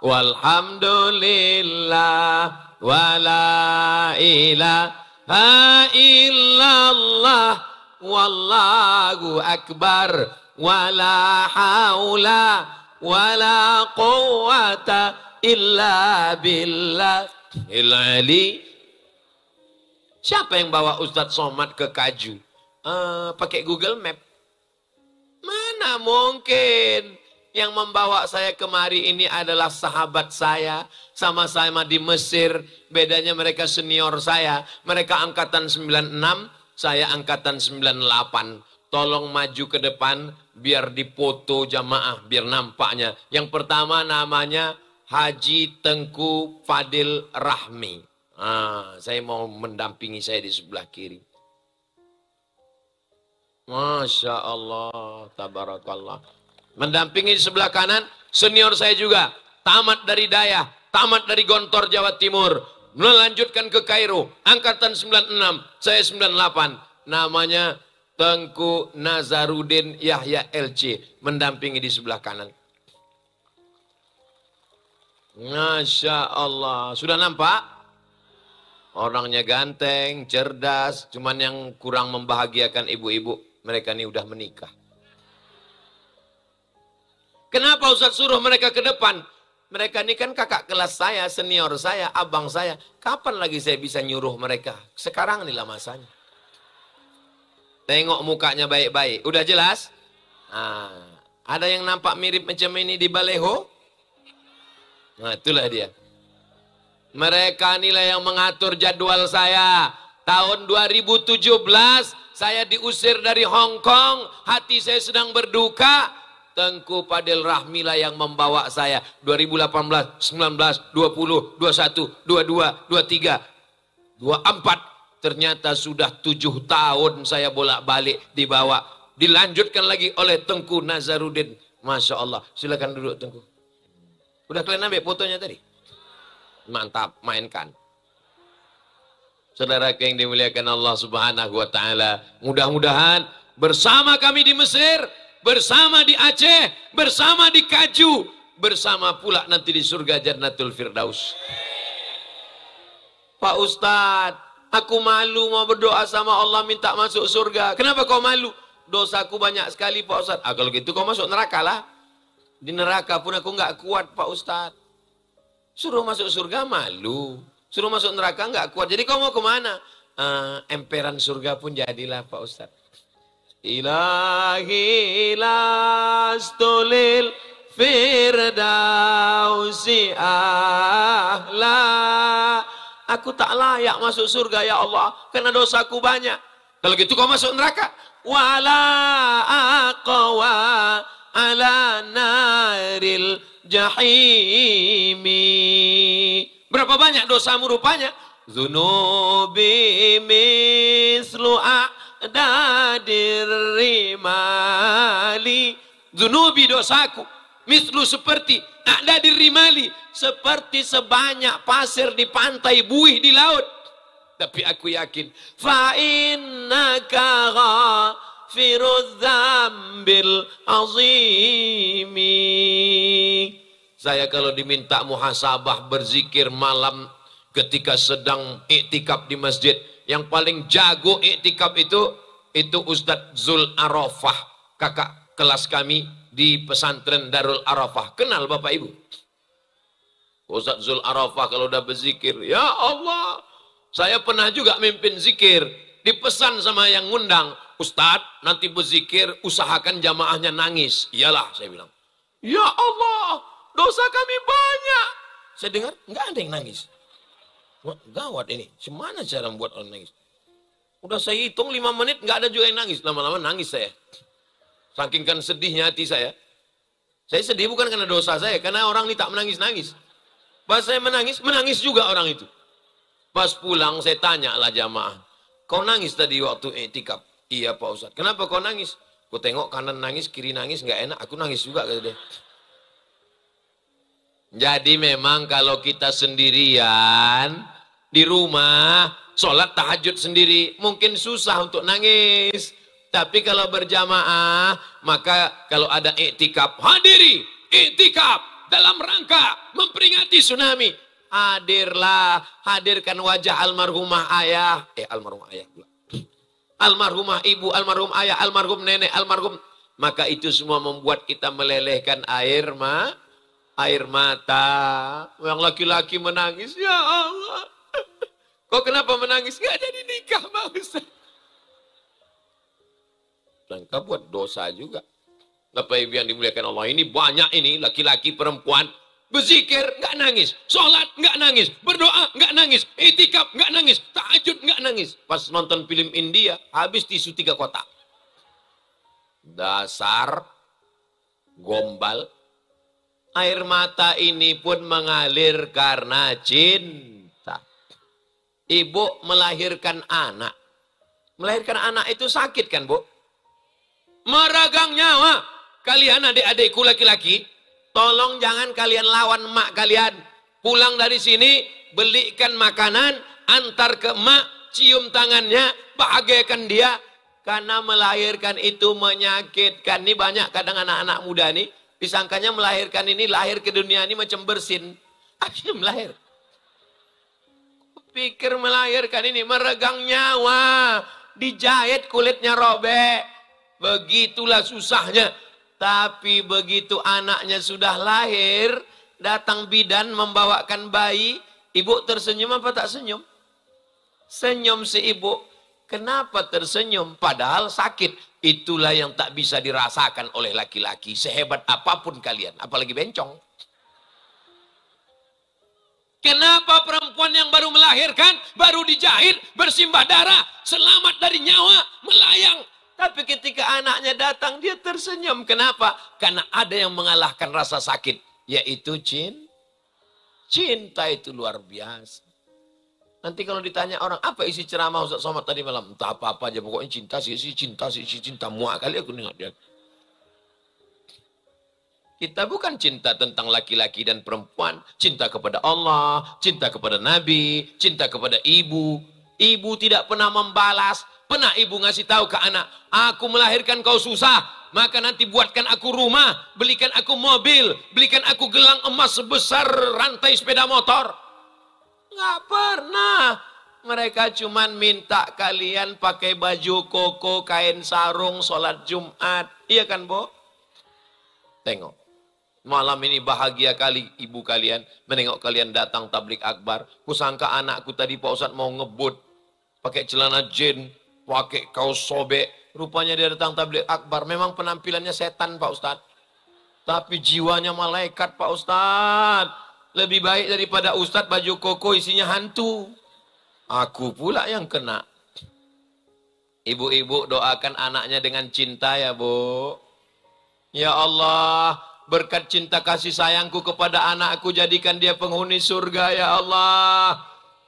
walhamdulillah wala ilaha illallah wallahu akbar wala haula wala quwata illa billah ilali siapa yang bawa Ustadz Somad ke Kaju uh, pakai Google Map Mana mungkin yang membawa saya kemari ini adalah sahabat saya. Sama-sama di Mesir. Bedanya mereka senior saya. Mereka angkatan 96, saya angkatan 98. Tolong maju ke depan biar dipoto jamaah, biar nampaknya. Yang pertama namanya Haji Tengku Fadil Rahmi. Ah, saya mau mendampingi saya di sebelah kiri. Masya Allah, tabarakallah. Mendampingi sebelah kanan, senior saya juga. Tamat dari Daya, tamat dari Gontor, Jawa Timur. Melanjutkan ke Kairo, angkatan 96, saya 98. Namanya Tengku Nazarudin Yahya LC. Mendampingi di sebelah kanan. Masya Allah, sudah nampak? Orangnya ganteng, cerdas, cuman yang kurang membahagiakan ibu-ibu mereka ini udah menikah. Kenapa Ustaz suruh mereka ke depan? Mereka ini kan kakak kelas saya, senior saya, abang saya. Kapan lagi saya bisa nyuruh mereka? Sekarang inilah masanya. Tengok mukanya baik-baik. Udah jelas? Nah, ada yang nampak mirip macam ini di Baleho? Nah, itulah dia. Mereka inilah yang mengatur jadwal saya. Tahun 2017 saya diusir dari Hong Kong, hati saya sedang berduka. Tengku Padel Rahmila yang membawa saya 2018, 19, 20, 21, 22, 23, 24. Ternyata sudah tujuh tahun saya bolak-balik dibawa. Dilanjutkan lagi oleh Tengku Nazarudin. Masya Allah. Silakan duduk Tengku. Udah kalian ambil fotonya tadi? Mantap, mainkan. Saudara yang dimuliakan Allah Subhanahu wa taala, mudah-mudahan bersama kami di Mesir, bersama di Aceh, bersama di Kaju, bersama pula nanti di surga Jannatul Firdaus. Pak Ustadz, aku malu mau berdoa sama Allah minta masuk surga. Kenapa kau malu? Dosaku banyak sekali Pak Ustadz. Ah, kalau gitu kau masuk neraka lah. Di neraka pun aku nggak kuat Pak Ustadz. Suruh masuk surga malu. Suruh masuk neraka nggak kuat. Jadi kau mau kemana? Uh, emperan surga pun jadilah Pak Ustadz. Ilahi lastulil firdausi ahla. Aku tak layak masuk surga ya Allah. Karena dosaku banyak. Kalau gitu kau masuk neraka. Wala aqwa ala naril jahimi. Berapa banyak dosamu rupanya? Zunubi mislu dadirrimali. Zunubi dosaku. Mislu seperti ada rimali. Seperti sebanyak pasir di pantai, buih di laut. Tapi aku yakin. Fa'innaka ghafirudz zambil azimi. Saya kalau diminta muhasabah berzikir malam ketika sedang iktikaf di masjid, yang paling jago iktikaf itu itu Ustadz Zul Arafah, kakak kelas kami di pesantren Darul Arafah. Kenal Bapak Ibu? Ustadz Zul Arafah kalau udah berzikir, ya Allah, saya pernah juga mimpin zikir, dipesan sama yang ngundang, Ustadz nanti berzikir usahakan jamaahnya nangis. Iyalah saya bilang. Ya Allah, dosa kami banyak. Saya dengar, nggak ada yang nangis. Wah, gawat ini. Gimana cara membuat orang nangis? Udah saya hitung 5 menit, nggak ada juga yang nangis. Lama-lama nangis saya. Saking kan sedihnya hati saya. Saya sedih bukan karena dosa saya, karena orang ini tak menangis-nangis. Pas saya menangis, menangis juga orang itu. Pas pulang saya tanya lah jamaah. Kau nangis tadi waktu etikap? Iya Pak Ustadz. Kenapa kau nangis? Kau tengok kanan nangis, kiri nangis, nggak enak. Aku nangis juga kata dia. Jadi memang kalau kita sendirian di rumah sholat tahajud sendiri mungkin susah untuk nangis. Tapi kalau berjamaah maka kalau ada iktikaf hadiri iktikaf dalam rangka memperingati tsunami hadirlah hadirkan wajah almarhumah ayah eh almarhumah ayah pula almarhumah ibu almarhum ayah almarhum nenek almarhum maka itu semua membuat kita melelehkan air ma air mata. Yang laki-laki menangis, ya Allah. Kok kenapa menangis? Gak jadi nikah, Pak Ustaz. Dan kau buat dosa juga. Bapak Ibu yang dimuliakan Allah ini banyak ini laki-laki perempuan berzikir nggak nangis, sholat nggak nangis, berdoa nggak nangis, itikaf nggak nangis, takjub nggak nangis. Pas nonton film India habis tisu tiga kotak. Dasar gombal Air mata ini pun mengalir karena cinta. Ibu melahirkan anak. Melahirkan anak itu sakit kan, Bu? Meregang nyawa. Kalian adik-adikku laki-laki, tolong jangan kalian lawan emak kalian. Pulang dari sini, belikan makanan, antar ke emak. cium tangannya, bahagiakan dia. Karena melahirkan itu menyakitkan. Ini banyak kadang anak-anak muda nih, Disangkanya melahirkan ini, lahir ke dunia ini macam bersin. Akhirnya melahir. Pikir melahirkan ini, meregang nyawa. Dijahit kulitnya robek. Begitulah susahnya. Tapi begitu anaknya sudah lahir, datang bidan membawakan bayi, ibu tersenyum apa tak senyum? Senyum si ibu. Kenapa tersenyum padahal sakit? Itulah yang tak bisa dirasakan oleh laki-laki. Sehebat apapun kalian, apalagi bencong. Kenapa perempuan yang baru melahirkan, baru dijahit, bersimbah darah, selamat dari nyawa, melayang. Tapi ketika anaknya datang, dia tersenyum. Kenapa? Karena ada yang mengalahkan rasa sakit, yaitu cinta. Cinta itu luar biasa. Nanti kalau ditanya orang, apa isi ceramah Ustaz Somad tadi malam? Entah apa-apa aja, pokoknya cinta sih, sih cinta sih, sih cinta. Muak kali aku nengok dia. Kita bukan cinta tentang laki-laki dan perempuan. Cinta kepada Allah, cinta kepada Nabi, cinta kepada ibu. Ibu tidak pernah membalas. Pernah ibu ngasih tahu ke anak, aku melahirkan kau susah, maka nanti buatkan aku rumah, belikan aku mobil, belikan aku gelang emas sebesar rantai sepeda motor. Nggak pernah. Mereka cuman minta kalian pakai baju koko, kain sarung, sholat Jumat. Iya kan, Bo? Tengok. Malam ini bahagia kali ibu kalian menengok kalian datang tablik akbar. Kusangka anakku tadi Pak Ustadz mau ngebut. Pakai celana jin, pakai kaos sobek. Rupanya dia datang tablik akbar. Memang penampilannya setan Pak Ustadz. Tapi jiwanya malaikat Pak Ustadz lebih baik daripada ustadz baju koko isinya hantu. Aku pula yang kena. Ibu-ibu doakan anaknya dengan cinta ya, Bu. Ya Allah, berkat cinta kasih sayangku kepada anakku jadikan dia penghuni surga ya Allah.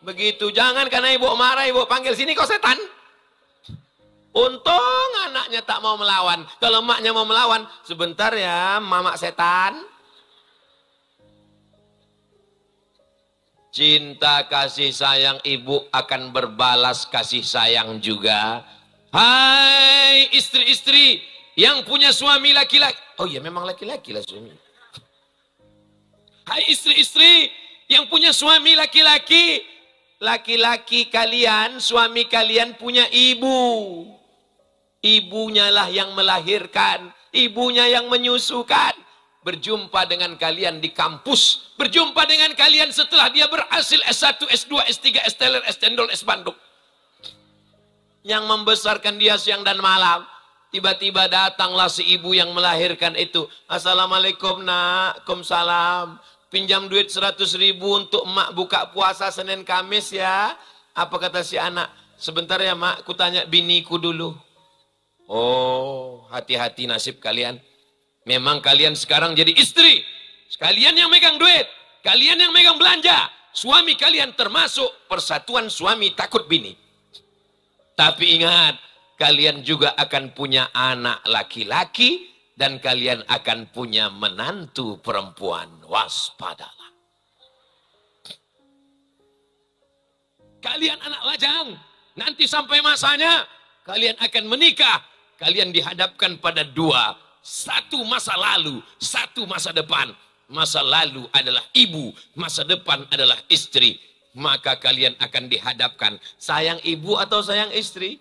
Begitu, jangan karena ibu marah, ibu panggil sini kau setan. Untung anaknya tak mau melawan. Kalau maknya mau melawan, sebentar ya, mamak setan. Cinta kasih sayang ibu akan berbalas kasih sayang juga. Hai istri-istri yang punya suami laki-laki. Oh iya memang laki-laki lah suami. Hai istri-istri yang punya suami laki-laki. Laki-laki kalian, suami kalian punya ibu. Ibunya lah yang melahirkan. Ibunya yang menyusukan berjumpa dengan kalian di kampus, berjumpa dengan kalian setelah dia berhasil S1, S2, S3, S Teller, S Cendol, S Bandung. Yang membesarkan dia siang dan malam. Tiba-tiba datanglah si ibu yang melahirkan itu. Assalamualaikum nak, salam. Pinjam duit 100 ribu untuk emak buka puasa Senin Kamis ya. Apa kata si anak? Sebentar ya mak, ku tanya biniku dulu. Oh, hati-hati nasib kalian Memang kalian sekarang jadi istri. Kalian yang megang duit. Kalian yang megang belanja. Suami kalian termasuk persatuan suami takut bini. Tapi ingat, kalian juga akan punya anak laki-laki dan kalian akan punya menantu perempuan. Waspadalah. Kalian anak lajang, nanti sampai masanya kalian akan menikah. Kalian dihadapkan pada dua satu masa lalu, satu masa depan. Masa lalu adalah ibu, masa depan adalah istri. Maka kalian akan dihadapkan sayang ibu atau sayang istri.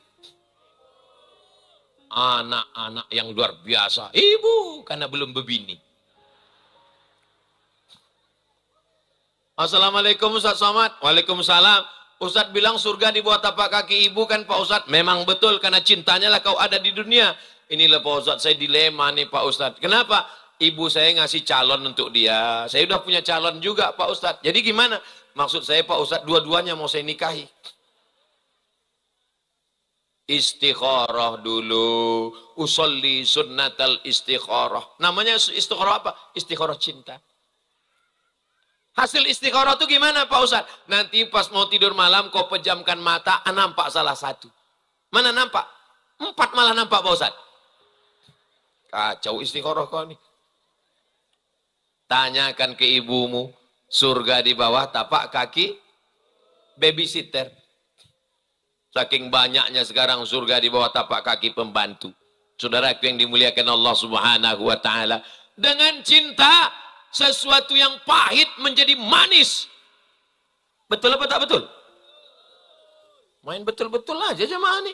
Anak-anak yang luar biasa. Ibu karena belum bebini. Assalamualaikum Ustaz Somad. Waalaikumsalam. Ustadz bilang surga dibuat bawah tapak kaki ibu kan Pak Ustadz. Memang betul karena cintanya lah kau ada di dunia. Ini Pak Ustadz, saya dilema nih Pak Ustadz. Kenapa? Ibu saya ngasih calon untuk dia. Saya udah punya calon juga Pak Ustadz. Jadi gimana? Maksud saya Pak Ustadz, dua-duanya mau saya nikahi. Istikharah dulu. Usolli sunnatal istikharah. Namanya istikharah apa? Istikharah cinta. Hasil istikharah itu gimana Pak Ustadz? Nanti pas mau tidur malam kau pejamkan mata, nampak salah satu. Mana nampak? Empat malah nampak Pak Ustadz. Kacau istiqoroh kau nih. Tanyakan ke ibumu, surga di bawah tapak kaki babysitter. Saking banyaknya sekarang surga di bawah tapak kaki pembantu. Saudara itu yang dimuliakan Allah Subhanahu wa taala, dengan cinta sesuatu yang pahit menjadi manis. Betul apa tak betul? Main betul-betul aja jemaah ini.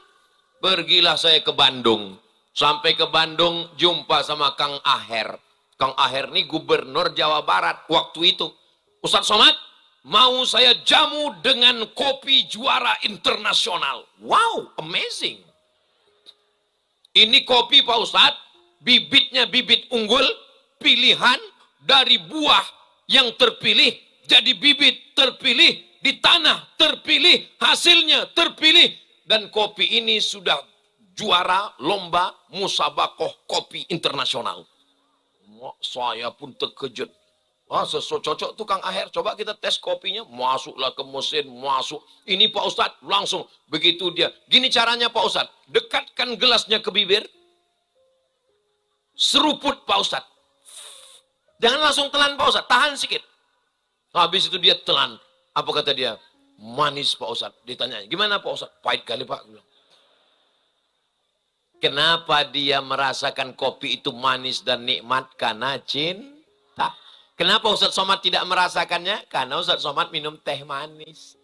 Pergilah saya ke Bandung Sampai ke Bandung jumpa sama Kang Aher. Kang Aher ini gubernur Jawa Barat waktu itu. Ustadz Somad, mau saya jamu dengan kopi juara internasional. Wow, amazing. Ini kopi Pak Ustadz, bibitnya bibit unggul, pilihan dari buah yang terpilih jadi bibit terpilih di tanah terpilih, hasilnya terpilih dan kopi ini sudah juara lomba musabakoh kopi internasional. Saya pun terkejut. Wah, sesuai cocok tuh kang Aher. Coba kita tes kopinya. Masuklah ke mesin, masuk. Ini Pak Ustadz, langsung. Begitu dia. Gini caranya Pak Ustadz. Dekatkan gelasnya ke bibir. Seruput Pak Ustadz. Jangan langsung telan Pak Ustadz. Tahan sedikit. Habis itu dia telan. Apa kata dia? Manis Pak Ustadz. Ditanya, gimana Pak Ustadz? Pahit kali Pak. Kenapa dia merasakan kopi itu manis dan nikmat? Karena cinta. Kenapa Ustadz Somad tidak merasakannya? Karena Ustadz Somad minum teh manis.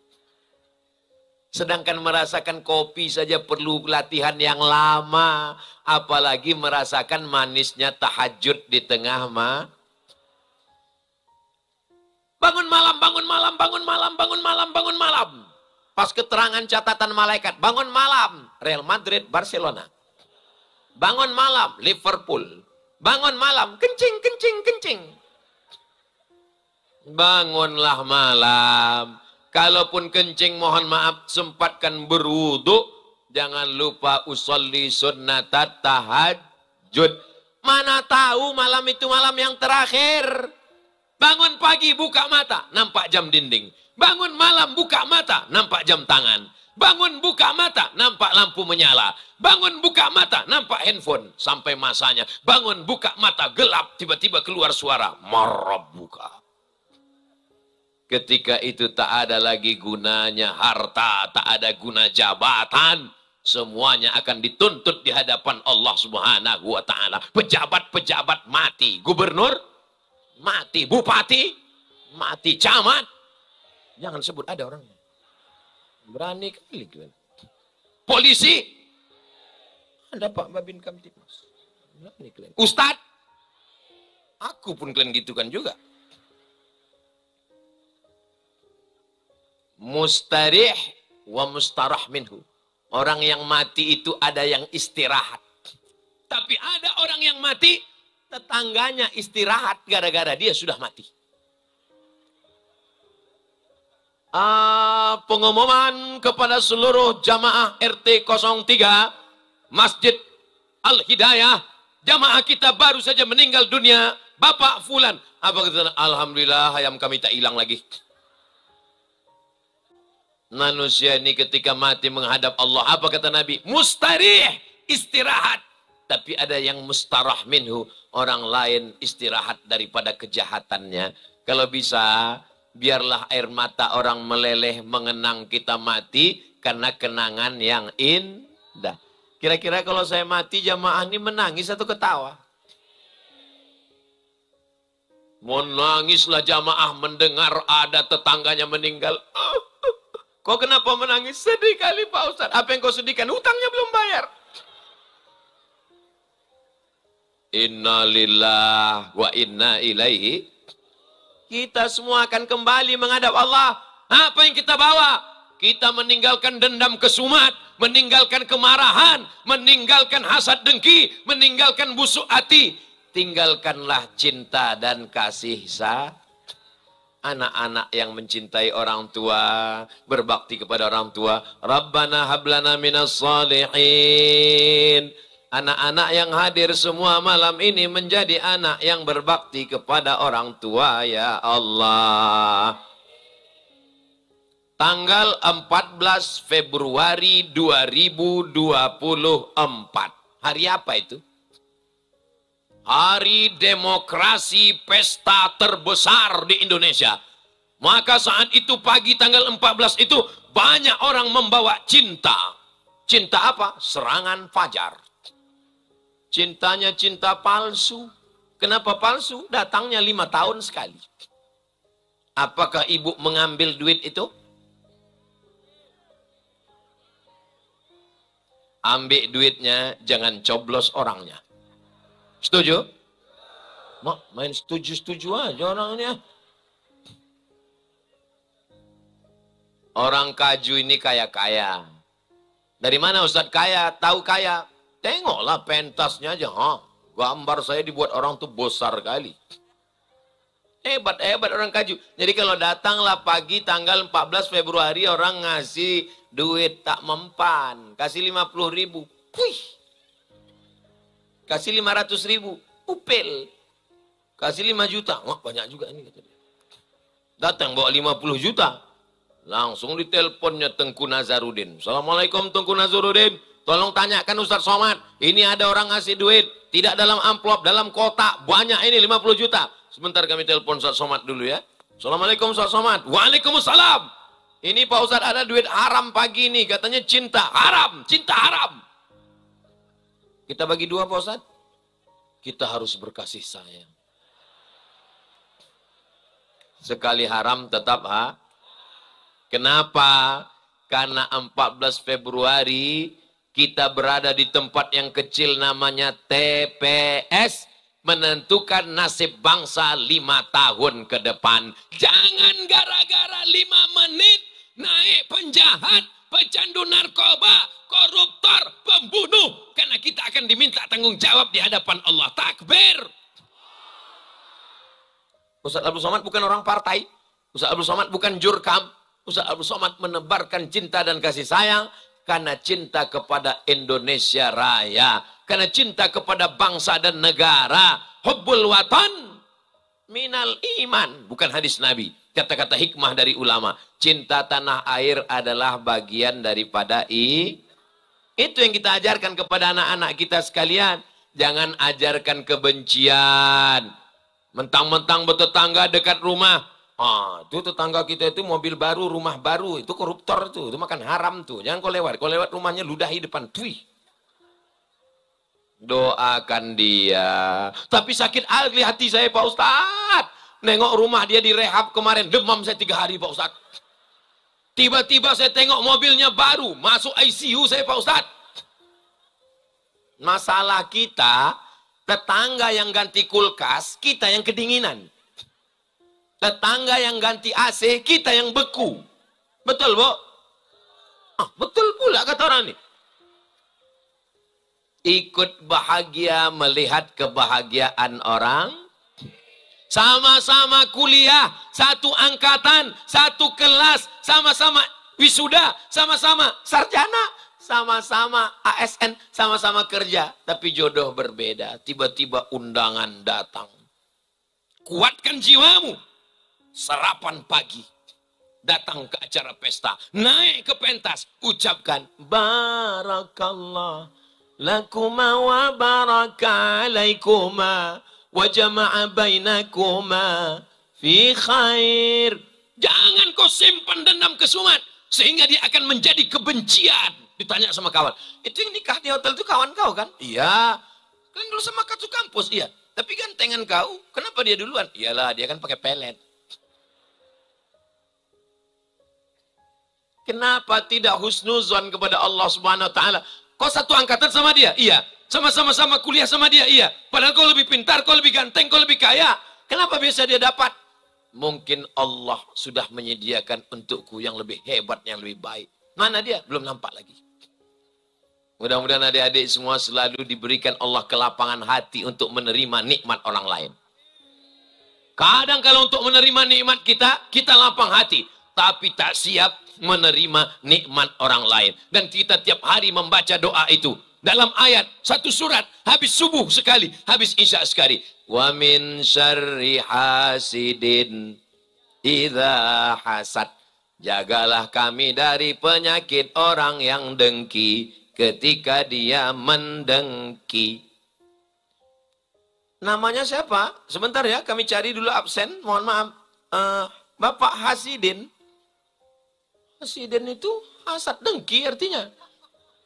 Sedangkan merasakan kopi saja perlu latihan yang lama. Apalagi merasakan manisnya tahajud di tengah ma. Bangun malam, bangun malam, bangun malam, bangun malam, bangun malam. Pas keterangan catatan malaikat, bangun malam. Real Madrid, Barcelona. Bangun malam, Liverpool. Bangun malam, kencing, kencing, kencing. Bangunlah malam. Kalaupun kencing, mohon maaf, sempatkan berwudu. Jangan lupa usolli sunnatat tahajud. Mana tahu malam itu malam yang terakhir. Bangun pagi, buka mata, nampak jam dinding. Bangun malam, buka mata, nampak jam tangan. Bangun buka mata, nampak lampu menyala. Bangun buka mata, nampak handphone. Sampai masanya. Bangun buka mata, gelap. Tiba-tiba keluar suara. Marab buka. Ketika itu tak ada lagi gunanya harta, tak ada guna jabatan. Semuanya akan dituntut di hadapan Allah subhanahu wa ta'ala. Pejabat-pejabat mati. Gubernur? Mati. Bupati? Mati. Camat? Jangan sebut ada orangnya. Berani kali kan. Polisi. Anda Pak Babin Kamtipmas. Berani kalian. Ustad. Aku pun kalian gitu kan juga. Mustarih wa mustarah minhu. Orang yang mati itu ada yang istirahat. Tapi ada orang yang mati, tetangganya istirahat gara-gara dia sudah mati. uh, pengumuman kepada seluruh jamaah RT 03 Masjid Al-Hidayah jamaah kita baru saja meninggal dunia Bapak Fulan apa kata Alhamdulillah ayam kami tak hilang lagi manusia ini ketika mati menghadap Allah apa kata Nabi mustarih istirahat tapi ada yang mustarah minhu orang lain istirahat daripada kejahatannya kalau bisa biarlah air mata orang meleleh mengenang kita mati karena kenangan yang indah. Kira-kira kalau saya mati jamaah ini menangis atau ketawa? Menangislah jamaah mendengar ada tetangganya meninggal. kok kenapa menangis? Sedih kali Pak Ustaz. Apa yang kau sedihkan? Hutangnya belum bayar. Innalillah wa inna ilaihi kita semua akan kembali menghadap Allah. Apa yang kita bawa? Kita meninggalkan dendam kesumat, meninggalkan kemarahan, meninggalkan hasad dengki, meninggalkan busuk hati. Tinggalkanlah cinta dan kasih Anak-anak yang mencintai orang tua, berbakti kepada orang tua. Rabbana hablana minas salihin. Anak-anak yang hadir semua malam ini menjadi anak yang berbakti kepada orang tua ya Allah. Tanggal 14 Februari 2024. Hari apa itu? Hari Demokrasi Pesta Terbesar di Indonesia. Maka saat itu pagi tanggal 14 itu banyak orang membawa cinta. Cinta apa? Serangan fajar. Cintanya cinta palsu. Kenapa palsu? Datangnya lima tahun sekali. Apakah ibu mengambil duit itu? Ambil duitnya, jangan coblos orangnya. Setuju? Mak, main setuju-setuju aja orangnya. Orang kaju ini kaya-kaya. Dari mana Ustadz kaya? Tahu kaya? Tengoklah pentasnya aja, ha? Gambar saya dibuat orang tuh besar kali. Hebat-hebat orang kaju. Jadi kalau datanglah pagi tanggal 14 Februari orang ngasih duit tak mempan. Kasih 50 ribu. Wih. Kasih 500 ribu. Upil. Kasih 5 juta. Wah banyak juga ini. Kata dia. Datang bawa 50 juta. Langsung diteleponnya Tengku Nazarudin. Assalamualaikum Tengku Nazarudin. Tolong tanyakan Ustadz Somad, ini ada orang ngasih duit, tidak dalam amplop, dalam kotak, banyak ini 50 juta. Sebentar kami telepon Ustadz Somad dulu ya. Assalamualaikum Ustadz Somad. Waalaikumsalam. Ini Pak Ustadz ada duit haram pagi ini, katanya cinta haram, cinta haram. Kita bagi dua Pak Ustadz. Kita harus berkasih sayang. Sekali haram tetap ha. Kenapa? Karena 14 Februari kita berada di tempat yang kecil namanya TPS. Menentukan nasib bangsa lima tahun ke depan. Jangan gara-gara lima menit naik penjahat, pecandu narkoba, koruptor, pembunuh. Karena kita akan diminta tanggung jawab di hadapan Allah. Takbir. Ustaz Abdul Somad bukan orang partai. Ustaz Abdul Somad bukan jurkam. Ustaz Abdul Somad menebarkan cinta dan kasih sayang karena cinta kepada Indonesia Raya, karena cinta kepada bangsa dan negara. Hubbul watan minal iman, bukan hadis Nabi. Kata-kata hikmah dari ulama, cinta tanah air adalah bagian daripada i. Itu yang kita ajarkan kepada anak-anak kita sekalian. Jangan ajarkan kebencian. Mentang-mentang bertetangga dekat rumah, Ah, itu tetangga kita itu mobil baru, rumah baru, itu koruptor tuh, itu makan haram tuh. Jangan kau lewat, kau lewat rumahnya ludahi depan. tui. Doakan dia. Tapi sakit ahli hati saya Pak Ustaz. Nengok rumah dia direhab kemarin, demam saya tiga hari Pak Ustaz. Tiba-tiba saya tengok mobilnya baru, masuk ICU saya Pak Ustaz. Masalah kita, tetangga yang ganti kulkas, kita yang kedinginan. Tetangga yang ganti AC, kita yang beku. Betul, Bu? Ah, betul pula kata orang ini. Ikut bahagia melihat kebahagiaan orang. Sama-sama kuliah, satu angkatan, satu kelas, sama-sama wisuda, sama-sama sarjana, sama-sama ASN, sama-sama kerja. Tapi jodoh berbeda, tiba-tiba undangan datang. Kuatkan jiwamu, sarapan pagi, datang ke acara pesta, naik ke pentas, ucapkan barakallah lakuma wa baraka alaikuma wa jama'a bainakuma fi khair. Jangan kau simpan dendam kesumat sehingga dia akan menjadi kebencian. Ditanya sama kawan, itu yang nikah di hotel itu kawan kau kan? Iya. Kalian dulu sama kacu kampus, iya. Tapi kan tengan kau, kenapa dia duluan? Iyalah, dia kan pakai pelet. Kenapa tidak husnuzon kepada Allah Subhanahu wa taala? Kau satu angkatan sama dia? Iya. Sama-sama sama kuliah sama dia? Iya. Padahal kau lebih pintar, kau lebih ganteng, kau lebih kaya. Kenapa bisa dia dapat? Mungkin Allah sudah menyediakan untukku yang lebih hebat, yang lebih baik. Mana dia? Belum nampak lagi. Mudah-mudahan adik-adik semua selalu diberikan Allah kelapangan hati untuk menerima nikmat orang lain. Kadang kalau untuk menerima nikmat kita, kita lapang hati. Tapi tak siap menerima nikmat orang lain. Dan kita tiap hari membaca doa itu. Dalam ayat, satu surat, habis subuh sekali, habis isya sekali. Wa min syarri hasidin idha hasad. Jagalah kami dari penyakit orang yang dengki ketika dia mendengki. Namanya siapa? Sebentar ya, kami cari dulu absen. Mohon maaf. Uh, Bapak Hasidin. Presiden itu hasad dengki artinya.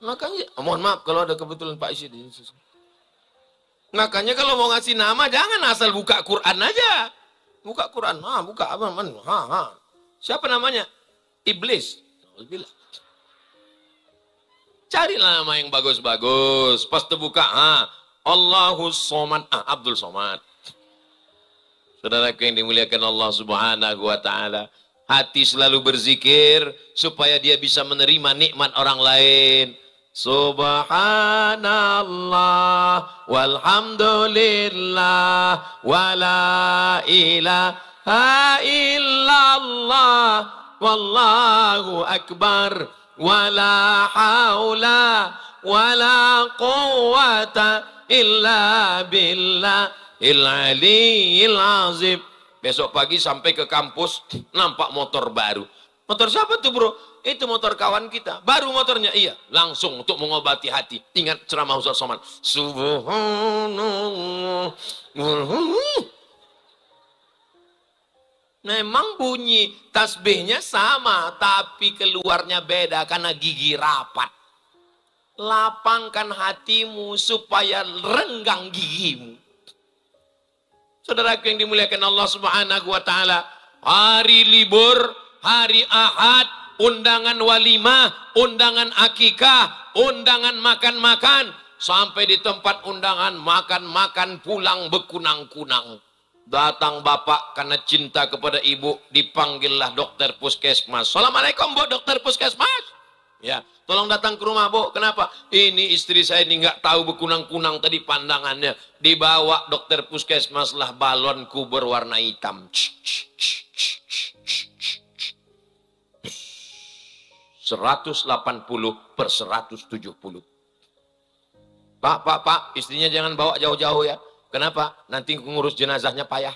Makanya, oh, mohon maaf kalau ada kebetulan Pak Presiden. Makanya kalau mau ngasih nama jangan asal buka Quran aja. Buka Quran, ha, buka apa, man, ha, ha. Siapa namanya? Iblis. Carilah nama yang bagus-bagus. Pas terbuka, ha, Allahu Somad, ah, Abdul Somad. Saudaraku yang dimuliakan Allah Subhanahu wa taala, hati selalu berzikir supaya dia bisa menerima nikmat orang lain. Subhanallah walhamdulillah wala ilaha illallah wallahu akbar wala haula wala quwata illa billah il aliyyil azim Besok pagi sampai ke kampus, nampak motor baru. Motor siapa tuh bro? Itu motor kawan kita. Baru motornya, iya. Langsung untuk mengobati hati. Ingat ceramah Ustaz Soman. Subhanallah. Memang bunyi tasbihnya sama, tapi keluarnya beda karena gigi rapat. Lapangkan hatimu supaya renggang gigimu. Saudaraku yang dimuliakan Allah Subhanahu wa taala, hari libur, hari Ahad, undangan walimah, undangan akikah, undangan makan-makan, sampai di tempat undangan makan-makan pulang bekunang-kunang. Datang bapak karena cinta kepada ibu, dipanggillah dokter puskesmas. Assalamualaikum bu dokter puskesmas. Ya, Tolong datang ke rumah, Bu. Kenapa? Ini istri saya ini nggak tahu berkunang kunang tadi pandangannya. Dibawa dokter puskesmas lah balonku berwarna hitam. Seratus delapan puluh per seratus tujuh puluh. Pak, pak, pak, istrinya jangan bawa jauh-jauh ya. Kenapa? Nanti ngurus jenazahnya payah.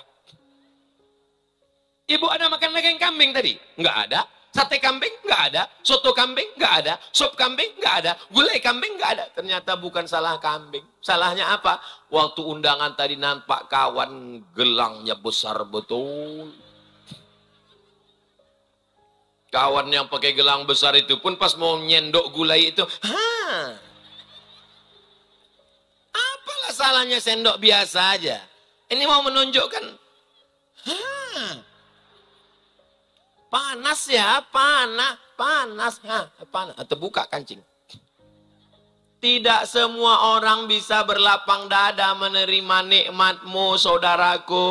Ibu ada makan daging kambing tadi? Nggak ada. Sate kambing nggak ada, soto kambing nggak ada, sop kambing nggak ada, gulai kambing nggak ada. Ternyata bukan salah kambing. Salahnya apa? Waktu undangan tadi nampak kawan gelangnya besar betul. Kawan yang pakai gelang besar itu pun pas mau nyendok gulai itu, ha. Apalah salahnya sendok biasa aja. Ini mau menunjukkan, ha Panas ya, panas, panas. Ha, panas. atau ah, buka kancing. Tidak semua orang bisa berlapang dada menerima nikmatmu, saudaraku.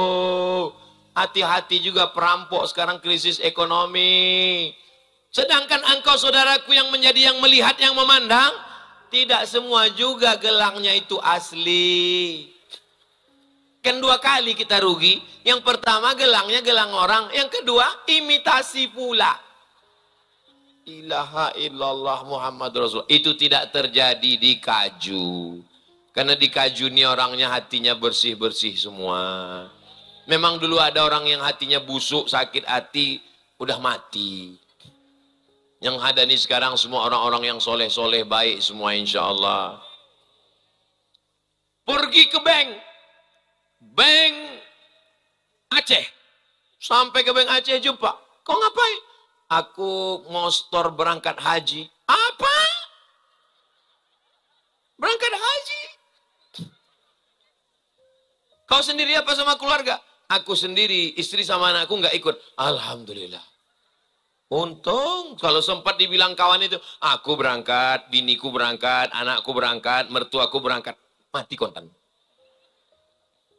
Hati-hati juga perampok sekarang krisis ekonomi. Sedangkan engkau saudaraku yang menjadi yang melihat, yang memandang, tidak semua juga gelangnya itu asli. Kan dua kali kita rugi. Yang pertama gelangnya gelang orang. Yang kedua imitasi pula. Ilaha illallah Muhammad Rasul. Itu tidak terjadi di kaju. Karena di kaju ini orangnya hatinya bersih-bersih semua. Memang dulu ada orang yang hatinya busuk, sakit hati, udah mati. Yang ada ini sekarang semua orang-orang yang soleh-soleh baik semua insya Allah. Pergi ke bank, Bank Aceh. Sampai ke Bank Aceh jumpa. Kau ngapain? Aku mau berangkat haji. Apa? Berangkat haji. Kau sendiri apa sama keluarga? Aku sendiri, istri sama anakku nggak ikut. Alhamdulillah. Untung kalau sempat dibilang kawan itu, aku berangkat, biniku berangkat, anakku berangkat, mertuaku berangkat. Mati kontan.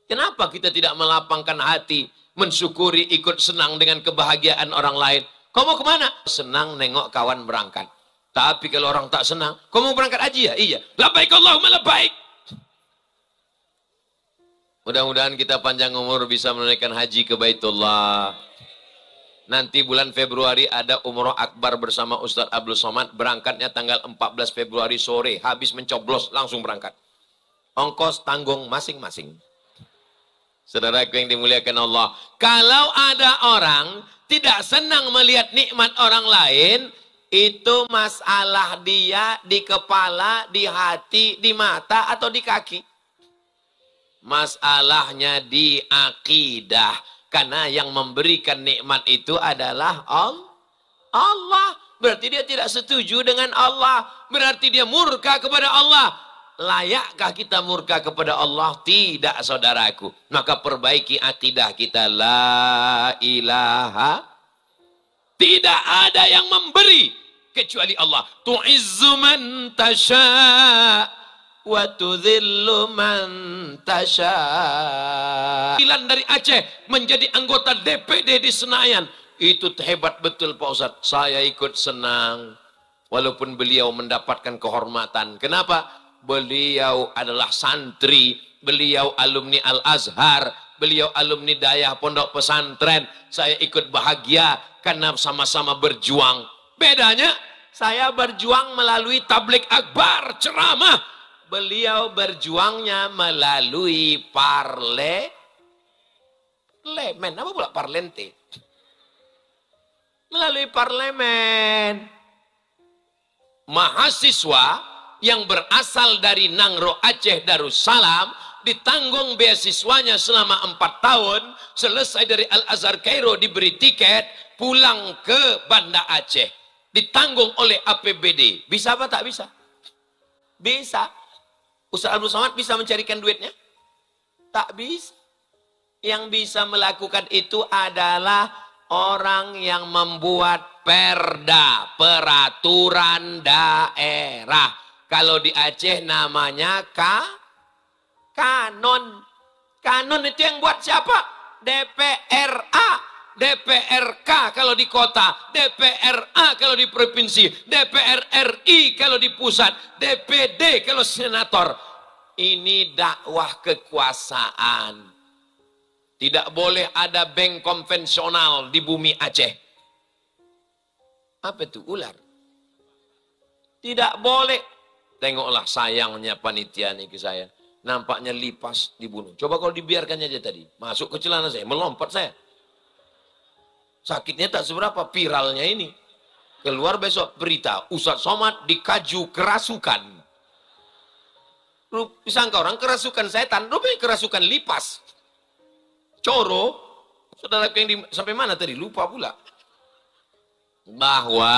Kenapa kita tidak melapangkan hati, mensyukuri, ikut senang dengan kebahagiaan orang lain? Kamu kemana? Senang nengok kawan berangkat. Tapi kalau orang tak senang, kamu berangkat aja ya? Iya. Labaik Allahumma labaik. Mudah-mudahan kita panjang umur bisa menunaikan haji ke Baitullah. Nanti bulan Februari ada Umroh Akbar bersama Ustadz Abdul Somad. Berangkatnya tanggal 14 Februari sore. Habis mencoblos, langsung berangkat. Ongkos tanggung masing-masing. Saudara yang dimuliakan Allah. Kalau ada orang tidak senang melihat nikmat orang lain, itu masalah dia di kepala, di hati, di mata, atau di kaki. Masalahnya di akidah. Karena yang memberikan nikmat itu adalah Allah. Allah. Berarti dia tidak setuju dengan Allah. Berarti dia murka kepada Allah layakkah kita murka kepada Allah? Tidak, saudaraku. Maka perbaiki akidah kita. La ilaha. Tidak ada yang memberi kecuali Allah. Tu'izzu man tasha wa tudhillu man tasha. Pilan dari Aceh menjadi anggota DPD di Senayan. Itu hebat betul Pak Ustaz. Saya ikut senang. Walaupun beliau mendapatkan kehormatan. Kenapa? beliau adalah santri, beliau alumni Al-Azhar, beliau alumni Dayah Pondok Pesantren. Saya ikut bahagia karena sama-sama berjuang. Bedanya saya berjuang melalui tablik akbar, ceramah. Beliau berjuangnya melalui parle lemen. Apa pula parlente? Melalui parlemen. Mahasiswa yang berasal dari Nangro Aceh Darussalam ditanggung beasiswanya selama empat tahun selesai dari Al Azhar Kairo diberi tiket pulang ke Banda Aceh ditanggung oleh APBD bisa apa tak bisa bisa Ustaz Abdul Somad bisa mencarikan duitnya tak bisa yang bisa melakukan itu adalah orang yang membuat perda peraturan daerah kalau di Aceh namanya ka, kanon. Kanon itu yang buat siapa? DPRA. DPRK kalau di kota, DPRA kalau di provinsi, DPR RI kalau di pusat, DPD kalau senator. Ini dakwah kekuasaan. Tidak boleh ada bank konvensional di bumi Aceh. Apa itu ular? Tidak boleh Tengoklah sayangnya panitia niki saya. Nampaknya lipas dibunuh. Coba kalau dibiarkannya aja tadi. Masuk ke celana saya, melompat saya. Sakitnya tak seberapa, viralnya ini. Keluar besok berita, Ustadz Somad dikaju kerasukan. Sangka orang kerasukan setan, rupanya kerasukan lipas. Coro, saudara yang di, sampai mana tadi? Lupa pula. Bahwa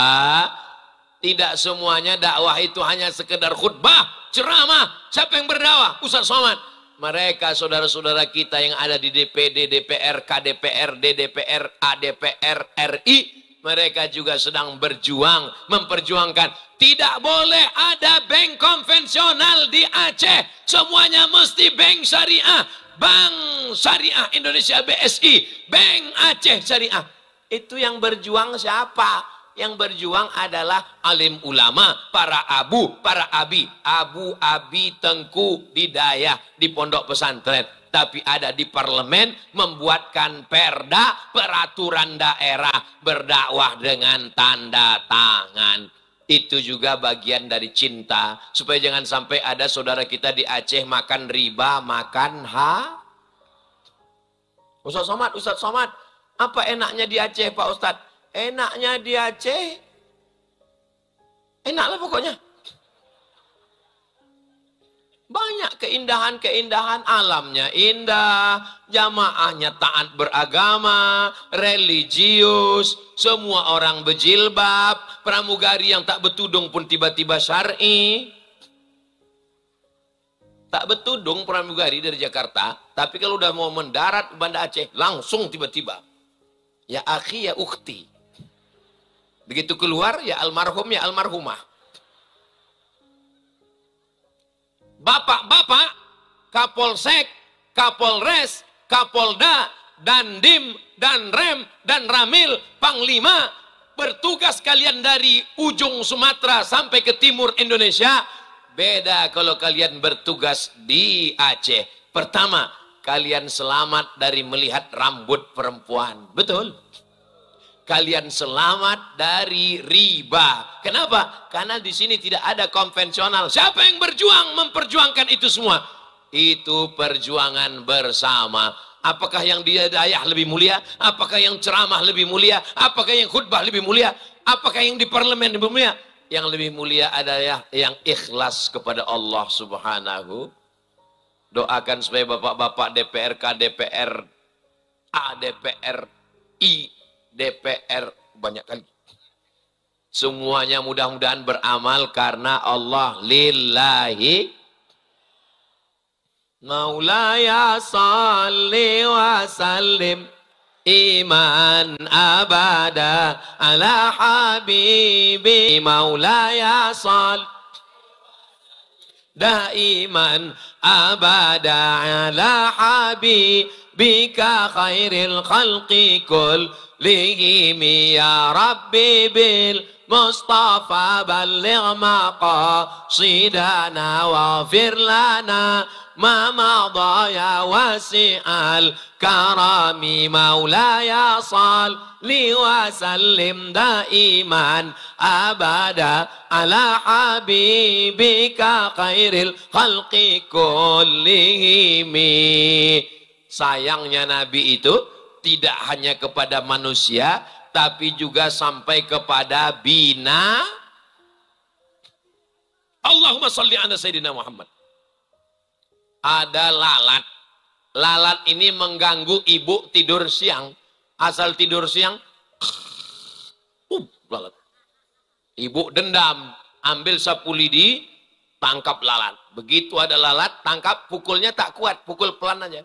tidak semuanya dakwah itu hanya sekedar khutbah, ceramah. Siapa yang berdakwah? Ustaz Somad. Mereka saudara-saudara kita yang ada di DPD, DPR, KDPR, DDPR, ADPR, RI. Mereka juga sedang berjuang, memperjuangkan. Tidak boleh ada bank konvensional di Aceh. Semuanya mesti bank syariah. Bank Syariah Indonesia BSI. Bank Aceh Syariah. Itu yang berjuang siapa? yang berjuang adalah alim ulama, para abu, para abi, abu, abi, tengku, didayah di pondok pesantren. Tapi ada di parlemen membuatkan perda peraturan daerah berdakwah dengan tanda tangan. Itu juga bagian dari cinta. Supaya jangan sampai ada saudara kita di Aceh makan riba, makan ha. Ustaz Somad, Ustaz Somad, apa enaknya di Aceh Pak Ustadz? Enaknya di Aceh, enak lah pokoknya. Banyak keindahan-keindahan alamnya indah, jamaahnya taat beragama, religius, semua orang berjilbab, pramugari yang tak betudung pun tiba-tiba syar'i. Tak betudung pramugari dari Jakarta, tapi kalau udah mau mendarat ke Banda Aceh, langsung tiba-tiba. Ya akhi ya ukti. Begitu keluar ya almarhum ya almarhumah. Bapak-bapak, Kapolsek, Kapolres, Kapolda, dan Dim, dan Rem, dan Ramil, Panglima, bertugas kalian dari ujung Sumatera sampai ke timur Indonesia, beda kalau kalian bertugas di Aceh. Pertama, kalian selamat dari melihat rambut perempuan. Betul? kalian selamat dari riba. Kenapa? Karena di sini tidak ada konvensional. Siapa yang berjuang memperjuangkan itu semua? Itu perjuangan bersama. Apakah yang dia dayah lebih mulia? Apakah yang ceramah lebih mulia? Apakah yang khutbah lebih mulia? Apakah yang di parlemen lebih mulia? Yang lebih mulia adalah yang ikhlas kepada Allah Subhanahu. Doakan supaya bapak-bapak DPRK, DPR, A, DPR, I, DPR banyak kali. Semuanya mudah-mudahan beramal karena Allah lillahi Maulaya salli wa sallim iman abada ala habibi maulaya sal daiman abada ala habibi bika khairil khalqi kull بلغهم يا ربي بالمصطفى بلغ مقاصدنا واغفر لنا ما مضى يا واسع الكرم مولاي صل وسلم دائما أبدا على حبيبك خير الخلق كلهم sayangnya Nabi itu tidak hanya kepada manusia tapi juga sampai kepada bina Allahumma salli ala sayyidina Muhammad ada lalat lalat ini mengganggu ibu tidur siang asal tidur siang uh, lalat ibu dendam ambil sapu lidi tangkap lalat begitu ada lalat tangkap pukulnya tak kuat pukul pelan aja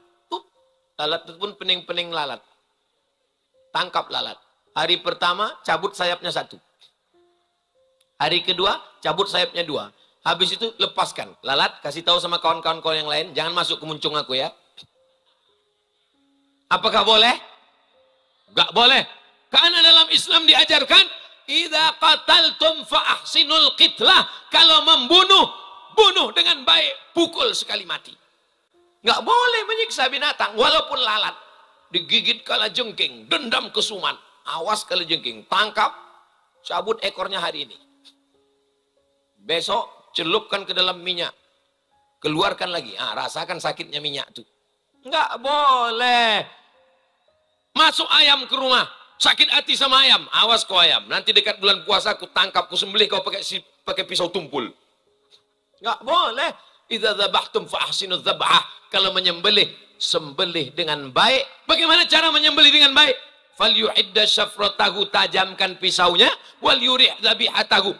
lalat pun pening-pening lalat tangkap lalat. Hari pertama cabut sayapnya satu. Hari kedua cabut sayapnya dua. Habis itu lepaskan. Lalat kasih tahu sama kawan-kawan kau yang lain, jangan masuk ke muncung aku ya. Apakah boleh? Gak boleh. Karena dalam Islam diajarkan, Ida qataltum fa'ahsinul qitlah. Kalau membunuh, bunuh dengan baik. Pukul sekali mati. Gak boleh menyiksa binatang, walaupun lalat digigit kala jengking, dendam kesuman. Awas kala jengking, tangkap, cabut ekornya hari ini. Besok celupkan ke dalam minyak, keluarkan lagi. Ah, rasakan sakitnya minyak tuh. Enggak boleh. Masuk ayam ke rumah, sakit hati sama ayam. Awas kau ayam, nanti dekat bulan puasa aku tangkap, aku sembelih kau pakai si, pakai pisau tumpul. Enggak boleh. Idza dzabhtum fa ahsinu dzabhah. Kalau menyembelih, sembelih dengan baik. Bagaimana cara menyembelih dengan baik? Fal yuhidda syafratahu tajamkan pisaunya wal yurih dzabihatahu.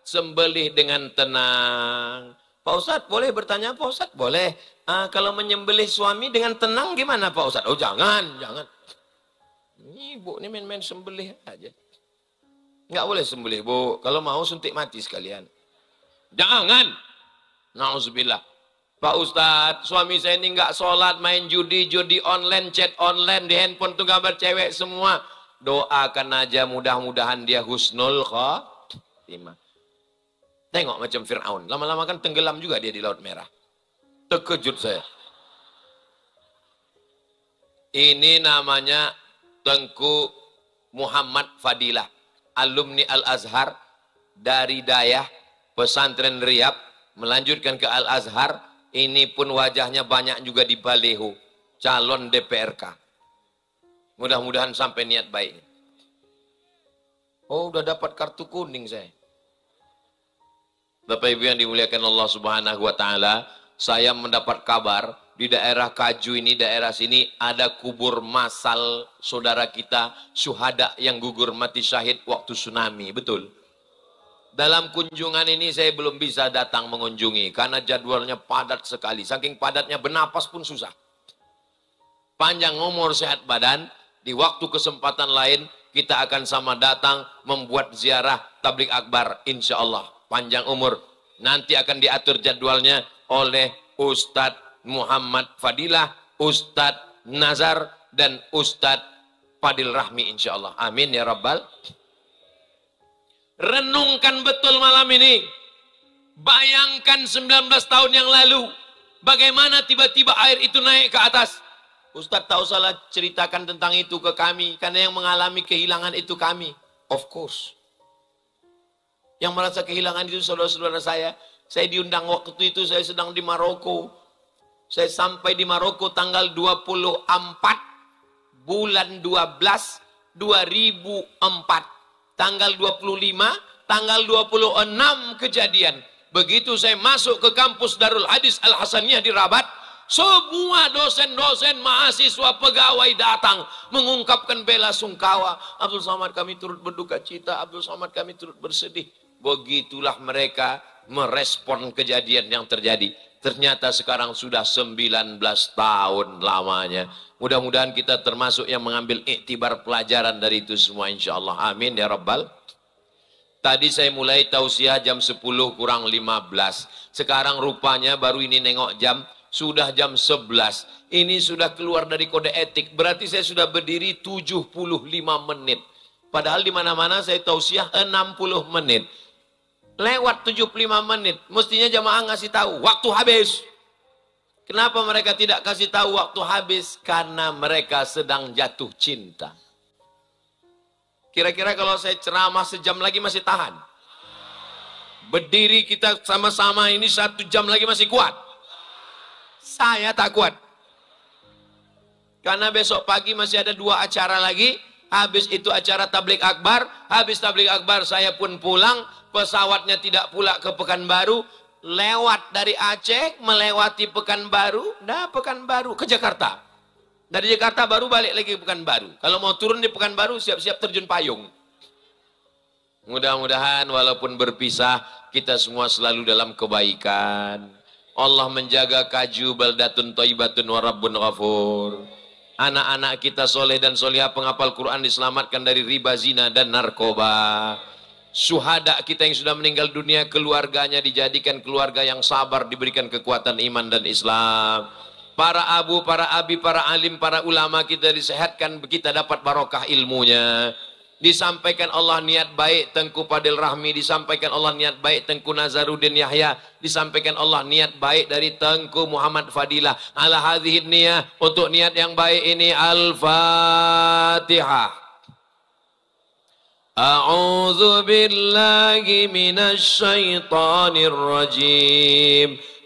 Sembelih dengan tenang. Pak Ustaz, boleh bertanya Pak Ustaz? boleh. Ah, kalau menyembelih suami dengan tenang gimana Pak Ustaz? Oh jangan, jangan. Ini bu ini main-main sembelih aja. Nggak boleh sembelih bu. Kalau mau suntik mati sekalian. Jangan. Nauzubillah. Pak Ustadz, suami saya ini nggak sholat, main judi, judi online, chat online, di handphone tuh gambar cewek semua. Doakan aja mudah-mudahan dia husnul khotimah. Tengok macam Fir'aun. Lama-lama kan tenggelam juga dia di Laut Merah. Terkejut saya. Ini namanya Tengku Muhammad Fadilah. Alumni Al-Azhar dari Dayah Pesantren Riyab melanjutkan ke Al-Azhar, ini pun wajahnya banyak juga di Baleho, calon DPRK. Mudah-mudahan sampai niat baik Oh, udah dapat kartu kuning saya. Bapak Ibu yang dimuliakan Allah Subhanahu wa taala, saya mendapat kabar di daerah Kaju ini, daerah sini ada kubur masal saudara kita syuhada yang gugur mati syahid waktu tsunami, betul? dalam kunjungan ini saya belum bisa datang mengunjungi karena jadwalnya padat sekali. Saking padatnya bernapas pun susah. Panjang umur sehat badan, di waktu kesempatan lain kita akan sama datang membuat ziarah tablik akbar insya Allah. Panjang umur. Nanti akan diatur jadwalnya oleh Ustadz Muhammad Fadilah, Ustadz Nazar, dan Ustadz Fadil Rahmi insya Allah. Amin ya Rabbal. Renungkan betul malam ini. Bayangkan 19 tahun yang lalu. Bagaimana tiba-tiba air itu naik ke atas. Ustadz tahu salah ceritakan tentang itu ke kami. Karena yang mengalami kehilangan itu kami. Of course. Yang merasa kehilangan itu saudara-saudara saya. Saya diundang waktu itu saya sedang di Maroko. Saya sampai di Maroko tanggal 24 bulan 12 2004 tanggal 25, tanggal 26 kejadian. Begitu saya masuk ke kampus Darul Hadis Al Hasaniyah di Rabat, semua dosen-dosen mahasiswa pegawai datang mengungkapkan bela sungkawa. Abdul Somad kami turut berduka cita, Abdul Somad kami turut bersedih. Begitulah mereka merespon kejadian yang terjadi. Ternyata sekarang sudah 19 tahun lamanya. Mudah-mudahan kita termasuk yang mengambil iktibar pelajaran dari itu semua insya Allah. Amin ya Rabbal. Tadi saya mulai tausiah jam 10 kurang 15. Sekarang rupanya baru ini nengok jam sudah jam 11. Ini sudah keluar dari kode etik. Berarti saya sudah berdiri 75 menit. Padahal di mana-mana saya tausiah 60 menit lewat 75 menit mestinya jamaah ngasih tahu waktu habis kenapa mereka tidak kasih tahu waktu habis karena mereka sedang jatuh cinta kira-kira kalau saya ceramah sejam lagi masih tahan berdiri kita sama-sama ini satu jam lagi masih kuat saya tak kuat karena besok pagi masih ada dua acara lagi habis itu acara tablik akbar, habis tablik akbar saya pun pulang, pesawatnya tidak pula ke Pekanbaru, lewat dari Aceh, melewati Pekanbaru, nah Pekanbaru ke Jakarta. Dari Jakarta baru balik lagi ke Pekanbaru. Kalau mau turun di Pekanbaru, siap-siap terjun payung. Mudah-mudahan walaupun berpisah, kita semua selalu dalam kebaikan. Allah menjaga kaju baldatun toibatun warabbun ghafur anak-anak kita soleh dan soleha penghafal Quran diselamatkan dari riba zina dan narkoba suhada kita yang sudah meninggal dunia keluarganya dijadikan keluarga yang sabar diberikan kekuatan iman dan Islam para abu, para abi, para alim, para ulama kita disehatkan kita dapat barokah ilmunya disampaikan Allah niat baik Tengku Padil Rahmi, disampaikan Allah niat baik Tengku Nazarudin Yahya, disampaikan Allah niat baik dari Tengku Muhammad Fadilah. Ala hadhihi niyah untuk niat yang baik ini Al-Fatihah. A'udzu billahi minasy syaithanir rajim.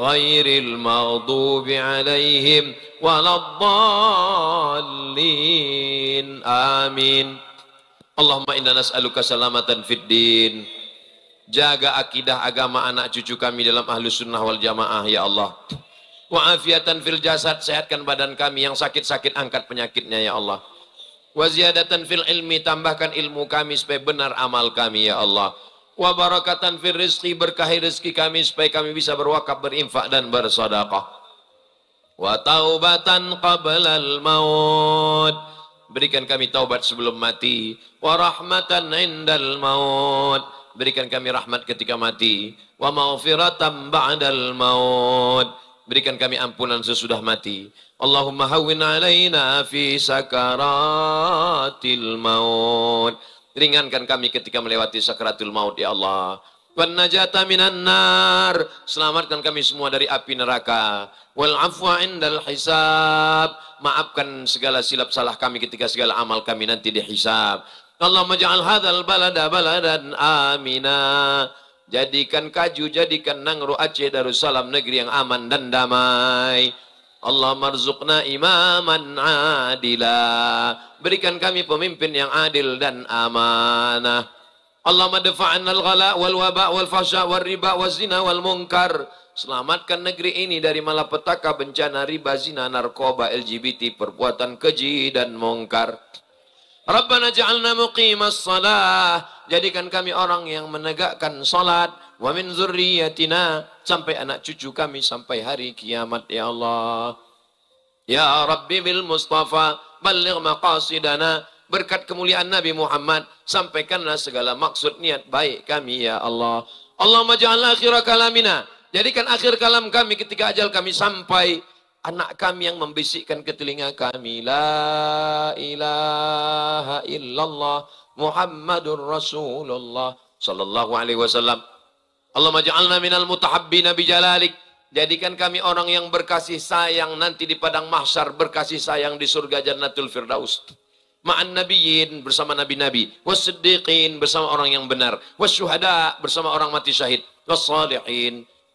غير المغضوب عليهم ولا الضالين آمين اللهم إنا نسألك سلامة في الدين Jaga akidah agama anak cucu kami dalam ahlu sunnah wal jamaah ya Allah. Wa afiatan fil jasad, sehatkan badan kami yang sakit-sakit angkat penyakitnya ya Allah. Wa ziyadatan fil ilmi, tambahkan ilmu kami supaya benar amal kami ya Allah wa barakatan fir rizqi berkahi rezeki kami supaya kami bisa berwakaf berinfak dan bersedekah wa taubatan qablal maut berikan kami taubat sebelum mati wa rahmatan indal maut berikan kami rahmat ketika mati wa maghfiratan ba'dal maut berikan kami ampunan sesudah mati Allahumma hawwin alaina fi sakaratil maut Ringankan kami ketika melewati sakratul maut, ya Allah. Wan najata minan nar. Selamatkan kami semua dari api neraka. Wal afwa indal hisab. Maafkan segala silap salah kami ketika segala amal kami nanti dihisab. Allah majal hadzal balada baladan amina. Jadikan Kaju, jadikan nangru Aceh Darussalam negeri yang aman dan damai. Allah marzukna imaman adila. Berikan kami pemimpin yang adil dan amanah. Allah dafa'anna al-ghala wal waba wal fahsya wal riba wal zina wal munkar. Selamatkan negeri ini dari malapetaka bencana riba, zina, narkoba, LGBT, perbuatan keji dan mungkar. Rabbana ja'alna muqimas salah. Jadikan kami orang yang menegakkan salat wa min zurriyatina sampai anak cucu kami sampai hari kiamat ya Allah. Ya Rabbi bil Mustafa baligh maqasidana berkat kemuliaan Nabi Muhammad sampaikanlah segala maksud niat baik kami ya Allah. Allah ja'alna akhir kalamina. Jadikan akhir kalam kami ketika ajal kami sampai anak kami yang membisikkan ke telinga kami la ilaha illallah Muhammadur Rasulullah sallallahu alaihi wasallam Allahumma ja'alna minal Nabi bijalalik. Jadikan kami orang yang berkasih sayang nanti di padang mahsyar, berkasih sayang di surga Jannatul Firdaus. Ma'an nabiyyin bersama nabi-nabi, was bersama orang yang benar, was bersama orang mati syahid, was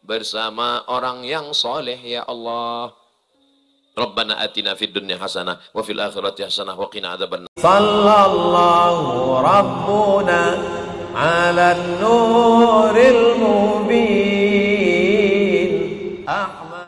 bersama orang yang soleh ya Allah. Rabbana atina fid dunya hasanah wa fil akhirati hasanah wa qina adzabannar. Sallallahu rabbuna على النور المبين